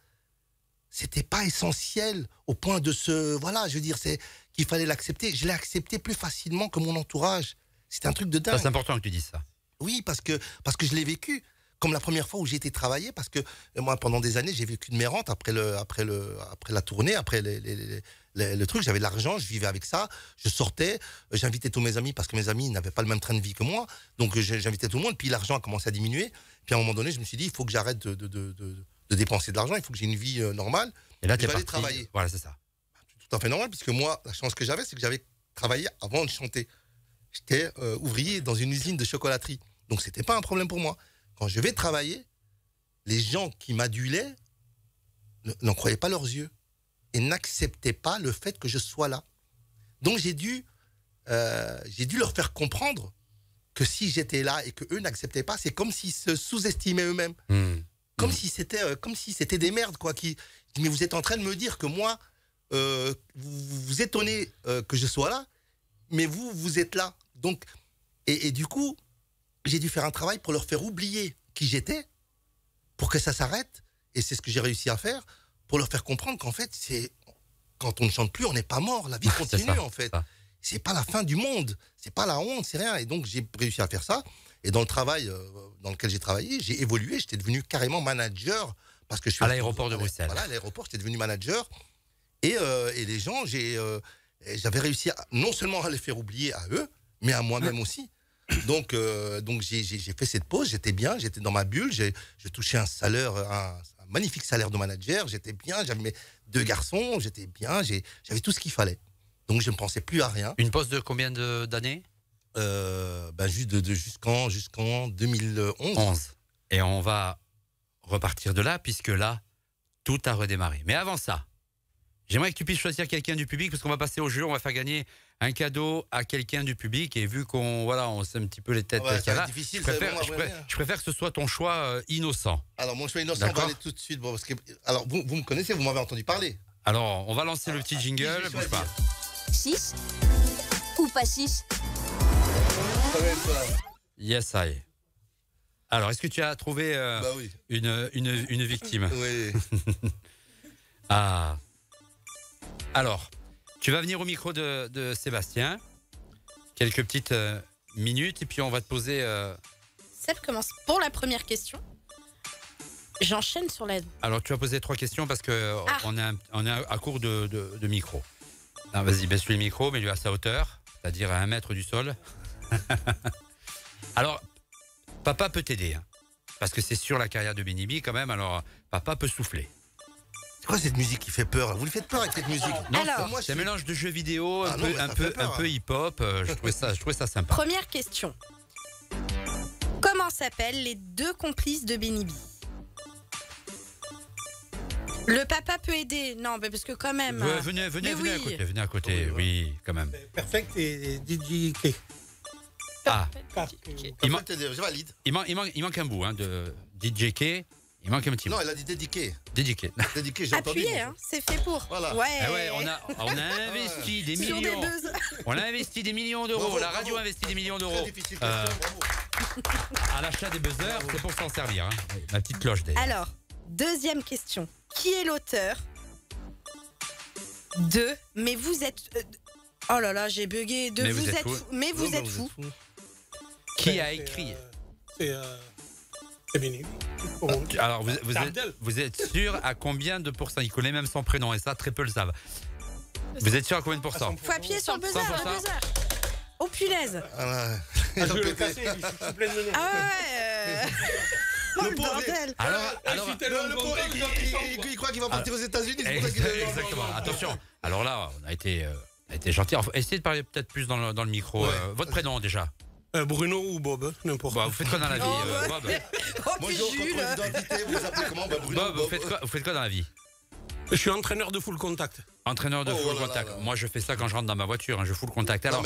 c'était pas essentiel au point de se voilà, je veux dire c'est qu'il fallait l'accepter. Je l'ai accepté plus facilement que mon entourage. C'est un truc de dingue. C'est important que tu dises ça. Oui, parce que, parce que je l'ai vécu. Comme la première fois où j'ai été travailler, parce que euh, moi, pendant des années, j'ai vécu de mes rentes après, le, après, le, après la tournée, après les, le, truc, j'avais de l'argent, je vivais avec ça, je sortais, euh, j'invitais tous mes amis parce que mes amis n'avaient pas le même train de vie que moi, donc euh, j'invitais tout le monde, puis l'argent a commencé à diminuer, puis à un moment donné, je me suis dit, il faut que j'arrête de, de, dépenser de l'argent, il faut que j'ai une vie normale, et là, tu vas aller travailler. Voilà, c'est ça. Tout à fait normal, puisque moi, la chance que j'avais, c'est que j'avais travaillé avant de chanter j'étais euh, ouvrier dans une usine de chocolaterie. Donc c'était pas un problème pour moi. Quand je vais travailler, les gens qui m'adulaient n'en croyaient pas leurs yeux et n'acceptaient pas le fait que je sois là. Donc j'ai dû, euh, j'ai dû leur faire comprendre que si j'étais là et que eux n'acceptaient pas, c'est comme s'ils se sous-estimaient eux-mêmes, mmh. comme mmh. si c'était, euh, comme si c'était des merdes quoi. mais vous êtes en train de me dire que moi, vous vous étonnez que je sois là mais vous, vous êtes là. Donc, et, du coup, j'ai dû faire un travail pour leur faire oublier qui j'étais, pour que ça s'arrête. Et c'est ce que j'ai réussi à faire, pour leur faire comprendre qu'en fait, c'est quand on ne chante plus, on n'est pas mort. La vie continue, en fait. C'est pas la fin du monde. C'est pas la honte, c'est rien. Et donc, j'ai réussi à faire ça. Et dans le travail euh, dans lequel j'ai travaillé, j'ai évolué. J'étais devenu carrément manager. Parce que je suis à l'aéroport de Bruxelles. Voilà, à l'aéroport, j'étais devenu manager. Et, euh, et, les gens, j'ai euh, j'avais réussi non seulement à les faire oublier à eux, mais à moi-même aussi. Donc, euh, donc j'ai fait cette pause, j'étais bien, j'étais dans ma bulle, j'ai touché un salaire, un, magnifique salaire de manager, j'étais bien, j'avais mes deux garçons, j'étais bien, j'avais tout ce qu'il fallait. Donc je ne pensais plus à rien. Une pause de combien d'années euh, ben juste de, jusqu'en jusqu'en 2011. Et on va repartir de là puisque là tout a redémarré. Mais avant ça, J'aimerais que tu puisses choisir quelqu'un du public parce qu'on va passer au jeu, on va faire gagner un cadeau à quelqu'un du public et vu qu'on voilà, on sait un petit peu les têtes ah bah, qu'il y a là, difficile, je, préfère, que ce soit ton choix euh, innocent. Alors mon choix innocent, on va aller tout de suite. alors vous, vous me connaissez, vous m'avez entendu parler. Alors on va lancer le petit ah, jingle, bouge pas. 6 ou pas chiche Yes I. Alors est-ce que tu as trouvé euh, bah une, une, une victime Oui. ah. Alors, tu vas venir au micro de, Sébastien. Quelques petites euh, minutes et puis on va te poser. euh, Seb commence pour la première question. J'enchaîne sur l'aide. Alors, tu vas poser trois questions parce que ah. on est à court de, micro. vas-y, baisse le micro, mets-lui à sa hauteur, c'est-à-dire à un mètre du sol. alors, papa peut t'aider, hein, parce que c'est sur la carrière de binibi quand même. Alors, papa peut souffler. Quoi cette musique qui fait peur Vous le faites peur avec cette musique Non, c'est un mélange de jeux vidéo, un ah peu, un peu, hip-hop. Euh, je trouvais ça, je trouvais ça sympa. Première question. Comment s'appellent les deux complices de Benny B Le papa peut aider Non, parce que quand même. Hein. venez, à côté, Oui, quand même. Perfect et DJ Ah, il manque, il un bout hein, de DJK. Il manque un petit mot. Non, elle a dit dédiqué. Dédiqué. Dédiqué, j'ai entendu. Appuyé, hein, c'est fait pour. Voilà. Ouais. Eh ouais, on a, on a ah investi des millions. Des on a investi des millions d'euros. La radio a investi des millions d'euros. Difficile. Euh, à l'achat des buzzers, c'est pour s'en servir. Hein. La petite cloche d'ailleurs. Alors, deuxième question. Qui est l'auteur de Mais vous êtes. Euh, oh là là, j'ai bugué. De mais vous, êtes fou. Mais vous, êtes, fou. êtes fou. Qui a écrit euh, C'est. Euh alors, vous, êtes, sûr à combien de pourcents Il connaît même son prénom et ça, très peu le savent. Vous êtes sûr à combien de pourcents Faut appuyer sur le buzzer, Oh punaise ah, ah Je vais le casser, il plaît de Ah ouais euh. le, oh, bordel Alors, ah, alors, il, croit qu'il va partir aux États-Unis. Exactement. Attention. Alors là, on a été, euh, gentil. Essayez de parler peut-être plus dans le, micro. Euh, votre prénom déjà. Euh, Bruno ou Bob, n'importe bah, Vous faites quoi dans la vie, oh, euh, bah. Bob oh, Bonjour, Jules. vous appelez comment bah, Bob, Vous, faites quoi, dans la vie Je suis entraîneur de full contact. Entraîneur de oh, full oh contact. Moi, je fais ça quand je rentre dans ma voiture, hein, je full contact. Alors...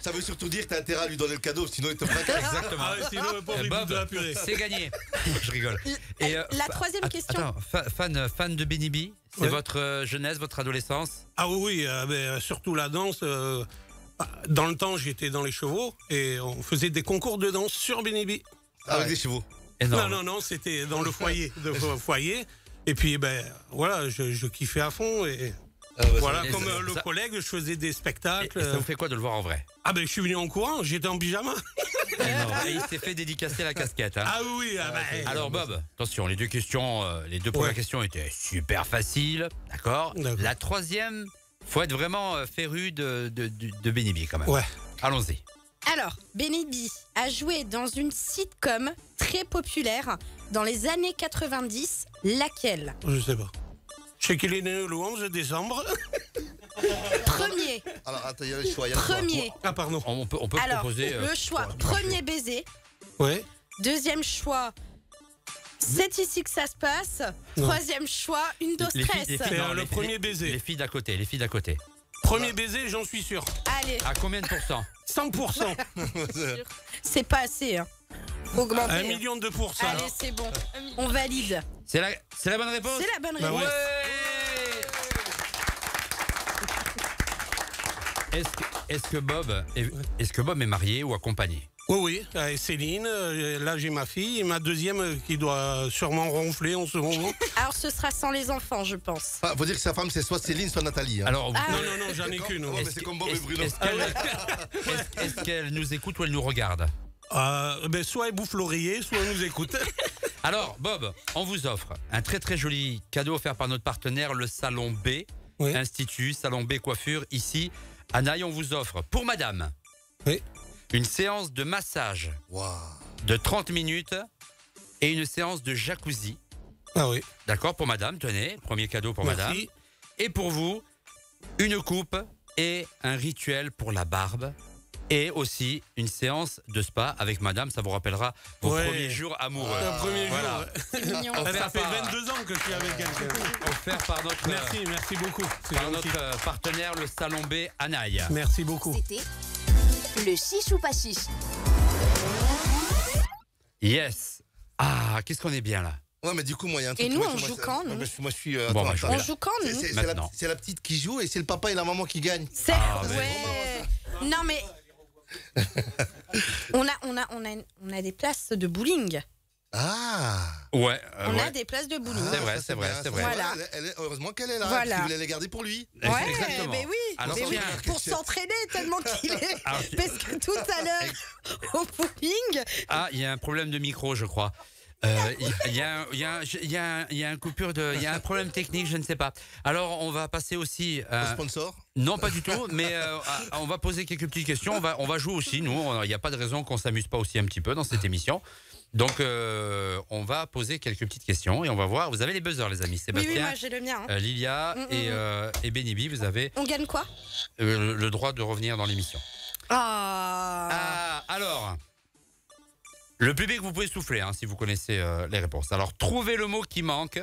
ça, veut, surtout dire que as intérêt à lui donner le cadeau, sinon il te plaque. Exactement. Ah, sinon, il Bob, C'est gagné. je rigole. Et, euh, la troisième question. fan, fan de Benny c'est votre jeunesse, votre adolescence Ah oui, oui mais surtout la danse. Dans le temps, j'étais dans les chevaux et on faisait des concours de danse sur Bénébi. Ah, avec des chevaux Non, non, non, c'était dans le foyer. De foyer. Et puis, ben, voilà, je, kiffais à fond et ah, bah, voilà, comme euh, le collègue, je faisais des spectacles. ça vous fait quoi de le voir en vrai Ah ben, je suis venu en courant, j'étais en pyjama. Ah, et il s'est fait dédicacer la casquette. Hein. Ah oui. Ben, Alors euh, Bob, attention, les deux questions, euh, les deux premières questions étaient super faciles, d'accord. La troisième, faut être vraiment euh, féru de, de, de, quand même. Ouais. Allons-y. Alors, Benny a joué dans une sitcom très populaire dans les années 90, laquelle Je sais pas. Je sais qu'il est né le 11 décembre. Premier, Alors, attends, il y a le choix. y a premier. Ah, pardon. On peut, on peut Alors, proposer. Euh, le choix, premier baiser. Ouais. Deuxième choix, c'est ici que ça se passe. Troisième choix, une dose 13. le premier baiser. Les filles d'à côté, les filles d'à côté. Premier baiser, j'en suis sûr. Allez, À combien de pourcents 100%. c'est pas assez. Hein. augmenter. Un million de pourcents. Allez, c'est bon. On valide. C'est la, la bonne réponse C'est la bonne bah réponse. est-ce que Bob est marié ou accompagné oui, oui, Céline. Euh, là, j'ai ma fille ma deuxième euh, qui doit sûrement ronfler en ce moment. Alors, ce sera sans les enfants, je pense. Il ah, faut dire que sa femme, c'est soit Céline, soit Nathalie. Hein. Alors, ah. Non, non, non, j'en ai qu'une. Oh, est ah qu'elle nous écoute ou elle nous regarde euh, ben, soit elle bouffe l'oreiller, soit elle nous écoute. Alors, Bob, on vous offre un très très joli cadeau offert par notre partenaire, le Salon B, Institut Salon B Coiffure, ici. Anaï, on vous offre pour madame Oui une séance de massage de 30 minutes et une séance de jacuzzi. Ah oui. D'accord, pour madame, tenez, premier cadeau pour madame. Et pour vous, une coupe et un rituel pour la barbe. Et aussi une séance de spa avec madame, ça vous rappellera vos premiers jours amoureux. Un premier jour. ça fait 22 ans que je suis avec quelqu'un. Offert par notre. Merci, merci beaucoup. Par notre partenaire, le Salon B Anaï. Merci beaucoup. Le 6 ou pas 6 Yes Ah, qu'est-ce qu'on est bien là Ouais, mais du coup, moi, il y a un truc. Et nous, on joue quand Moi, je suis. Bon, on joue quand nous C'est la, petite qui joue et c'est le papa et la maman qui gagnent. C'est. Ah, ouais. Non, mais. on, a, on, a, on, a, on a des places de bowling. Ah Ouais. Euh, on a des places de boulot. Ah, ah, c'est vrai, c'est vrai, c'est vrai. heureusement qu'elle est là, Voilà. parce les garder pour lui. Ouais, mais oui, ah oui, pour s'entraîner tellement qu'il est. Alors, Parce que tout à l'heure, au bowling, Ah, il y a un problème de micro, je crois. Il y, a, un- coupure de, il y a un problème technique, je ne sais pas. Alors on va passer aussi. Euh, sponsor non, pas du tout, mais euh, on va poser quelques petites questions. On va, jouer aussi. Nous, il n'y a pas de raison qu'on s'amuse pas aussi un petit peu dans cette émission. Donc, euh, on va poser quelques petites questions et on va voir. Vous avez les buzzers, les amis. Sébastien, oui, j'ai le mien. Hein. Euh, Lilia mm, mm, et, mm. euh, Benibi, vous avez. On gagne quoi le, droit de revenir dans l'émission. Ah. ah alors, le public, vous pouvez souffler hein, si vous connaissez les réponses. Alors, trouvez le mot qui manque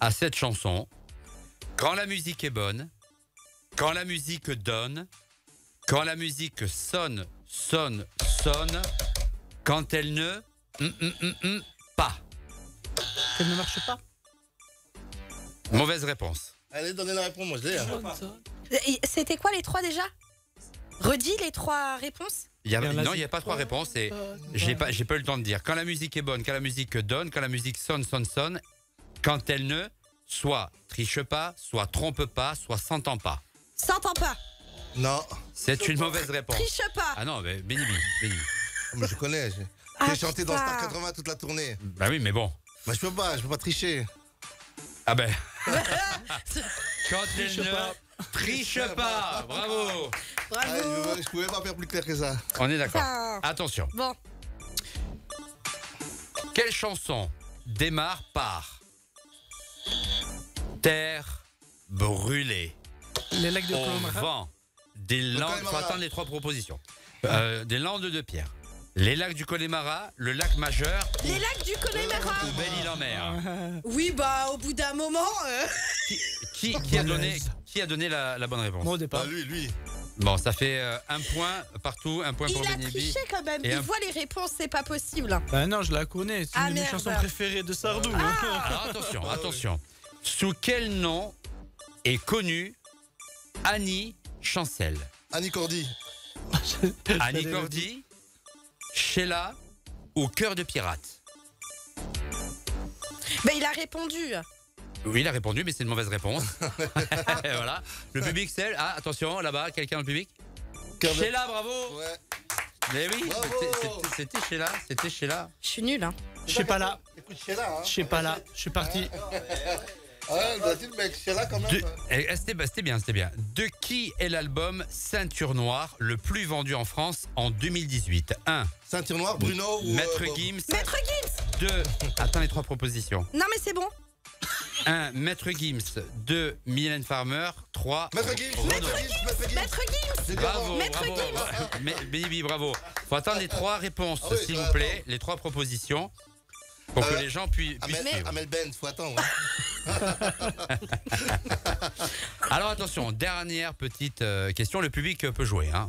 à cette chanson. Quand la musique est bonne, quand la musique donne, quand la musique sonne, sonne, sonne, quand elle ne Mm mm, mm, mm, pas. Elle ne marche pas. Mauvaise réponse. Allez, donnez la réponse, moi je l'ai. Hein. C'était quoi les trois déjà Redis les trois réponses il non, il n'y a pas trois réponses et euh, j'ai pas, j'ai pas eu le temps de dire. Quand la musique est bonne, quand la musique donne, quand la musique sonne, sonne, sonne, quand elle ne, soit triche pas, soit trompe pas, soit s'entend pas. S'entend pas. Non. C'est une mauvaise réponse. Triche pas. Ah non, mais béni, béni. je connais. J'ai ah, chanté dans Star 80 toute la tournée. Bah oui, mais bon. Bah je peux pas, je peux pas tricher. Ah ben. Quand triche pas. Triche pas, bravo. Bravo. Ah, je, pouvais pas faire plus clair que ça. On est d'accord. Attention. Bon. Quelle chanson démarre par Terre brûlée. Les lacs de Au vent. Des landes. Faut les trois propositions. Euh, des landes de pierre. Les lacs du Connemara, le lac majeur. Les lacs du Connemara Ou Belle-Île-en-Mer. Oui, bah, au bout d'un moment. Euh. Qui, a donné, la, bonne réponse Moi, au départ. Ah, lui, lui. Bon, ça fait euh, un point partout, un point pour Benny Il a triché quand même, il voit les réponses, c'est pas possible. Ben non, je la connais, c'est ah, une préférée de de Sardou. Alors ah. ah, attention, attention. Sous quel nom est connue Annie Chancel Annie Cordy. Annie Cordy Sheila au Cœur de Pirate ben, Il a répondu. Oui, il a répondu, mais c'est une mauvaise réponse. voilà. Le public, c'est. Ah, attention, là-bas, quelqu'un dans le public là Sheila, bravo Mais oui, c'était Sheila, c'était Sheila. Je suis nul, hein. hein. Je suis pas là. Je suis pas là, je suis parti. C'était bien, c'était bien. De qui est l'album Ceinture Noire le plus vendu en France en 2018 1. Ceinture noire, Bruno ou. Maître euh, Gims. Maître Gims 2. Attends les trois propositions. Non, mais c'est bon. 1. Maître Gims. 2. Mylène Farmer. 3. Maître Gims, Maître Gims, Maître Gims. Bravo, Maître Gims. baby, bravo. Faut attendre les trois réponses, ah s'il vous plaît, les trois propositions. Pour que euh, les gens puissent. Amel, puissent faut attendre. Hein. Alors attention, dernière petite euh, question. Le public peut jouer. Hein.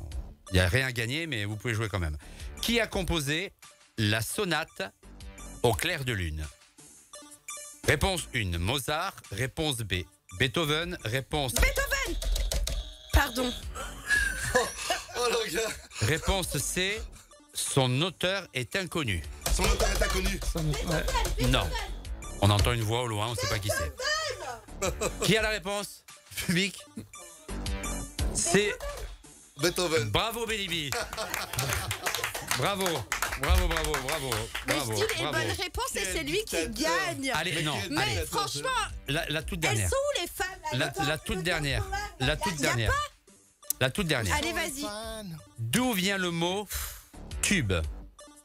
Il n'y a rien gagné, mais vous pouvez jouer quand même. Qui a composé la sonate au clair de lune Réponse 1, Mozart. Réponse B, Beethoven. Réponse. Beethoven Pardon. Oh, oh, le gars. Réponse C, son auteur est inconnu. Non. On entend une voix au loin, on sait pas qui c'est. Qui a la réponse Public C'est. Beethoven. Bravo, Bélibi. bravo. Bravo, bravo, bravo. bravo mais je dis les bonnes réponses et c'est lui qui gagne. Allez, non. Mais allez. franchement, la, toute dernière. Elles sont où les femmes la, la, toute dernière. La toute dernière. La toute dernière. Allez, vas-y. D'où vient le mot tube »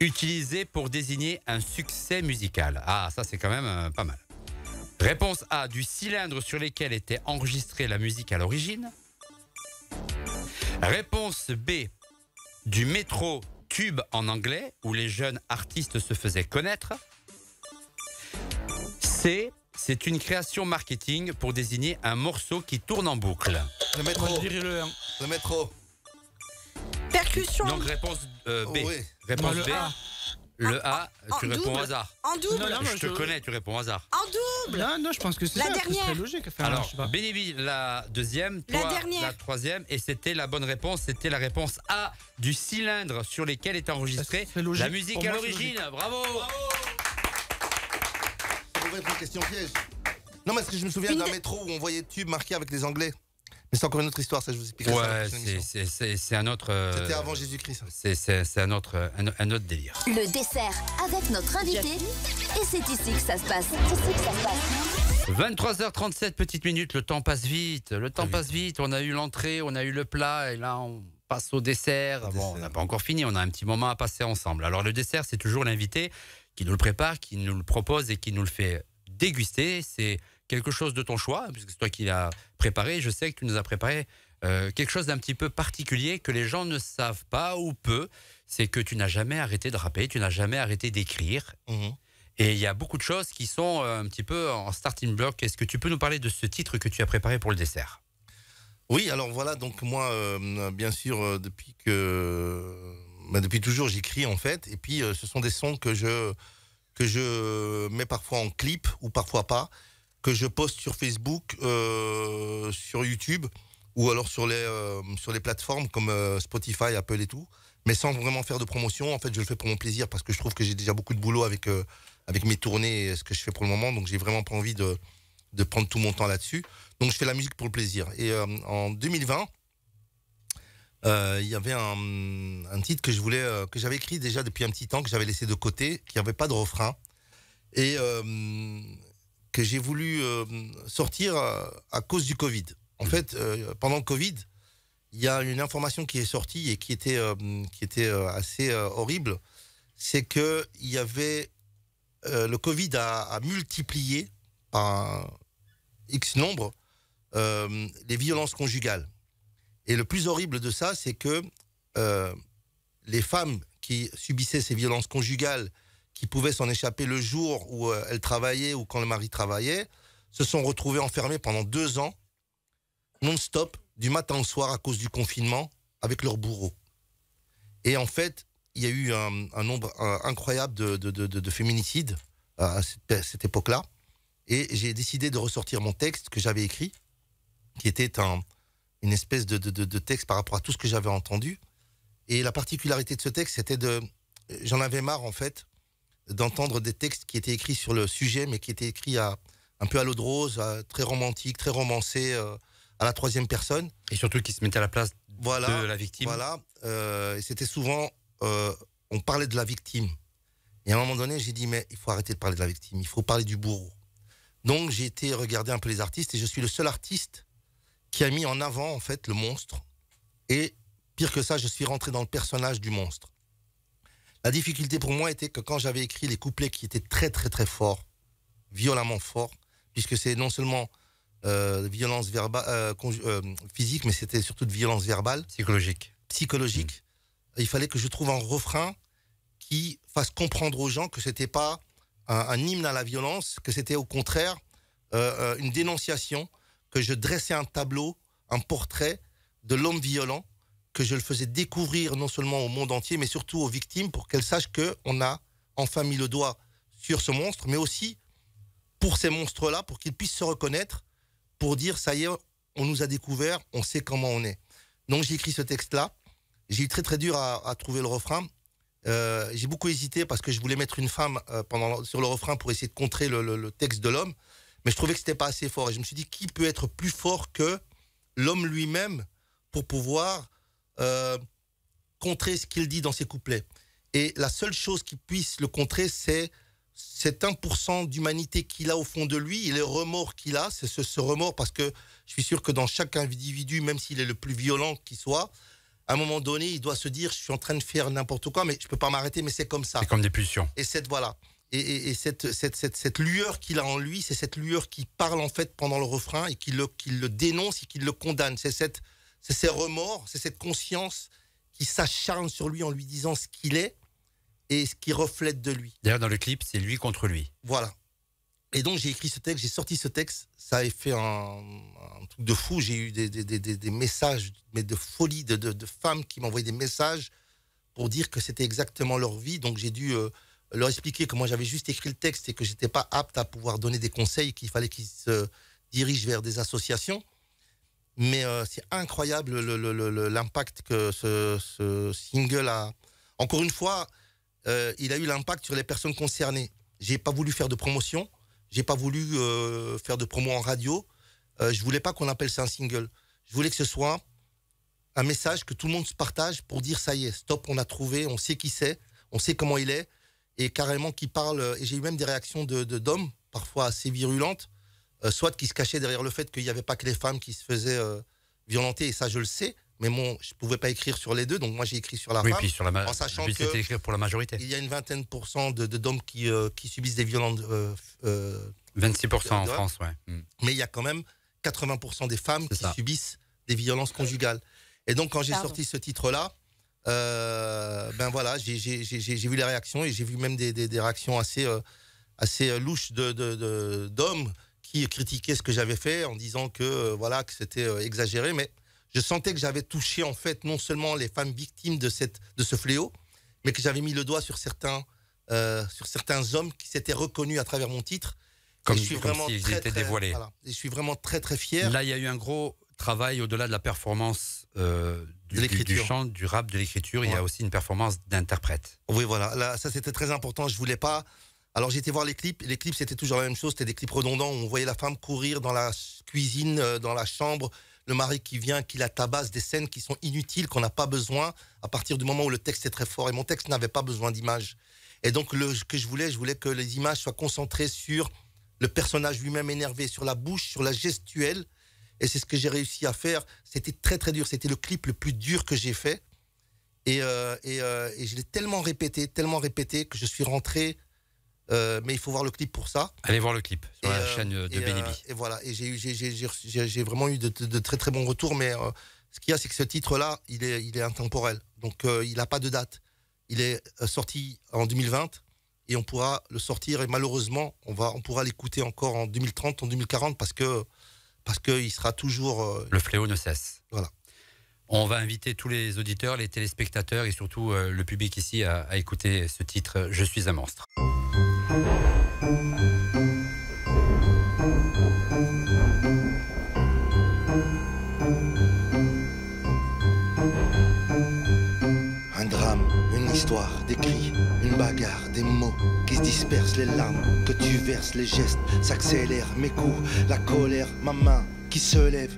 Utilisé pour désigner un succès musical. Ah, ça c'est quand même euh, pas mal. Réponse A, du cylindre sur lequel était enregistrée la musique à l'origine. Réponse B, du métro tube en anglais où les jeunes artistes se faisaient connaître. C, c'est une création marketing pour désigner un morceau qui tourne en boucle. Le métro. Le métro. Percussion. Donc réponse euh, B. Oh, oui. Réponse B. Le A, tu réponds au hasard. En double Je te connais, tu réponds au hasard. En double Non, non, je pense que c'est la ça, dernière. logique. Alors, je sais pas. la deuxième, toi, la, troisième, et c'était la bonne réponse, c'était la réponse A du cylindre sur lequel est enregistrée la musique à l'origine. Bravo, Bravo C'est une question piège. Non, mais est-ce que je me souviens d'un métro où on voyait tube marqué avec les Anglais mais c'est encore une autre histoire, ça je vous expliquerai. Ouais, c'est un autre. Euh, C'était avant Jésus-Christ. Hein. C'est un autre, un, autre délire. Le dessert avec notre invité. Et c'est ici que ça se passe. Ici que ça se passe. 23h37 petite minutes, le temps passe vite, le temps passe vite, on a eu l'entrée, on a eu le plat et là on passe au dessert. Bon, on n'a pas encore fini, on a un petit moment à passer ensemble. Alors le dessert, c'est toujours l'invité qui nous le prépare, qui nous le propose et qui nous le fait déguster, c'est quelque chose de ton choix, puisque c'est toi qui l'as préparé. Je sais que tu nous as préparé euh, quelque chose d'un petit peu particulier que les gens ne savent pas ou peu. C'est que tu n'as jamais arrêté de rapper, tu n'as jamais arrêté d'écrire. Mhm. Et il y a beaucoup de choses qui sont euh, un petit peu en starting block. Est-ce que tu peux nous parler de ce titre que tu as préparé pour le dessert Oui, alors voilà, donc moi, euh, bien sûr, depuis que. Bah, depuis toujours, j'écris en fait. Et puis, ce sont des sons que je, que je mets parfois en clip ou parfois pas que je poste sur Facebook, euh, sur YouTube ou alors sur les, euh, sur les plateformes comme euh, Spotify, Apple et tout, mais sans vraiment faire de promotion. En fait, je le fais pour mon plaisir parce que je trouve que j'ai déjà beaucoup de boulot avec, avec mes tournées et ce que je fais pour le moment, donc j'ai vraiment pas envie de, de prendre tout mon temps là-dessus. Donc je fais la musique pour le plaisir. Et en 2020, il y avait un, un, titre que je voulais que j'avais écrit déjà depuis un petit temps que j'avais laissé de côté, qui n'avait pas de refrain. Et que j'ai voulu euh, sortir euh, à, cause du Covid. En fait, euh, pendant le Covid, il y a une information qui est sortie et qui était, qui était assez horrible. C'est que il y avait le Covid a, a multiplié par X nombre les violences conjugales. Et le plus horrible de ça, c'est que les femmes qui subissaient ces violences conjugales qui pouvaient s'en échapper le jour où euh, elle travaillait ou quand le mari travaillait, se sont retrouvés enfermés pendant deux ans, non-stop, du matin au soir à cause du confinement, avec leur bourreau. Et en fait, il y a eu un, nombre euh, incroyable de, féminicides euh, à cette, époque-là. Et j'ai décidé de ressortir mon texte que j'avais écrit, qui était une espèce de, texte par rapport à tout ce que j'avais entendu. Et la particularité de ce texte, c'était de... J'en avais marre, en fait, d'entendre des textes qui étaient écrits sur le sujet, mais qui étaient écrits à, un peu à l'eau de rose, très romantique, très romancé, euh, à la troisième personne. Et surtout qui se mettaient à la place de la victime. Voilà. Euh, c'était souvent, euh, on parlait de la victime. Et à un moment donné, j'ai dit, mais il faut arrêter de parler de la victime, il faut parler du bourreau. Donc j'ai été regarder un peu les artistes et je suis le seul artiste qui a mis en avant en fait le monstre. Et pire que ça, je suis rentré dans le personnage du monstre. La difficulté pour moi était que quand j'avais écrit les couplets qui étaient très très très forts, violemment forts, puisque c'est non seulement euh, violence verbale, euh, euh, physique, mais c'était surtout de violence verbale. Psychologique. Psychologique. Mm. Il fallait que je trouve un refrain qui fasse comprendre aux gens que c'était pas un, hymne à la violence, que c'était au contraire une dénonciation, que je dressais un tableau, un portrait de l'homme violent que je le faisais découvrir non seulement au monde entier, mais surtout aux victimes pour qu'elles sachent qu'on a enfin mis le doigt sur ce monstre, mais aussi pour ces monstres-là, pour qu'ils puissent se reconnaître, pour dire, ça y est, on nous a découvert, on sait comment on est. Donc j'ai écrit ce texte-là. J'ai eu très très dur à, trouver le refrain. Euh, j'ai beaucoup hésité parce que je voulais mettre une femme euh, pendant, sur le refrain pour essayer de contrer le, le texte de l'homme, mais je trouvais que c'était pas assez fort. Et je me suis dit, qui peut être plus fort que l'homme lui-même pour pouvoir euh, contrer ce qu'il dit dans ses couplets. Et la seule chose qui puisse le contrer, c'est cet 1% d'humanité qu'il a au fond de lui et les remords qu'il a. C'est ce, remords parce que je suis sûr que dans chaque individu, même s'il est le plus violent qui soit, à un moment donné, il doit se dire, je suis en train de faire n'importe quoi, mais je ne peux pas m'arrêter, mais c'est comme ça. C'est comme des pulsions. Et cette, voilà. Et, cette, cette, lueur qu'il a en lui, c'est cette lueur qui parle en fait pendant le refrain et qui le, qui le dénonce et qui le condamne. C'est cette c'est ces remords, c'est cette conscience qui s'acharne sur lui en lui disant ce qu'il est et ce qui reflète de lui. D'ailleurs, dans le clip, c'est lui contre lui. Voilà. Et donc, j'ai écrit ce texte, j'ai sorti ce texte, ça a fait un, truc de fou. J'ai eu des, messages, mais de folie, de, femmes qui m'envoyaient des messages pour dire que c'était exactement leur vie. Donc, j'ai dû euh, leur expliquer que moi, j'avais juste écrit le texte et que j'étais pas apte à pouvoir donner des conseils, qu'il fallait qu'ils se dirigent vers des associations mais euh, c'est incroyable l'impact que ce, single a. Encore une fois, euh, il a eu l'impact sur les personnes concernées. J'ai pas voulu faire de promotion, j'ai pas voulu euh, faire de promo en radio. je voulais pas qu'on appelle ça un single. Je voulais que ce soit un message que tout le monde se partage pour dire ça y est, stop, on a trouvé, on sait qui c'est, on sait comment il est et carrément qui parle. Et j'ai eu même des réactions de d'hommes parfois assez virulentes euh, soit qui se cachait derrière le fait qu'il n'y avait pas que les femmes qui se faisaient euh, violenter, et ça je le sais, mais bon, je pouvais pas écrire sur les deux, donc moi j'ai écrit sur la oui, femme, puis sur la en sachant pour la majorité. Il y a une vingtaine de d'hommes qui, euh, qui subissent des violences. 26 en France, oui. Mm. Mais il y a quand même 80 des femmes qui subissent des violences conjugales. Et donc quand j'ai sorti ce titre-là, ben voilà, j'ai vu les réactions et j'ai vu même des, des, réactions assez assez louches de d'hommes qui critiquait ce que j'avais fait en disant que euh, voilà que c'était euh, exagéré, mais je sentais que j'avais touché en fait non seulement les femmes victimes de cette de ce fléau, mais que j'avais mis le doigt sur certains euh, sur certains hommes qui s'étaient reconnus à travers mon titre. Comme, je suis vraiment étaient dévoilés. je suis vraiment très très fier. Là, il y a eu un gros travail au-delà de la performance du, de l'écriture du, chant, du rap, de l'écriture. Il y a aussi une performance d'interprète. Oui, voilà. Là, ça c'était très important. Je voulais pas alors j'étais voir les clips, les clips c'était toujours la même chose, c'était des clips redondants où on voyait la femme courir dans la cuisine, euh, dans la chambre, le mari qui vient, qui la tabasse, des scènes qui sont inutiles, qu'on n'a pas besoin, à partir du moment où le texte est très fort. Et mon texte n'avait pas besoin d'images. Et donc le que je voulais, je voulais que les images soient concentrées sur le personnage lui-même énervé, sur la bouche, sur la gestuelle. Et c'est ce que j'ai réussi à faire. C'était très très dur, c'était le clip le plus dur que j'ai fait. Et, euh, euh, et je l'ai tellement répété, tellement répété que je suis rentré euh, mais il faut voir le clip pour ça. Allez voir le clip sur la euh, chaîne de euh, Benibi. et voilà, et j'ai vraiment eu de, très très bons retours, mais ce qu'il y a, c'est que ce titre-là, il est, intemporel. Donc il n'a pas de date. Il est sorti en 2020 et on pourra le sortir et malheureusement, on va, on pourra l'écouter encore en 2030, en 2040 parce que parce qu'il sera toujours. le fléau ne cesse. Voilà. On va inviter tous les auditeurs, les téléspectateurs et surtout le public ici à, à écouter ce titre Je suis un monstre. Un drame, une histoire, des cris, une bagarre, des mots qui se dispersent, les larmes que tu verses, les gestes s'accélèrent, mes coups, la colère, ma main qui se lève,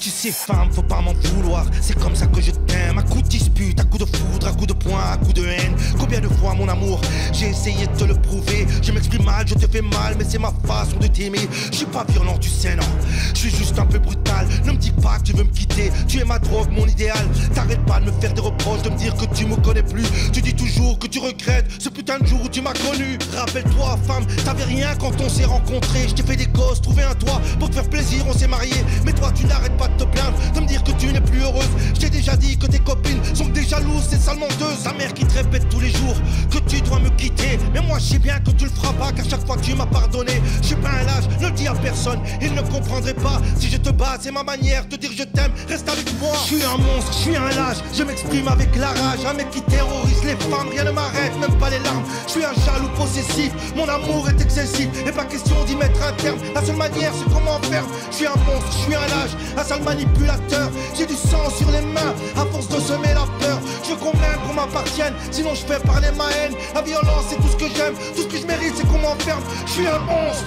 tu sais, femme, faut pas m'en vouloir. C'est comme ça que je t'aime. À coup de dispute, à coup de foudre, à coup de poing, à coup de haine. Combien de fois, mon amour, j'ai essayé de te le prouver. Je m'exprime mal, je te fais mal, mais c'est ma façon de t'aimer. Je suis pas violent, tu sais, non. Je suis juste un peu brutal. Ne me dis pas que tu veux me quitter. Tu es ma drogue, mon idéal. T'arrêtes pas de me faire des reproches, de me dire que tu me connais plus. Tu dis toujours que tu regrettes ce putain de jour où tu m'as connu. Rappelle-toi, femme, t'avais rien quand on s'est rencontrés. Je t'ai fait des gosses, trouvé un toit pour te faire plaisir, on s'est mariés. Mais toi, tu n'arrêtes pas de te plaindre de me dire que tu n'es plus heureuse. J'ai déjà dit que tes copines sont des jalouses, c'est seulement deux. Sa mère qui te répète tous les jours que tu dois me quitter. Mais moi, je sais bien que tu le feras pas, qu'à chaque fois que tu m'as pardonné. Je suis pas un lâche, ne le dis à personne, ils ne comprendraient pas. Si je te bats, c'est ma manière de dire je t'aime, reste avec moi. Je suis un monstre, je suis un lâche, je m'exprime avec la rage. Un mec qui terrorise les femmes, rien ne m'arrête, même pas les larmes. Je suis un jaloux possessif, mon amour est excessif. Et pas question d'y mettre un terme, la seule manière c'est vraiment faire. Je suis un monstre, je suis un lâche, manipulateur. J'ai du sang sur les mains, à force de semer la peur. Je comprends qu'on m'appartienne, sinon je fais parler ma haine. La violence, c'est tout ce que j'aime, tout ce que je mérite, c'est qu'on m'enferme. Je suis un monstre.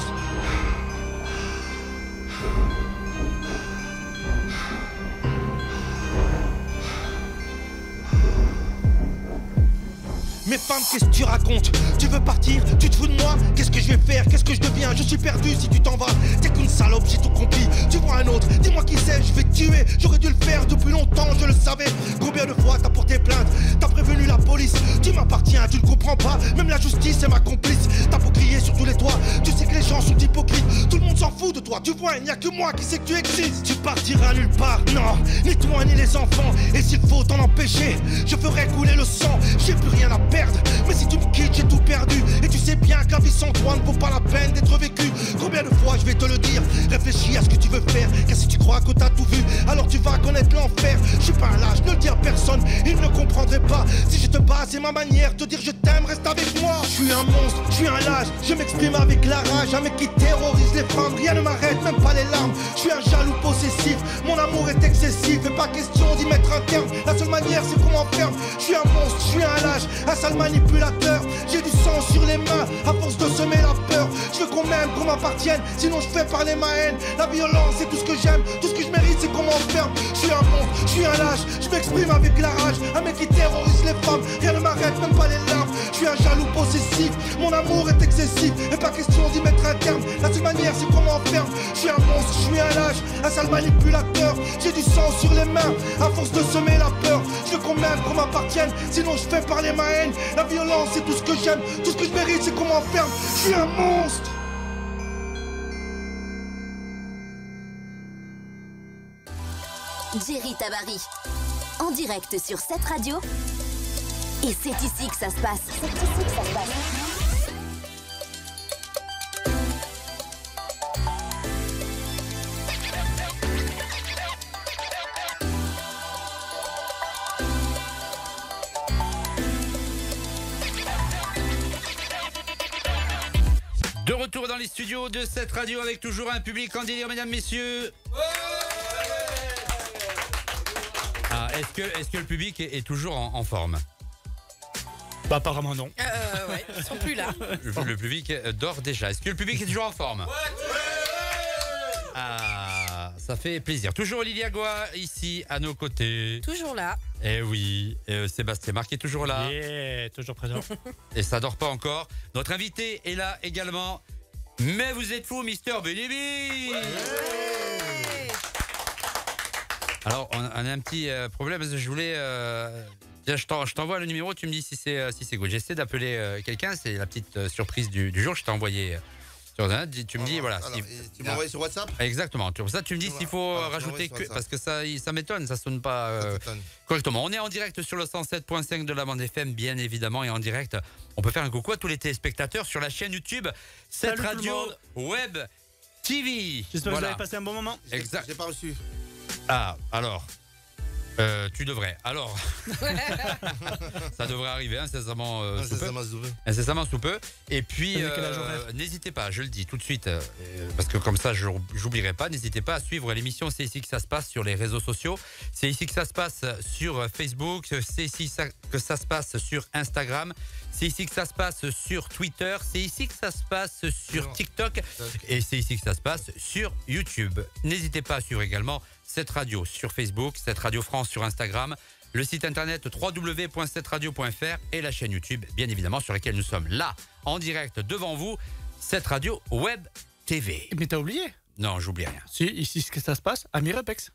Mes femmes, qu'est-ce que tu racontes Tu veux partir Tu te fous de moi Qu'est-ce que je vais faire Qu'est-ce que je deviens Je suis perdu si tu t'en vas. T'es qu'une salope, j'ai tout compris. Tu vois un autre, dis-moi qui c'est, je vais te tuer. J'aurais dû le faire depuis longtemps, je le savais. Combien de fois t'as porté plainte T'as prévenu la police Tu m'appartiens, tu ne comprends pas. Même la justice est ma complice. T'as beau crier sur tous les toits. Tu sais que les gens sont hypocrites. Tout le monde s'en fout de toi. Tu vois, il n'y a que moi qui sais que tu existes. Tu partiras nulle part, non. Ni toi, ni les enfants. Et s'il faut t'en empêcher, je ferai couler le sang. J'ai plus rien à perdre mais si tu me quittes, j'ai tout perdu. Et tu sais bien qu'un vie sans toi ne vaut pas la peine d'être vécu Combien de fois je vais te le dire Réfléchis à ce que tu veux faire. Car si tu crois que t'as tout vu, alors tu vas connaître l'enfer. Je suis pas un lâche ne le dis à personne. Ils ne comprendraient pas. Si je te bats, c'est ma manière. Te dire je t'aime, reste avec moi. Je suis un monstre, je suis un lâche. Je m'exprime avec la rage. Un mec qui terrorise les femmes. Rien ne m'arrête, même pas les larmes. Je suis un jaloux possessif. Mon amour est excessif. Et pas question d'y mettre un terme. La seule manière, c'est qu'on m'enferme. Je suis un monstre, je suis un lâche sale manipulateur. J'ai du sang sur les mains, à force de semer la peur. Je veux qu'on m'aime, qu'on m'appartienne, sinon je fais parler ma haine. La violence, c'est tout ce que j'aime, tout ce que je mérite, c'est qu'on m'enferme. Je suis un monstre, je suis un lâche, je m'exprime avec la rage. Un mec qui terrorise les femmes, rien ne m'arrête, même pas les larmes. Je suis un jaloux possessif, mon amour est excessif, et pas question d'y mettre un terme. La seule manière, c'est qu'on m'enferme. Je suis un monstre, je suis un lâche, un sale manipulateur. J'ai du sang sur les mains, à force de semer la peur. Je veux qu'on m'aime, qu'on m'appartienne, sinon je fais parler ma haine. La violence, c'est tout ce que j'aime. Tout ce que je mérite, c'est qu'on m'enferme. Je suis un monstre. Jerry Tabari, en direct sur cette radio. Et c'est ici que ça se passe. C'est ici que ça se passe. retour dans les studios de cette radio avec toujours un public en délire, mesdames, messieurs. Ah, est-ce que, est que le public est, toujours en, forme bah, apparemment non. Euh, ouais, ils sont plus là. Le, public dort déjà. Est-ce que le public est toujours en forme Ah, ça fait plaisir. Toujours olivia Goa ici à nos côtés. Toujours là. Eh oui, euh, Sébastien Marc est toujours là. toujours présent. Et ça dort pas encore. Notre invité est là également. Mais vous êtes fou, Mister Belibi Alors, on, a un petit euh, problème, parce que je voulais... Euh, je t'envoie le numéro, tu me dis si c'est euh, si c'est cool. J'essaie d'appeler quelqu'un, c'est la petite surprise du jour. Je t'ai envoyé tu, me dis, voilà. Tu m'envoies sur WhatsApp Exactement. ça, tu me dis s'il faut rajouter. Que... parce que ça, ça m'étonne, ça sonne pas euh, correctement. On est en direct sur le 107.5 de la bande FM, bien évidemment, et en direct. On peut faire un coucou à tous les téléspectateurs sur la chaîne YouTube, cette radio web TV. J'espère que vous avez passé un bon moment. Exact. J'ai pas reçu. Ah, alors, euh, tu devrais. Alors, ça devrait arriver hein, incessamment, euh, incessamment, sous peu. Et puis, euh, n'hésitez pas, je le dis tout de suite, parce que comme ça, je n'oublierai pas, n'hésitez pas à suivre l'émission C'est ici que ça se passe sur les réseaux sociaux. C'est ici que ça se passe sur Facebook, c'est ici que ça se passe sur Instagram, c'est ici que ça se passe sur Twitter, c'est ici que ça se passe sur TikTok, et c'est ici que ça se passe sur YouTube. N'hésitez pas à suivre également cette radio sur Facebook, cette radio France sur Instagram, le site internet www.7radio.fr et la chaîne YouTube, bien évidemment, sur laquelle nous sommes là, en direct devant vous, cette radio web TV. Mais t'as oublié Non, j'oublie rien. Si, ici, ce que ça se passe, à Repex.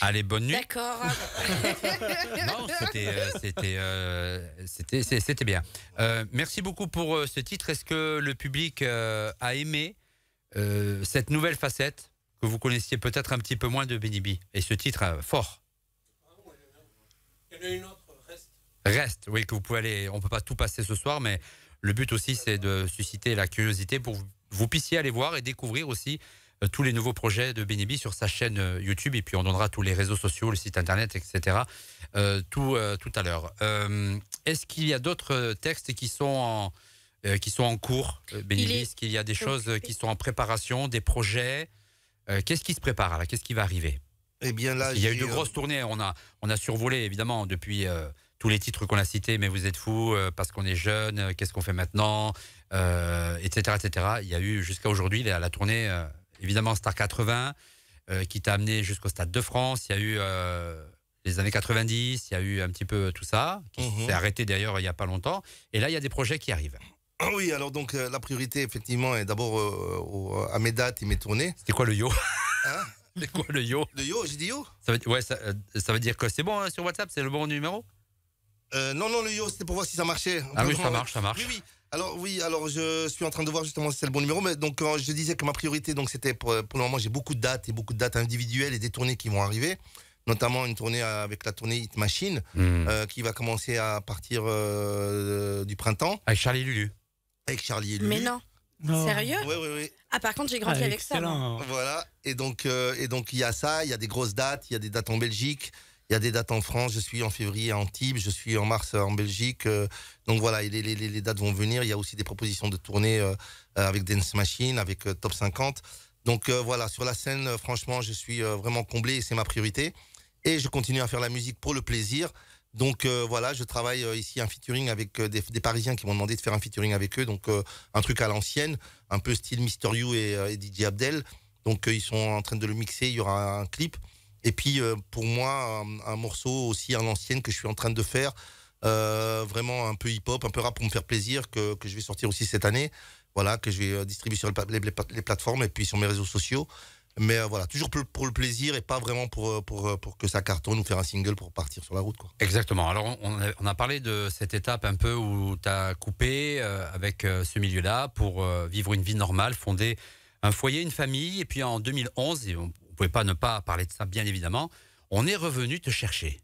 Allez, bonne nuit. D'accord. non, c'était, euh, euh, c'était, bien. Euh, merci beaucoup pour ce titre. Est-ce que le public a aimé cette nouvelle facette que vous connaissiez peut-être un petit peu moins de Benibi. Et ce titre fort. Il y en a une autre, Reste. Reste, oui, que vous pouvez aller. On ne peut pas tout passer ce soir, mais le but aussi, c'est de susciter la curiosité pour vous puissiez aller voir et découvrir aussi euh, tous les nouveaux projets de Benibi sur sa chaîne euh, YouTube. Et puis, on donnera tous les réseaux sociaux, le site internet, etc. Euh, tout, tout à l'heure. Est-ce qu'il y a d'autres textes qui sont en. qui sont en cours, Benibi, est-ce qu'il y a des choses qui sont en préparation, des projets euh, qu'est-ce qui se prépare là Qu'est-ce qui va arriver Eh bien là, il y a eu de euh, grosses tournées. On a, on a survolé évidemment depuis euh, tous les titres qu'on a cités. Mais vous êtes fous parce qu'on est jeune. Qu'est-ce qu'on fait maintenant Etc. Etc. Il y a eu jusqu'à aujourd'hui la, la, tournée évidemment Star 80 qui t'a amené jusqu'au Stade de France. Il y a eu les années 90, il y a eu un petit peu tout ça, qui mhm. s'est arrêté d'ailleurs il n'y a pas longtemps. Et là, il y a des projets qui arrivent. Ah oui, alors donc euh, la priorité effectivement est d'abord euh, euh, à mes dates et mes tournées. C'était quoi le yo hein quoi le yo Le yo, j'ai dit yo ça veut, ouais, ça, veut dire que c'est bon hein, sur WhatsApp, c'est le bon numéro Non, non, le yo, c'était pour voir si ça marchait. Ah oui, ça marche, ça marche. Oui, oui. Alors oui, alors je suis en train de voir justement si c'est le bon numéro, mais donc je disais que ma priorité, donc c'était pour, le moment, j'ai beaucoup de dates et beaucoup de dates individuelles et des tournées qui vont arriver notamment une tournée avec la tournée Hit Machine hmm. qui va commencer à partir du printemps. Avec Charlie Lulu avec Charlie et lui. Mais non. Sérieux Oui, oui, oui. Ah, par contre, j'ai grandi ah, avec ça. Voilà. Et donc, euh, et donc, il y a ça, il y a des grosses dates, il y a des dates en Belgique, il y a des dates en France. Je suis en février à Antibes, je suis en mars euh, en Belgique. Euh. donc voilà, les, dates vont venir. Il y a aussi des propositions de tournée avec Dance Machine, avec Top 50. Donc voilà, sur la scène, franchement, je suis vraiment comblé c'est ma priorité. Et je continue à faire la musique pour le plaisir. Donc euh, voilà, je travaille euh, ici un featuring avec euh, des, Parisiens qui m'ont demandé de faire un featuring avec eux, donc un truc à l'ancienne, un peu style Mister You et, DJ Abdel. Donc ils sont en train de le mixer, il y aura un clip. Et puis pour moi, un, morceau aussi à l'ancienne que je suis en train de faire, vraiment un peu hip-hop, un peu rap pour me faire plaisir, que, je vais sortir aussi cette année. Voilà, que je vais distribuer sur les plateformes et puis sur mes réseaux sociaux. Mais euh, voilà, toujours pour le plaisir et pas vraiment euh, euh, pour, que ça cartonne ou faire un single pour partir sur la route. Exactement. Alors, on a, parlé de cette étape un peu où tu as coupé avec ce milieu-là pour vivre une vie normale, fonder un foyer, une famille. Et puis en 2011, et on ne pouvait pas ne pas parler de ça, bien évidemment, on est revenu te chercher.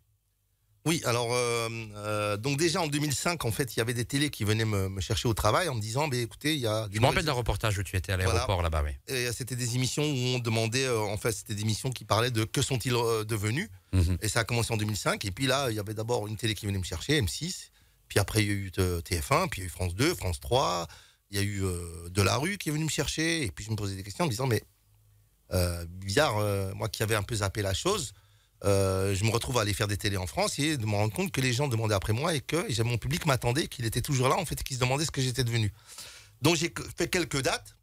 Oui, alors euh, euh, donc déjà en 2005, en fait, il y avait des télés qui venaient me, chercher au travail en me disant, écoutez, il y a. Du Je me rappelle d'un reportage où tu étais à l'aéroport là-bas, oui. Et c'était des émissions où on demandait, euh, en fait, c'était des émissions qui parlaient de que sont-ils devenus. Mhm. Et ça a commencé en 2005. Et puis là, il y avait d'abord une télé qui venait me chercher, M6. Puis après, il y a eu TF1, puis il y a eu France 2, France 3. Il y a eu de la rue qui est venu me chercher. Et puis je me posais des questions en me disant, mais bizarre, moi qui avais un peu zappé la chose euh, je me retrouve à aller faire des télés en France et de me rendre compte que les gens demandaient après moi et que mon public m'attendait, qu'il était toujours là en fait, qu'il se demandait ce que j'étais devenu. Donc j'ai fait quelques dates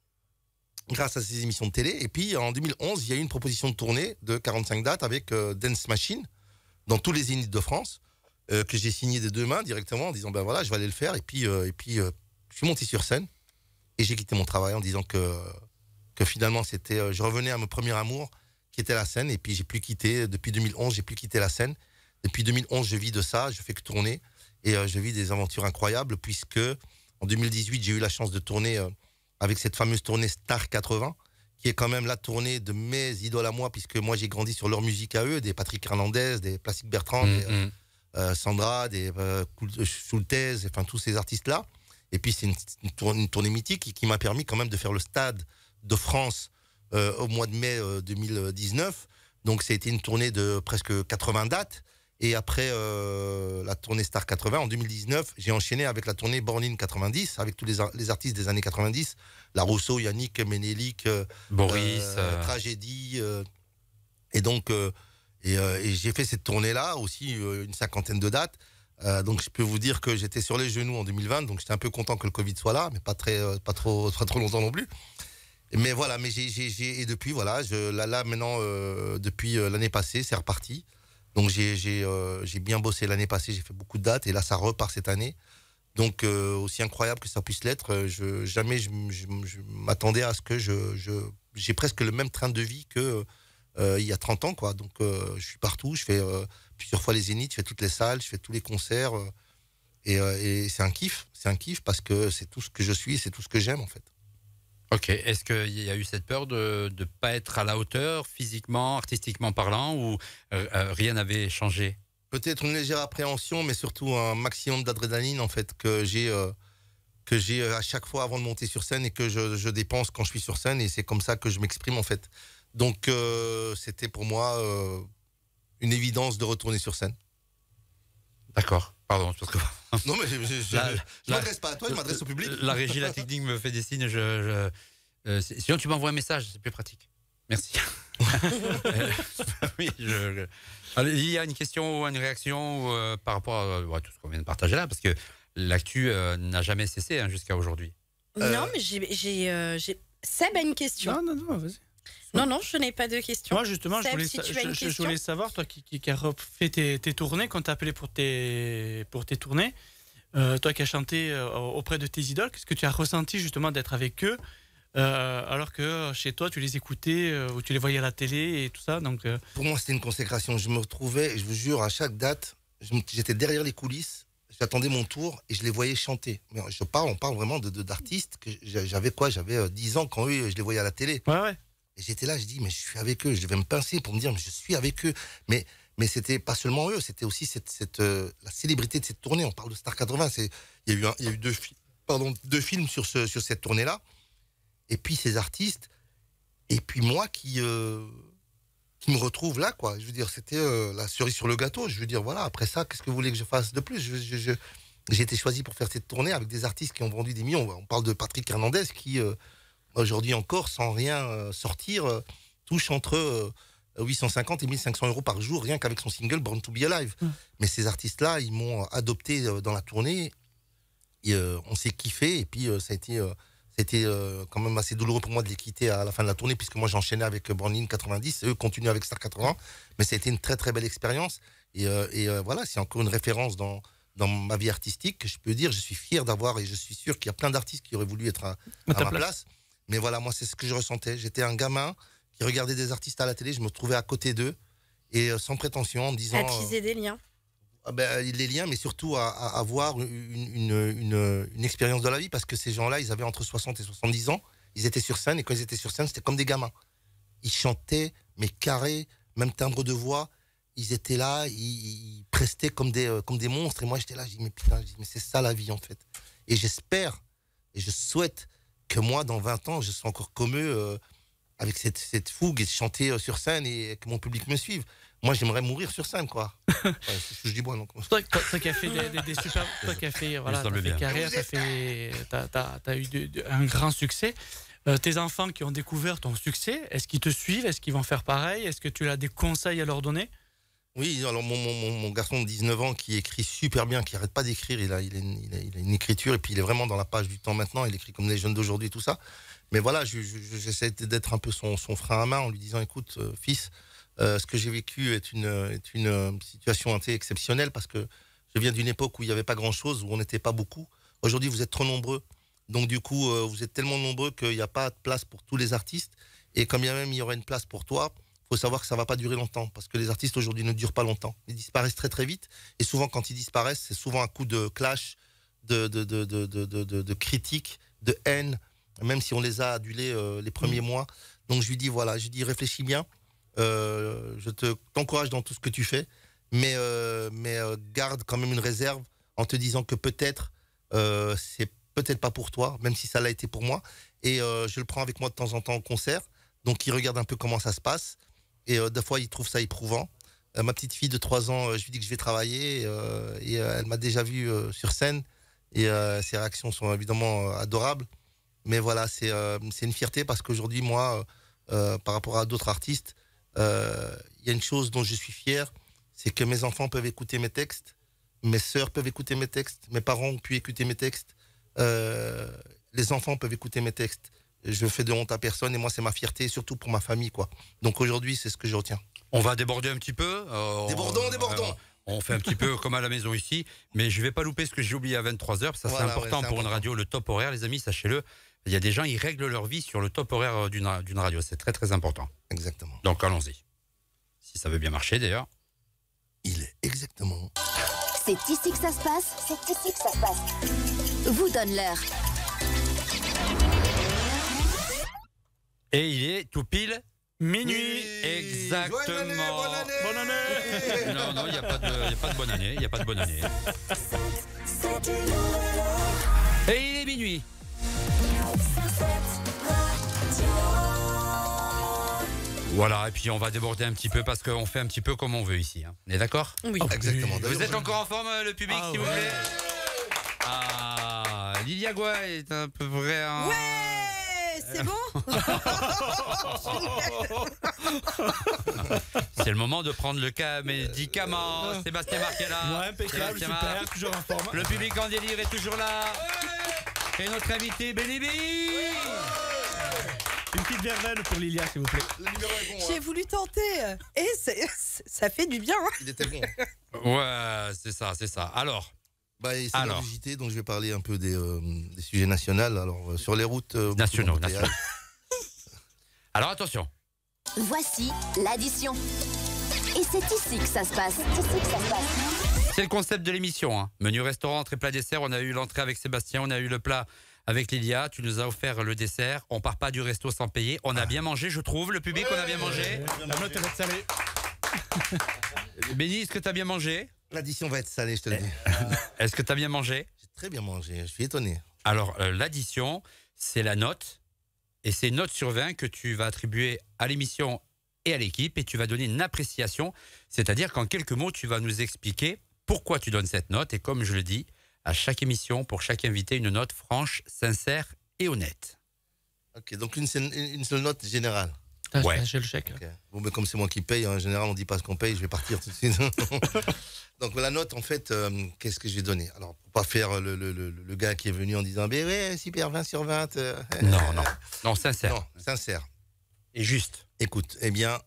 grâce à ces émissions de télé. Et puis en 2011, il y a eu une proposition de tournée de 45 dates avec euh, Dance Machine dans tous les zéniths de France euh, que j'ai signé des deux mains directement en disant ben voilà, je vais aller le faire. Et puis, et puis je suis monté sur scène et j'ai quitté mon travail en disant que, que finalement c'était, je revenais à mon premier amour qui était la scène. Et puis j'ai plus quitté depuis 2011, j'ai plus quitté la scène. Depuis 2011, je vis de ça, je fais que tourner et euh, je vis des aventures incroyables puisque en 2018, j'ai eu la chance de tourner euh, avec cette fameuse tournée Star 80 qui est quand même la tournée de mes idoles à moi puisque moi j'ai grandi sur leur musique à eux, des Patrick Hernandez, des Plastic Bertrand, mm, des, euh, mm. Sandra, des Soultez, enfin tous ces artistes là. Et puis c'est une, tournée mythique qui m'a permis quand même de faire le stade de France euh, au mois de mai 2019. Euh, donc c'était une tournée de presque 80 dates. Et après euh, la tournée Star 80 en 2019, j'ai enchaîné avec la tournée Born in 90, avec tous les, artistes des années 90, La Rousseau, Yannick, Ménélic, Boris, Tragédie. et donc, j'ai fait cette tournée-là aussi, une cinquantaine de dates. donc je peux vous dire que j'étais sur les genoux en 2020, donc j'étais un peu content que le Covid soit là, mais pas très, pas trop, pas trop longtemps non plus. Mais voilà, mais j'ai, et depuis, voilà, je, là, là maintenant, euh, depuis euh, l'année passée, c'est reparti. Donc j'ai, j'ai, euh, j'ai bien bossé l'année passée, j'ai fait beaucoup de dates, et là, ça repart cette année. Donc aussi incroyable que ça puisse l'être, je, jamais je, m'attendais à ce que je, j'ai presque le même train de vie que il y a 30 ans, quoi. Donc je suis partout, je fais plusieurs fois les zéniths, je fais toutes les salles, je fais tous les concerts, et, et c'est un kiff, c'est un kiff parce que c'est tout ce que je suis, c'est tout ce que j'aime en fait. Ok, est-ce qu'il y a eu cette peur de ne pas être à la hauteur, physiquement, artistiquement parlant, ou euh, euh, rien n'avait changé Peut-être une légère appréhension, mais surtout un maximum d'adrénaline en fait que j'ai euh, à chaque fois avant de monter sur scène et que je, dépense quand je suis sur scène et c'est comme ça que je m'exprime en fait. Donc c'était pour moi une évidence de retourner sur scène. D'accord. Non, mais je ne m'adresse pas à toi, je m'adresse au public. La régie, la technique me fait des signes. Euh, sinon, tu m'envoies un message, c'est plus pratique. Merci. Euh, il y a une question ou une réaction euh, par rapport à, tout ce qu'on vient de partager là, parce que l'actu n'a jamais cessé hein, jusqu'à aujourd'hui. Non, mais j'ai. Seb a une question. Non, non, non, vas-y. Non, non, je n'ai pas de questions. Moi, justement, je, voulais, savoir, toi qui, qui, qui as fait tes, tournées, quand t'as appelé pour tes, pour tes tournées, euh, toi qui as chanté euh, auprès de tes idoles, qu'est-ce que tu as ressenti justement d'être avec eux, euh, alors que chez toi, tu les écoutais ou tu les voyais à la télé et tout ça donc, Pour moi, c'était une consécration. Je me retrouvais, je vous jure, à chaque date, j'étais derrière les coulisses j'attendais mon tour et je les voyais chanter. Mais je parle, on parle vraiment de d'artistes que j'avais quoi J'avais 10 ans quand eux, je les voyais à la télé. Ouais, ouais j'étais là, je dis, mais je suis avec eux. Je vais me pincer pour me dire, mais je suis avec eux. Mais, mais c'était pas seulement eux, c'était aussi cette, euh, la célébrité de cette tournée. On parle de Star 80. Il y, a eu y a eu deux, pardon, deux films sur, ce, sur cette tournée-là. Et puis ces artistes. Et puis moi qui, euh, qui me retrouve là, quoi. Je veux dire, c'était euh, la cerise sur le gâteau. Je veux dire, voilà, après ça, qu'est-ce que vous voulez que je fasse de plus je, j'ai été choisi pour faire cette tournée avec des artistes qui ont vendu des millions. On parle de Patrick Hernandez qui, aujourd'hui encore, sans rien euh, sortir, euh, touche entre 850 euh, et 1500 euros par jour, rien qu'avec son single Born to Be Alive. Mm. Mais ces artistes-là, ils m'ont adopté dans la tournée. Et, on s'est kiffé et puis ça a été, c'était quand même assez douloureux pour moi de les quitter à la fin de la tournée puisque moi j'enchaînais avec Born 90, eux continuent avec Star 80. Mais ça a été une très très belle expérience et, voilà, c'est encore une référence dans dans ma vie artistique, je peux dire, je suis fier d'avoir et je suis sûr qu'il y a plein d'artistes qui auraient voulu être à, ma place mais voilà, moi, c'est ce que je ressentais. J'étais un gamin qui regardait des artistes à la télé, je me trouvais à côté d'eux, et euh, sans prétention, en disant... À euh, des liens. Ah ben, euh, les liens, mais surtout à, avoir une, expérience de la vie, parce que ces gens-là, ils avaient entre 60 et 70 ans, ils étaient sur scène, et quand ils étaient sur scène, c'était comme des gamins. Ils chantaient, mais carrés, même timbre de voix, ils étaient là, ils, prestaient comme des, comme des monstres, et moi j'étais là, je dis mais putain, mais c'est ça la vie en fait. Et j'espère, et je souhaite que moi, dans 20 ans, je sois encore comme eux, euh, avec cette, fougue et chanter euh, sur scène et que mon public me suive. Moi, j'aimerais mourir sur scène, quoi. je dis bon, donc. Toi, qui as fait des, des, super, toi qui as fait, voilà, carrière, t'as eu un grand succès. Euh, tes enfants qui ont découvert ton succès, est-ce qu'ils te suivent Est-ce qu'ils vont faire pareil Est-ce que tu as des conseils à leur donner oui, alors mon, garçon de 19 ans qui écrit super bien, qui arrête pas d'écrire, il a, il, a, une écriture et puis il est vraiment dans la page du temps maintenant, il écrit comme les jeunes d'aujourd'hui, tout ça. Mais voilà, j'essaie d'être un peu son, son, frein à main en lui disant, écoute, euh, fils, euh, ce que j'ai vécu est une, euh, situation assez exceptionnelle parce que je viens d'une époque où il n'y avait pas grand-chose, où on n'était pas beaucoup. Aujourd'hui, vous êtes trop nombreux. Donc du coup, vous êtes tellement nombreux qu'il n'y a pas de place pour tous les artistes. Et quand bien même il y aurait une place pour toi, savoir que ça va pas durer longtemps parce que les artistes aujourd'hui ne durent pas longtemps. Ils disparaissent très très vite et souvent quand ils disparaissent, c'est souvent un coup de clash, de de de de de, critique, de haine, même si on les a adulés euh, les premiers mm. mois. Donc je lui dis voilà, je lui dis réfléchis bien. Euh, je te t'encourage dans tout ce que tu fais, mais euh, mais garde quand même une réserve en te disant que peut-être c'est peut-être pas pour toi, même si ça l'a été pour moi. Et je le prends avec moi de temps en temps au concert. Donc il regarde un peu comment ça se passe. Et euh, des fois, ils trouvent ça éprouvant. Euh, ma petite fille de 3 ans, euh, je lui dis que je vais travailler et elle m'a déjà vu sur scène. Et ses réactions sont évidemment adorables. Mais voilà, c'est une fierté parce qu'aujourd'hui, moi, par rapport à d'autres artistes, il y a une chose dont je suis fier, c'est que mes enfants peuvent écouter mes textes, mes sœurs peuvent écouter mes textes, mes parents ont pu écouter mes textes, les enfants peuvent écouter mes textes je fais de honte à personne et moi c'est ma fierté, surtout pour ma famille quoi. Donc aujourd'hui c'est ce que je retiens. On va déborder un petit peu. Euh, débordons, débordons. Euh, on fait un petit peu comme à la maison ici, mais je vais pas louper ce que j'ai oublié à 23h, ça c'est important pour une radio, le top horaire les amis, sachez-le. Il y a des gens, ils règlent leur vie sur le top horaire euh, d'une radio, c'est très très important. Exactement. Donc allons-y. Si ça veut bien marcher d'ailleurs. Il est exactement. C'est ici que ça se passe, c'est ici que ça se passe. Vous donne l'heure. Et il est tout pile minuit. Exactement. Bonne année, non, non, il n'y a, pas de, bonne année. Il n'y a pas de bonne année. Et il est minuit. Voilà, et puis on va déborder un petit peu parce qu'on fait un petit peu comme on veut ici. Hein. On est d'accord Oui, ah, exactement. Vous êtes encore en forme, euh, le public, ah, s'il vous plaît Ah, Lilia est un peu vrai. Hein c'est bon C'est le moment de prendre le cas médicament. Sébastien Marquella. Ouais, impeccable, Sébastien super, est toujours en forme. Le public en délire est toujours là. Et notre invité, Bénébi une petite verveine pour Lilia, s'il vous plaît. Le numéro est bon. J'ai hein. voulu tenter. Et ça fait du bien. Hein Il était bon. Ouais, c'est ça, c'est ça. Alors, bah, c'est alors. Agité, donc je vais parler un peu des, euh, sujets nationaux. Alors, euh, sur les routes. Euh, nationaux, alors, attention. Voici l'addition. Et c'est ici que ça se passe. C'est le concept de l'émission. Hein. Menu restaurant, entrée, plat, dessert. On a eu l'entrée avec Sébastien, on a eu le plat avec Lilia. Tu nous as offert le dessert. On part pas du resto sans payer. On a ah. bien mangé, je trouve. Le public, on a bien mangé. Ouais, Béni, est-ce que tu as bien mangé L'addition va être salée, je te le dis. Eh, est-ce que tu as bien mangé J'ai très bien mangé, je suis étonné. Alors, euh, l'addition, c'est la note. Et c'est une note sur 20 que tu vas attribuer à l'émission et à l'équipe. Et tu vas donner une appréciation. C'est-à-dire qu'en quelques mots, tu vas nous expliquer pourquoi tu donnes cette note. Et comme je le dis, à chaque émission, pour chaque invité, une note franche, sincère et honnête. Ok, donc une seule note générale ouais. j'ai le chèque. mais comme c'est moi qui paye, hein, en général, on dit pas ce qu'on paye, je vais partir tout de suite. Donc la note, en fait, euh, qu'est-ce que j'ai donné Alors, pour pas faire le, gars qui est venu en disant, ben ouais, super, 20 sur 20. Euh. non, non, non, sincère. Non, sincère. Et juste. Écoute, eh bien,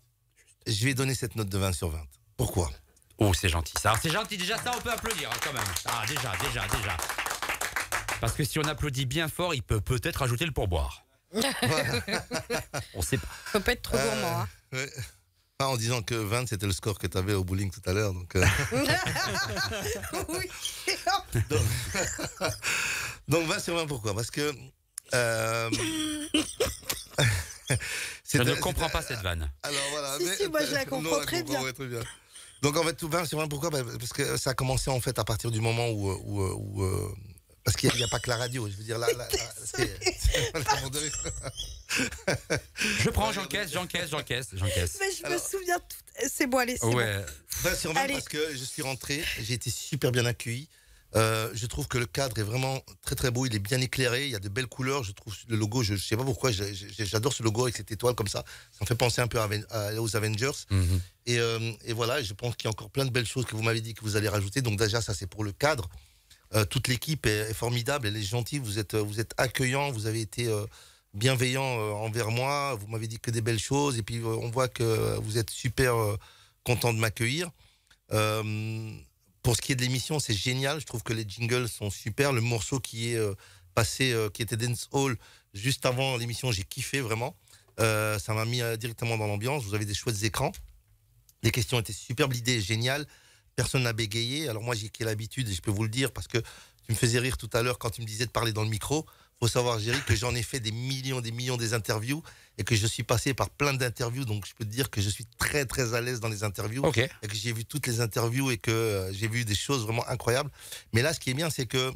je vais donner cette note de 20 sur 20. Pourquoi Oh, c'est gentil ça. C'est gentil, déjà ça, on peut applaudir hein, quand même. Ah, déjà, déjà, déjà. Parce que si on applaudit bien fort, il peut peut-être ajouter le pourboire on sait pas. Faut pas être trop euh, gourmand. Hein. Ouais. en disant que 20, c'était le score que tu avais au bowling tout à l'heure. Donc, euh. oui. donc, 20 sur 20, pourquoi Parce que. Euh... je ne comprends pas cette vanne. Alors voilà. Si, mais, si, moi je la comprends, très, bien. Donc en fait, tout 20 sur 20, pourquoi Parce que ça a commencé en fait à partir du moment où, où, où euh, parce qu'il n'y a, pas que la radio, je veux dire, là, je prends, j'encaisse, j'encaisse, j'encaisse, j'encaisse. Mais je me souviens, tout... Eh, c'est bon, allez, c'est ouais. Bon. Bah, parce que je suis rentré, j'ai été super bien accueilli. Euh, je trouve que le cadre est vraiment très très beau, il est bien éclairé, il y a de belles couleurs, je trouve le logo, je, ne sais pas pourquoi, j'adore ce logo avec cette étoile comme ça, ça me fait penser un peu aux Avengers. Mhm. et, euh, et, voilà, je pense qu'il y a encore plein de belles choses que vous m'avez dit que vous allez rajouter, donc déjà ça c'est pour le cadre. Euh, toute l'équipe est, formidable, elle est gentille, vous êtes, vous êtes accueillant, vous avez été euh, bienveillant euh, envers moi, vous m'avez dit que des belles choses, et puis on voit que vous êtes super content de m'accueillir. pour ce qui est de l'émission, c'est génial, je trouve que les jingles sont super, le morceau qui est passé, qui était Dance Hall, juste avant l'émission, j'ai kiffé vraiment, ça m'a mis directement dans l'ambiance, vous avez des chouettes écrans, les questions étaient superbes, l'idée est géniale, personne n'a bégayé. Alors moi, j'ai l'habitude, et je peux vous le dire, parce que tu me faisais rire tout à l'heure quand tu me disais de parler dans le micro. Il Faut savoir, Géry, que j'en ai fait des millions, des millions d'interviews interviews et que je suis passé par plein d'interviews. Donc, je peux te dire que je suis très, très à l'aise dans les interviews et que j'ai vu toutes les interviews et que euh, j'ai vu des choses vraiment incroyables. Mais là, ce qui est bien, c'est que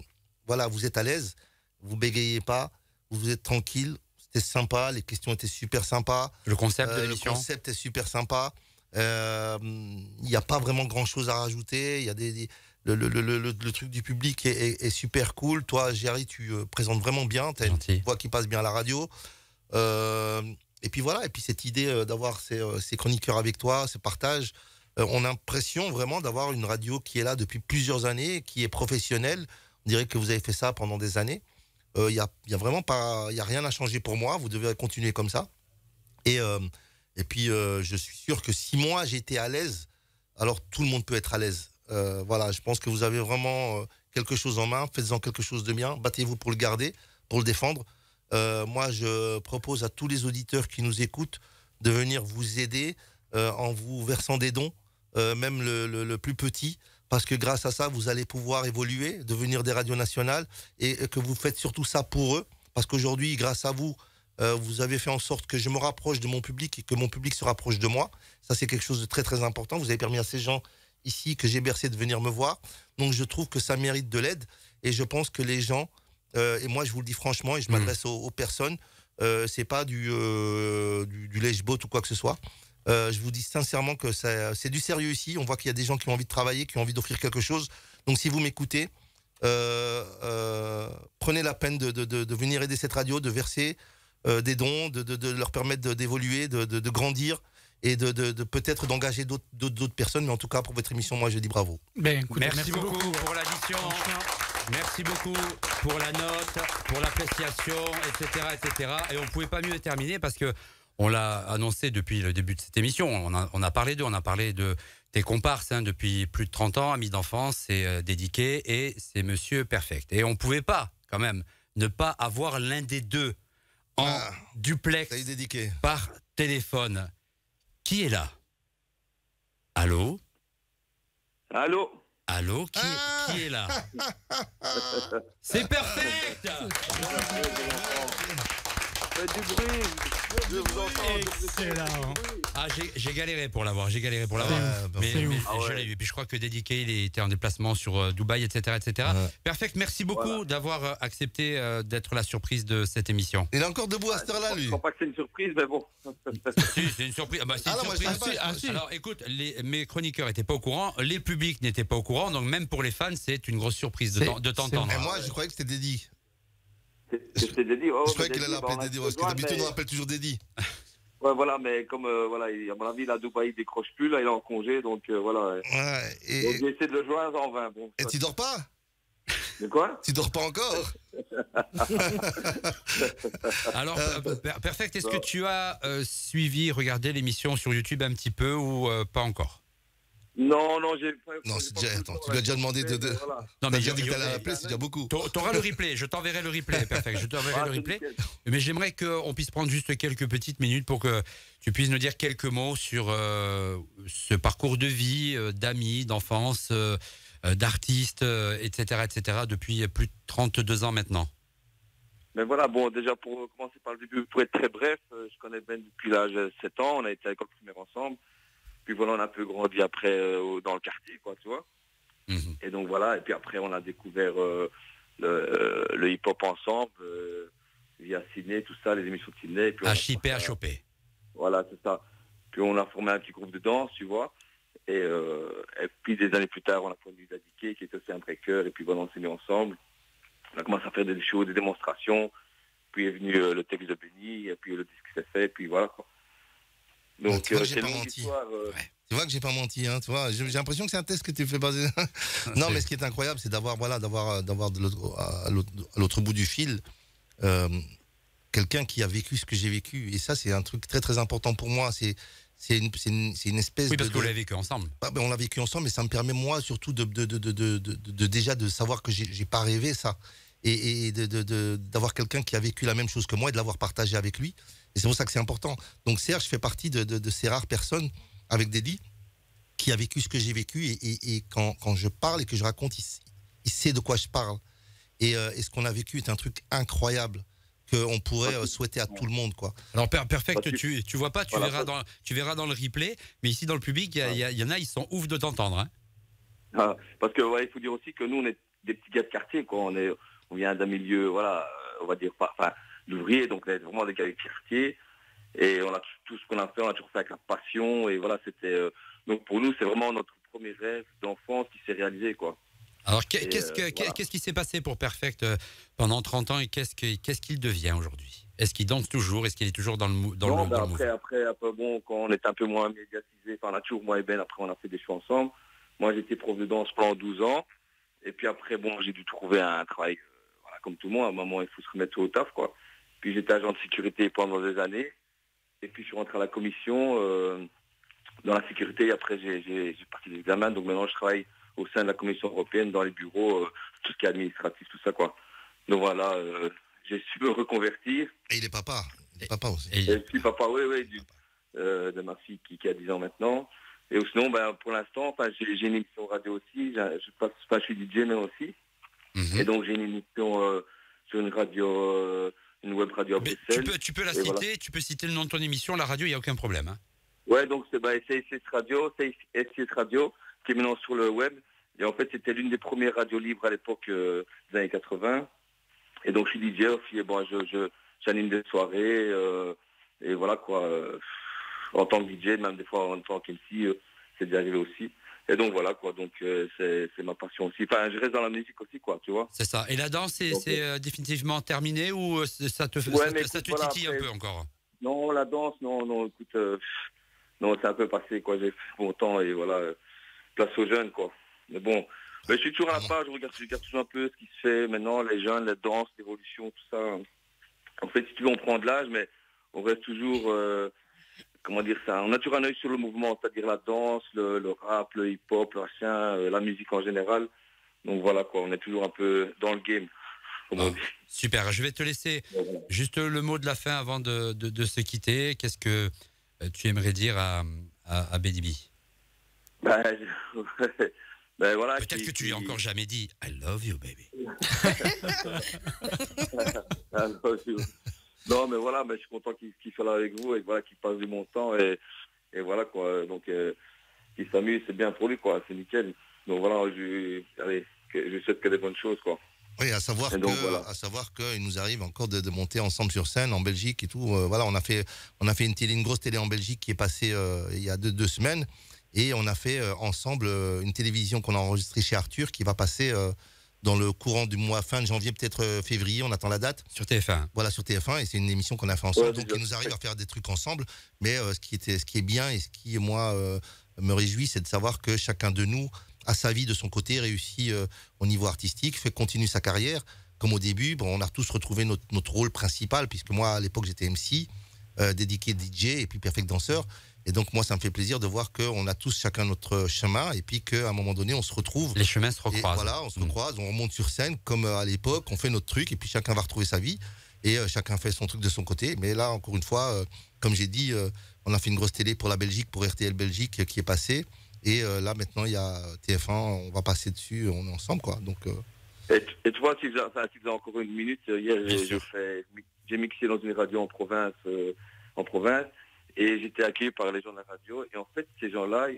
voilà, vous êtes à l'aise, vous bégayez pas, vous êtes tranquille. C'était sympa, les questions étaient super sympas. Le concept de euh, l'émission. Le concept est super sympa. Euh, il n'y a pas vraiment grand-chose à rajouter. Il y a des, le, truc du public est, super cool. Toi, Jerry, tu euh, présentes vraiment bien. Tu vois qu'il qui passe bien à la radio. Euh, et puis voilà. Et puis cette idée d'avoir ces, chroniqueurs avec toi, ce partage on a l'impression vraiment d'avoir une radio qui est là depuis plusieurs années, qui est professionnelle. On dirait que vous avez fait ça pendant des années. Il n'y a, y a, vraiment pas, il y a rien à changer pour moi. Vous devez continuer comme ça. Et et puis, euh, je suis sûr que si moi j'étais à l'aise, alors tout le monde peut être à l'aise. Euh, voilà, je pense que vous avez vraiment euh, quelque chose en main. Faites-en quelque chose de bien. Battez-vous pour le garder, pour le défendre. moi, je propose à tous les auditeurs qui nous écoutent de venir vous aider en vous versant des dons, même le, plus petit, parce que grâce à ça, vous allez pouvoir évoluer, devenir des radios nationales, et que vous faites surtout ça pour eux, parce qu'aujourd'hui, grâce à vous, euh, vous avez fait en sorte que je me rapproche de mon public et que mon public se rapproche de moi. Ça, c'est quelque chose de très, très important. Vous avez permis à ces gens ici que j'ai bercé de venir me voir. Donc, je trouve que ça mérite de l'aide. Et je pense que les gens, euh, et moi, je vous le dis franchement, et je hmm. m'adresse aux, personnes, euh, c'est pas du, euh, du, lèche-bot ou quoi que ce soit. je vous dis sincèrement que c'est du sérieux ici. On voit qu'il y a des gens qui ont envie de travailler, qui ont envie d'offrir quelque chose. Donc si vous m'écoutez, prenez la peine de, de, venir aider cette radio, de verser euh, des dons, de, leur permettre d'évoluer, de, grandir et de, peut-être d'engager d'autres personnes. Mais en tout cas, pour votre émission, moi, je dis bravo. Ben, merci, beaucoup, pour l'addition. Merci beaucoup pour la note, pour l'appréciation, etc., etc. Et on ne pouvait pas mieux terminer parce que on l'a annoncé depuis le début de cette émission. On a, parlé d'eux, on a parlé de tes comparses hein, depuis plus de 30 ans, amis d'enfance, c'est euh, dédiqué et c'est Monsieur Perfect. Et on ne pouvait pas, quand même, ne pas avoir l'un des deux. Ah, duplex par téléphone. Qui est là Allô Allô Allô qui, est, ah. qui, est là C'est parfait du Excellent Ah, j'ai galéré pour l'avoir, j'ai galéré pour l'avoir. Bah, mais, je ah l'ai eu je crois que Dédiqué, il était en déplacement sur euh, Dubaï, etc. etc. Perfect, merci beaucoup d'avoir euh, accepté euh, d'être la surprise de cette émission. Il est encore debout à cette heure-là, lui. Je ne crois pas que c'est une surprise, mais bon. si, c'est une surprise. Alors écoute, mes chroniqueurs n'étaient pas au courant, les publics n'étaient pas au courant, donc même pour les fans, c'est une grosse surprise de, de t'entendre. moi, je croyais que c'était Dédé, C'était Oh, Je croyais qu'il allait l'appeler bah, dédié, parce que d'habitude, on appelle toujours Dédé. Ouais, voilà, mais comme, euh, voilà, à mon avis, la Dubaï décroche plus, là, il est en congé, donc euh, voilà. Ouais, et... j'ai de le joindre en vain. Bon, et tu dors pas De quoi Tu dors pas encore Alors, euh, Perfect, est-ce que tu as suivi, regardé l'émission sur YouTube un petit peu ou pas encore non, non, j'ai Non, c'est déjà. Attends, tu lui déjà demandé de. Non, mais j'ai dit que la l'appeler, c'est déjà beaucoup. T'auras le replay, je t'enverrai le replay, parfait, Je t'enverrai le ah, replay. Mais j'aimerais qu'on puisse prendre juste quelques petites minutes pour que tu puisses nous dire quelques mots sur euh, ce parcours de vie, euh, d'amis, d'enfance, euh, d'artistes, etc., etc., depuis plus de 32 ans maintenant. Mais voilà, bon, déjà pour commencer par le début, pour être très bref, je connais Ben depuis l'âge de 7 ans, on a été à l'école primaire ensemble. Puis voilà, on a un peu grandi après euh, dans le quartier, quoi, tu vois. Mhm. Et donc voilà, et puis après, on a découvert euh, le, hip-hop ensemble, euh, via ciné, tout ça, les émissions de Sydney. à choper. Voilà, c'est ça. Puis on a formé un petit groupe de danse, tu vois. Et, puis des années plus tard, on a connu Zadiké, qui était aussi un breaker, et puis voilà, on s'est mis ensemble. On a commencé à faire des choses, des démonstrations. Puis est venu le texte de Béni, et puis le disque s'est fait, et puis voilà quoi. Bah, Donc, tu vois euh, que j'ai pas menti. Euh. Tu vois que j'ai pas menti, hein, tu vois. J'ai l'impression que c'est un test que tu fais passer. Ah, non, mais ce qui est incroyable, c'est d'avoir, voilà, d'avoir, euh, d'avoir à l'autre bout du fil quelqu'un qui a vécu ce que j'ai vécu. Et ça, c'est un truc très très important pour moi. C'est c'est une, une, espèce oui, parce qu'on l'a vécu ensemble. Ah, ben, on l'a vécu ensemble, mais ça me permet, moi, surtout, de, de, déjà de savoir que j'ai pas rêvé ça. Et, et d'avoir quelqu'un qui a vécu la même chose que moi et de l'avoir partagé avec lui c'est pour ça que c'est important. Donc Serge fait partie de, ces rares personnes avec des qui a vécu ce que j'ai vécu. Et, quand, quand, je parle et que je raconte, il, sait de quoi je parle. Euh, et, ce qu'on a vécu est un truc incroyable qu'on pourrait euh, souhaiter à tout le monde. Quoi. Alors, Perfect, tu, tu vois pas, tu, verras dans, tu verras dans le replay, mais ici dans le public, il y, ah. en a, ils sont ouf de t'entendre. Hein. Ah, parce que, il faut dire aussi que nous, on est des petits gars de quartier, quoi. On, est, on vient d'un milieu, voilà, on va dire, pas, d'ouvriers, donc là, vraiment des cas de Et on a tout ce qu'on a fait, on a toujours fait avec la passion. Et voilà, c'était. Euh, donc pour nous, c'est vraiment notre premier rêve d'enfance qui s'est réalisé, quoi. Alors qu'est-ce que, euh, qu'est-ce qui s'est passé pour Perfect euh, pendant 30 ans et qu'est-ce qu'il qu'est-ce qu'il devient aujourd'hui Est-ce qu'il danse toujours Est-ce qu'il est toujours dans le dans le, dans après, un peu bon, quand on est un peu moins médiatisé, par la toujours moi et Ben, après on a fait des choses ensemble. Moi j'étais prof de danse pendant 12 ans. Et puis après, bon, j'ai dû trouver un travail, comme tout le monde, à un moment il faut se remettre au taf, quoi. Puis j'étais agent de sécurité pendant des années. Et puis je suis rentré à la commission euh, dans la sécurité. après, j'ai parti des examens. Donc maintenant, je travaille au sein de la Commission européenne dans les bureaux, euh, tout ce qui est administratif, tout ça, quoi. Donc voilà, euh, j'ai su me reconvertir. Et il est papa. Il est papa aussi. Et je papa, oui, oui, de ma fille qui, a 10 ans maintenant. Et sinon, ben, pour l'instant, j'ai une émission radio aussi. Je, pas, je suis DJ, mais aussi. Mhm. Et donc, j'ai une émission sur une radio une web radio Tu peux, la citer, tu peux citer le nom de ton émission, la radio, il n'y a aucun problème. Hein. Ouais, donc c'est bah, Radio, Radio, qui est maintenant sur le web. Et en fait, c'était l'une des premières radios libres à l'époque euh, des années 80. Et donc, je suis DJ aussi, bon, je, j'anime des soirées, euh, et voilà quoi. Euh, en tant que DJ, même des fois en tant qu'MC, c'est déjà arrivé aussi. Et donc voilà quoi, donc euh, c'est ma passion aussi. Enfin, je reste dans la musique aussi quoi, tu vois. C'est ça. Et la danse, c'est euh, euh, définitivement terminé ou ça te, te titille un peu encore Non, la danse, non, non, écoute, non, c'est un peu passé quoi. J'ai fait mon temps et voilà, place aux jeunes quoi. Mais bon, mais je suis toujours à la ah page, je regarde, je regarde toujours un peu ce qui se fait maintenant, les jeunes, la danse, l'évolution, tout ça. En fait, si tu veux, on prend de l'âge, mais on reste toujours comment dire ça, on a toujours un œil sur le mouvement, c'est-à-dire la danse, le, rap, le hip-hop, le euh, la musique en général. Donc voilà quoi, on est toujours un peu dans le game. Oh, super, je vais te laisser juste le mot de la fin avant de, se quitter. Qu'est-ce que euh, tu aimerais dire à, à, ben, ben voilà, Peut-être que tu lui as encore jamais dit I love you, baby. I love you. Non, mais voilà, je suis content qu'il soit là avec vous et voilà, qu'il passe du bon temps et, voilà quoi. Donc il euh, qu'il s'amuse, c'est bien pour lui quoi, c'est nickel. Donc voilà, je, allez, je lui souhaite que des bonnes choses quoi. Oui, à savoir à savoir qu'il nous arrive encore de, monter ensemble sur scène en Belgique et tout. Euh, voilà, on a fait, on a fait une télé, une grosse télé en Belgique qui est passée euh, il y a deux, deux, semaines et on a fait ensemble une télévision qu'on a enregistrée chez Arthur qui va passer dans le courant du mois fin de janvier, peut-être euh, février, on attend la date. Sur TF1. Voilà, sur TF1, et c'est une émission qu'on a fait ensemble, donc nous arrive à faire des trucs ensemble. Mais euh, ce, qui était, ce qui est bien et ce qui, moi, euh, me réjouit, c'est de savoir que chacun de nous a sa vie de son côté, réussit au niveau artistique, fait continuer sa carrière. Comme au début, bon, on a tous retrouvé notre, rôle principal, puisque moi, à l'époque, j'étais MC, dédié DJ et puis perfect danseur. Et donc moi, ça me fait plaisir de voir qu'on a tous chacun notre chemin et puis qu'à un moment donné, on se retrouve. Les chemins se recroisent. voilà, on se mm. croise, on remonte sur scène comme euh, à l'époque, on fait notre truc et puis chacun va retrouver sa vie et euh, chacun fait son truc de son côté. Mais là, encore une fois, euh, comme j'ai dit, on a fait une grosse télé pour la Belgique, pour RTL Belgique qui est passée. Et là, maintenant, il y a TF1, on va passer dessus, on est ensemble, quoi. Donc. Et, toi, si tu as encore une minute, hier, j'ai mixé dans une radio en province, en province, et j'étais accueilli par les gens de la radio. Et en fait, ces gens-là,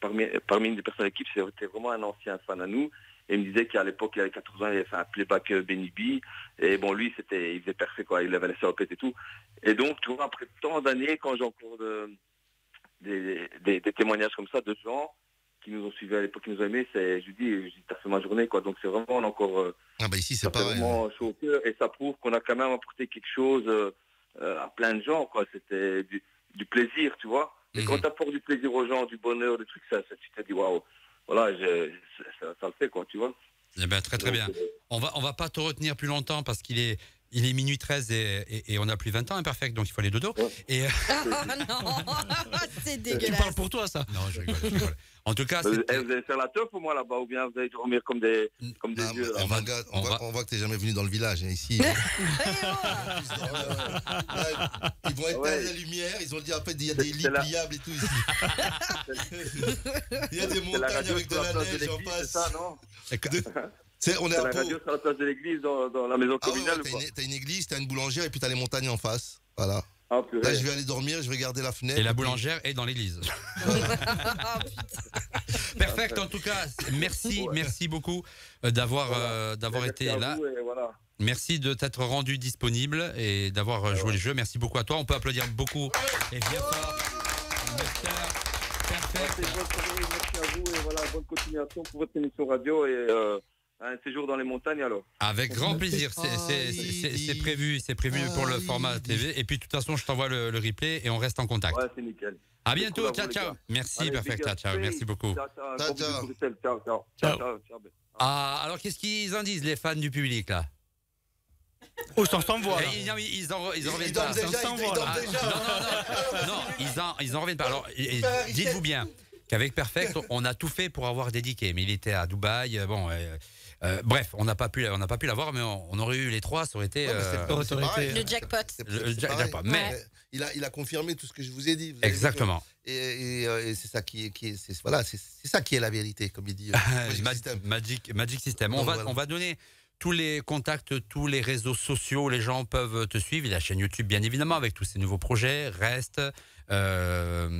parmi, les personnes de l'équipe, c'était vraiment un ancien fan à nous. Et il me disait qu'à l'époque, il avait 80 ans, il avait fait un playback euh, Benny B. Et bon, lui, c'était, il faisait parfait, quoi. Il avait la salopette et tout. Et donc, tu vois, après tant d'années, quand j'ai encore des, témoignages comme ça de gens qui nous ont suivis à l'époque, qui nous ont aimés, c'est, je dis, dis, ma journée, quoi. Donc, c'est vraiment, encore, euh, ah bah ici, c'est pas vraiment hein. chaud au cœur. Et ça prouve qu'on a quand même apporté quelque chose, euh, euh, à plein de gens, quoi. C'était du, plaisir, tu vois. Et mhm. quand tu apportes du plaisir aux gens, du bonheur, des trucs, ça, ça tu t'es dit waouh, voilà, ça, le fait, quoi, tu vois. Eh ben, très très bien. Euh, on va, on va pas te retenir plus longtemps parce qu'il est il est minuit 13 et, on a plus 20 ans, imperfect, hein, donc il faut aller dodo. Oh. Et... Oh non, c'est dégueulasse. Tu parles pour toi, ça Non, je rigole. En tout cas, c'est vous allez faire la teuf pour moi, là-bas ou bien vous allez dormir comme des, comme des on, va, on, voit que t'es jamais venu dans le village hein, ici. ils vont éteindre la lumière, ils ont dit fait il y a des lits la... pliables et tout ici. il y a des montagnes avec de la, neige, j'en passe. C'est ça, non on est, à la radio sur la place de l'église dans, la maison ah t'as, une, église, t'as une boulangère et puis t'as les montagnes en face. Voilà. Ah, là, je vais aller dormir, je vais garder la fenêtre. Et la boulangère est dans l'église. Perfect, en tout cas. Merci, merci beaucoup euh, d'avoir, euh, d'avoir été là. Merci de t'être rendu disponible et d'avoir euh, joué le jeu. Merci beaucoup à toi. On peut applaudir beaucoup et bien fort. Merci, à vous et voilà, bonne continuation pour votre émission radio et un séjour dans les montagnes alors. Avec grand plaisir, c'est prévu, c'est prévu ah pour le format TV. Et puis de toute façon, je t'envoie le, replay et on reste en contact. Ouais, c'est nickel. À bientôt, ciao, ciao. Merci, perfect, ciao, ciao. Merci beaucoup. Ciao, ciao. ciao, ciao. Ah, alors qu'est-ce qu'ils en disent les fans du public là Oh, Ils, eh, ils, ils, en, ils reviennent pas. ils, ah, dorment Non, non, non. non ils, en, reviennent pas. Alors, eh, eh, dites-vous bien qu'avec Perfect, on a tout fait pour avoir dédiqué. Mais il était à Dubaï. Euh, bon, euh, euh, bref, on n'a pas pu, on n'a pas pu l'avoir, mais on, aurait eu les trois, ça aurait été euh, euh, le jackpot. Mais il a, confirmé tout ce que je vous ai dit. Exactement. et, c'est ça qui, est, c'est ça qui est la vérité, comme il dit. Magic, System. On va, donner tous les contacts, tous les réseaux sociaux, les gens peuvent te suivre. la chaîne YouTube, bien évidemment, avec tous ces nouveaux projets. Reste. le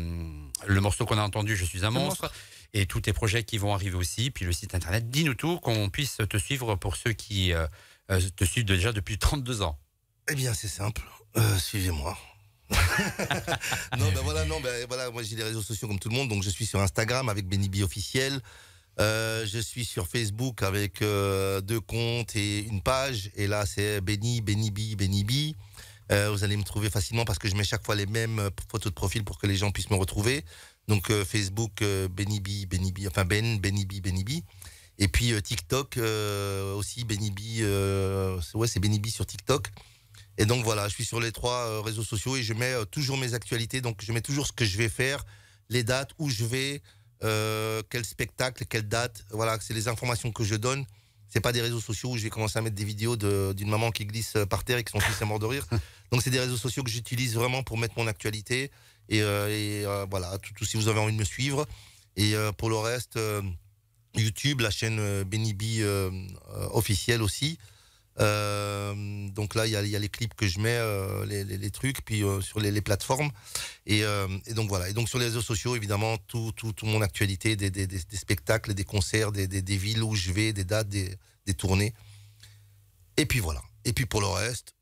morceau qu'on a entendu, Je suis un monstre et tous tes projets qui vont arriver aussi. Puis le site internet, dis-nous tout, qu'on puisse te suivre pour ceux qui euh, euh, te suivent déjà depuis 32 ans. Eh bien, c'est simple. Euh, suivez-moi. non, ben voilà, non, ben voilà, moi j'ai des réseaux sociaux comme tout le monde, donc je suis sur Instagram avec Benny officiel. je suis sur Facebook avec deux comptes et une page. Et là, c'est Benny, Benny B, vous allez me trouver facilement parce que je mets chaque fois les mêmes photos de profil pour que les gens puissent me retrouver. Donc euh, Facebook, Benibi, euh, Benibi, enfin Ben, Benibi, Benibi. Et puis euh, TikTok aussi, Benibi, ouais, c'est Benibi sur TikTok. Et donc voilà, je suis sur les trois réseaux sociaux et je mets toujours mes actualités. Donc je mets toujours ce que je vais faire, les dates, où je vais, quel spectacle, quelle date. Voilà, c'est les informations que je donne. C'est pas des réseaux sociaux où je vais commencer à mettre des vidéos d'une maman qui glisse par terre et qui sont fils à mort de rire. Donc c'est des réseaux sociaux que j'utilise vraiment pour mettre mon actualité et, euh, euh, voilà, tout, si vous avez envie de me suivre. Et euh, pour le reste, YouTube, la chaîne Benibi officielle aussi. donc là, il y a, les clips que je mets, les, trucs, puis sur les, plateformes. Et, donc voilà. Et donc sur les réseaux sociaux, évidemment, tout, tout, mon actualité, des, des spectacles, des concerts, des, villes où je vais, des dates, des, tournées. Et puis voilà. Et puis pour le reste,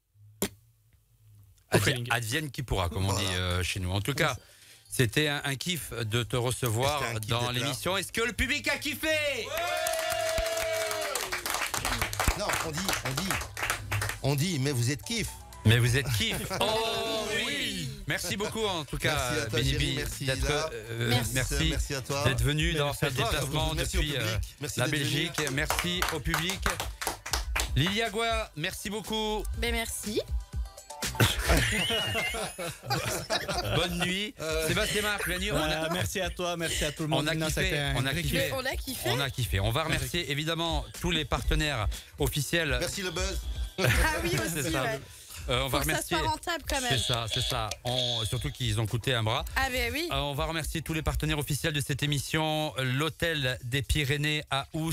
advienne qui pourra, comme on dit euh, chez nous. En tout cas, c'était un, kiff de te recevoir dans l'émission. Est-ce que le public a kiffé Non, on dit, on dit, on dit, mais vous êtes kiff. Mais vous êtes kiff. Oh oui Merci beaucoup en tout cas, merci à toi, merci, d'être, euh, venu dans ce déplacement depuis euh, la Belgique. Merci au public. Lilia merci beaucoup. Ben, merci. Bonne nuit. Euh. Sébastien Marc, la nuit. Euh, merci à toi, merci à tout le monde. On a, kiffé, on a kiffé. On a kiffé. On va remercier évidemment tous les partenaires officiels. Merci le buzz. ah oui, aussi. Ça. Euh, on va remercier. Que ça soit rentable quand même. C'est ça, c'est ça. Surtout qu'ils ont coûté un bras. Ah ben oui. on va remercier tous les partenaires officiels de cette émission l'hôtel des Pyrénées à Ous,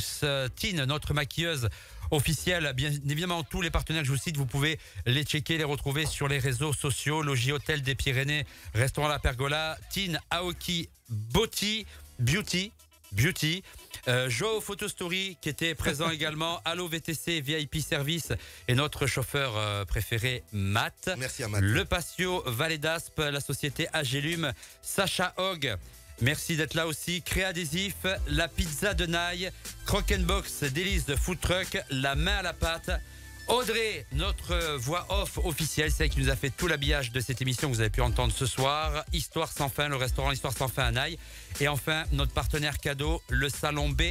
Tine, notre maquilleuse officiel. Bien évidemment, tous les partenaires que je vous cite, vous pouvez les checker, les retrouver sur les réseaux sociaux. Logis Hôtel des Pyrénées, Restaurant La Pergola, Teen Aoki, Boti, Beauty, Beauty. Euh, Joe Photo Story qui était présent également, Allo VTC VIP Service et notre chauffeur euh, préféré Matt. Merci à Matt. Le patio Valet d'Aspe, la société Agélum, Sacha Hogg, Merci d'être là aussi. Créadésif, la pizza de Naï, box, délice de food truck, la main à la pâte. Audrey, notre voix off officielle, c'est qui nous a fait tout l'habillage de cette émission que vous avez pu entendre ce soir. Histoire sans fin, le restaurant Histoire sans fin à Naï. Et enfin, notre partenaire cadeau, le Salon B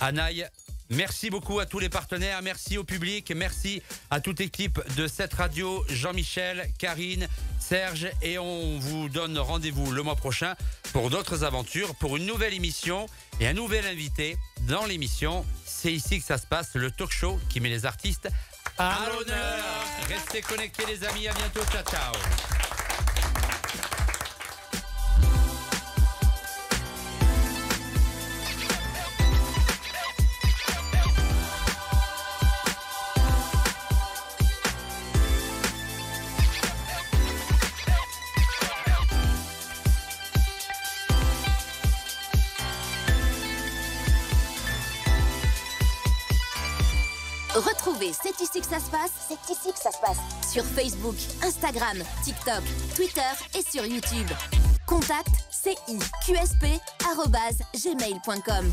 à Naï Merci beaucoup à tous les partenaires, merci au public, merci à toute l'équipe de cette radio, Jean-Michel, Karine, Serge, et on vous donne rendez-vous le mois prochain pour d'autres aventures, pour une nouvelle émission et un nouvel invité dans l'émission. C'est ici que ça se passe, le talk show qui met les artistes à, l'honneur. Restez connectés les amis, à bientôt, ciao ciao. Retrouvez C'est ici que ça se passe. C'est ici que ça se passe. Sur Facebook, Instagram, TikTok, Twitter et sur YouTube. Contact ciqsp.gmail.com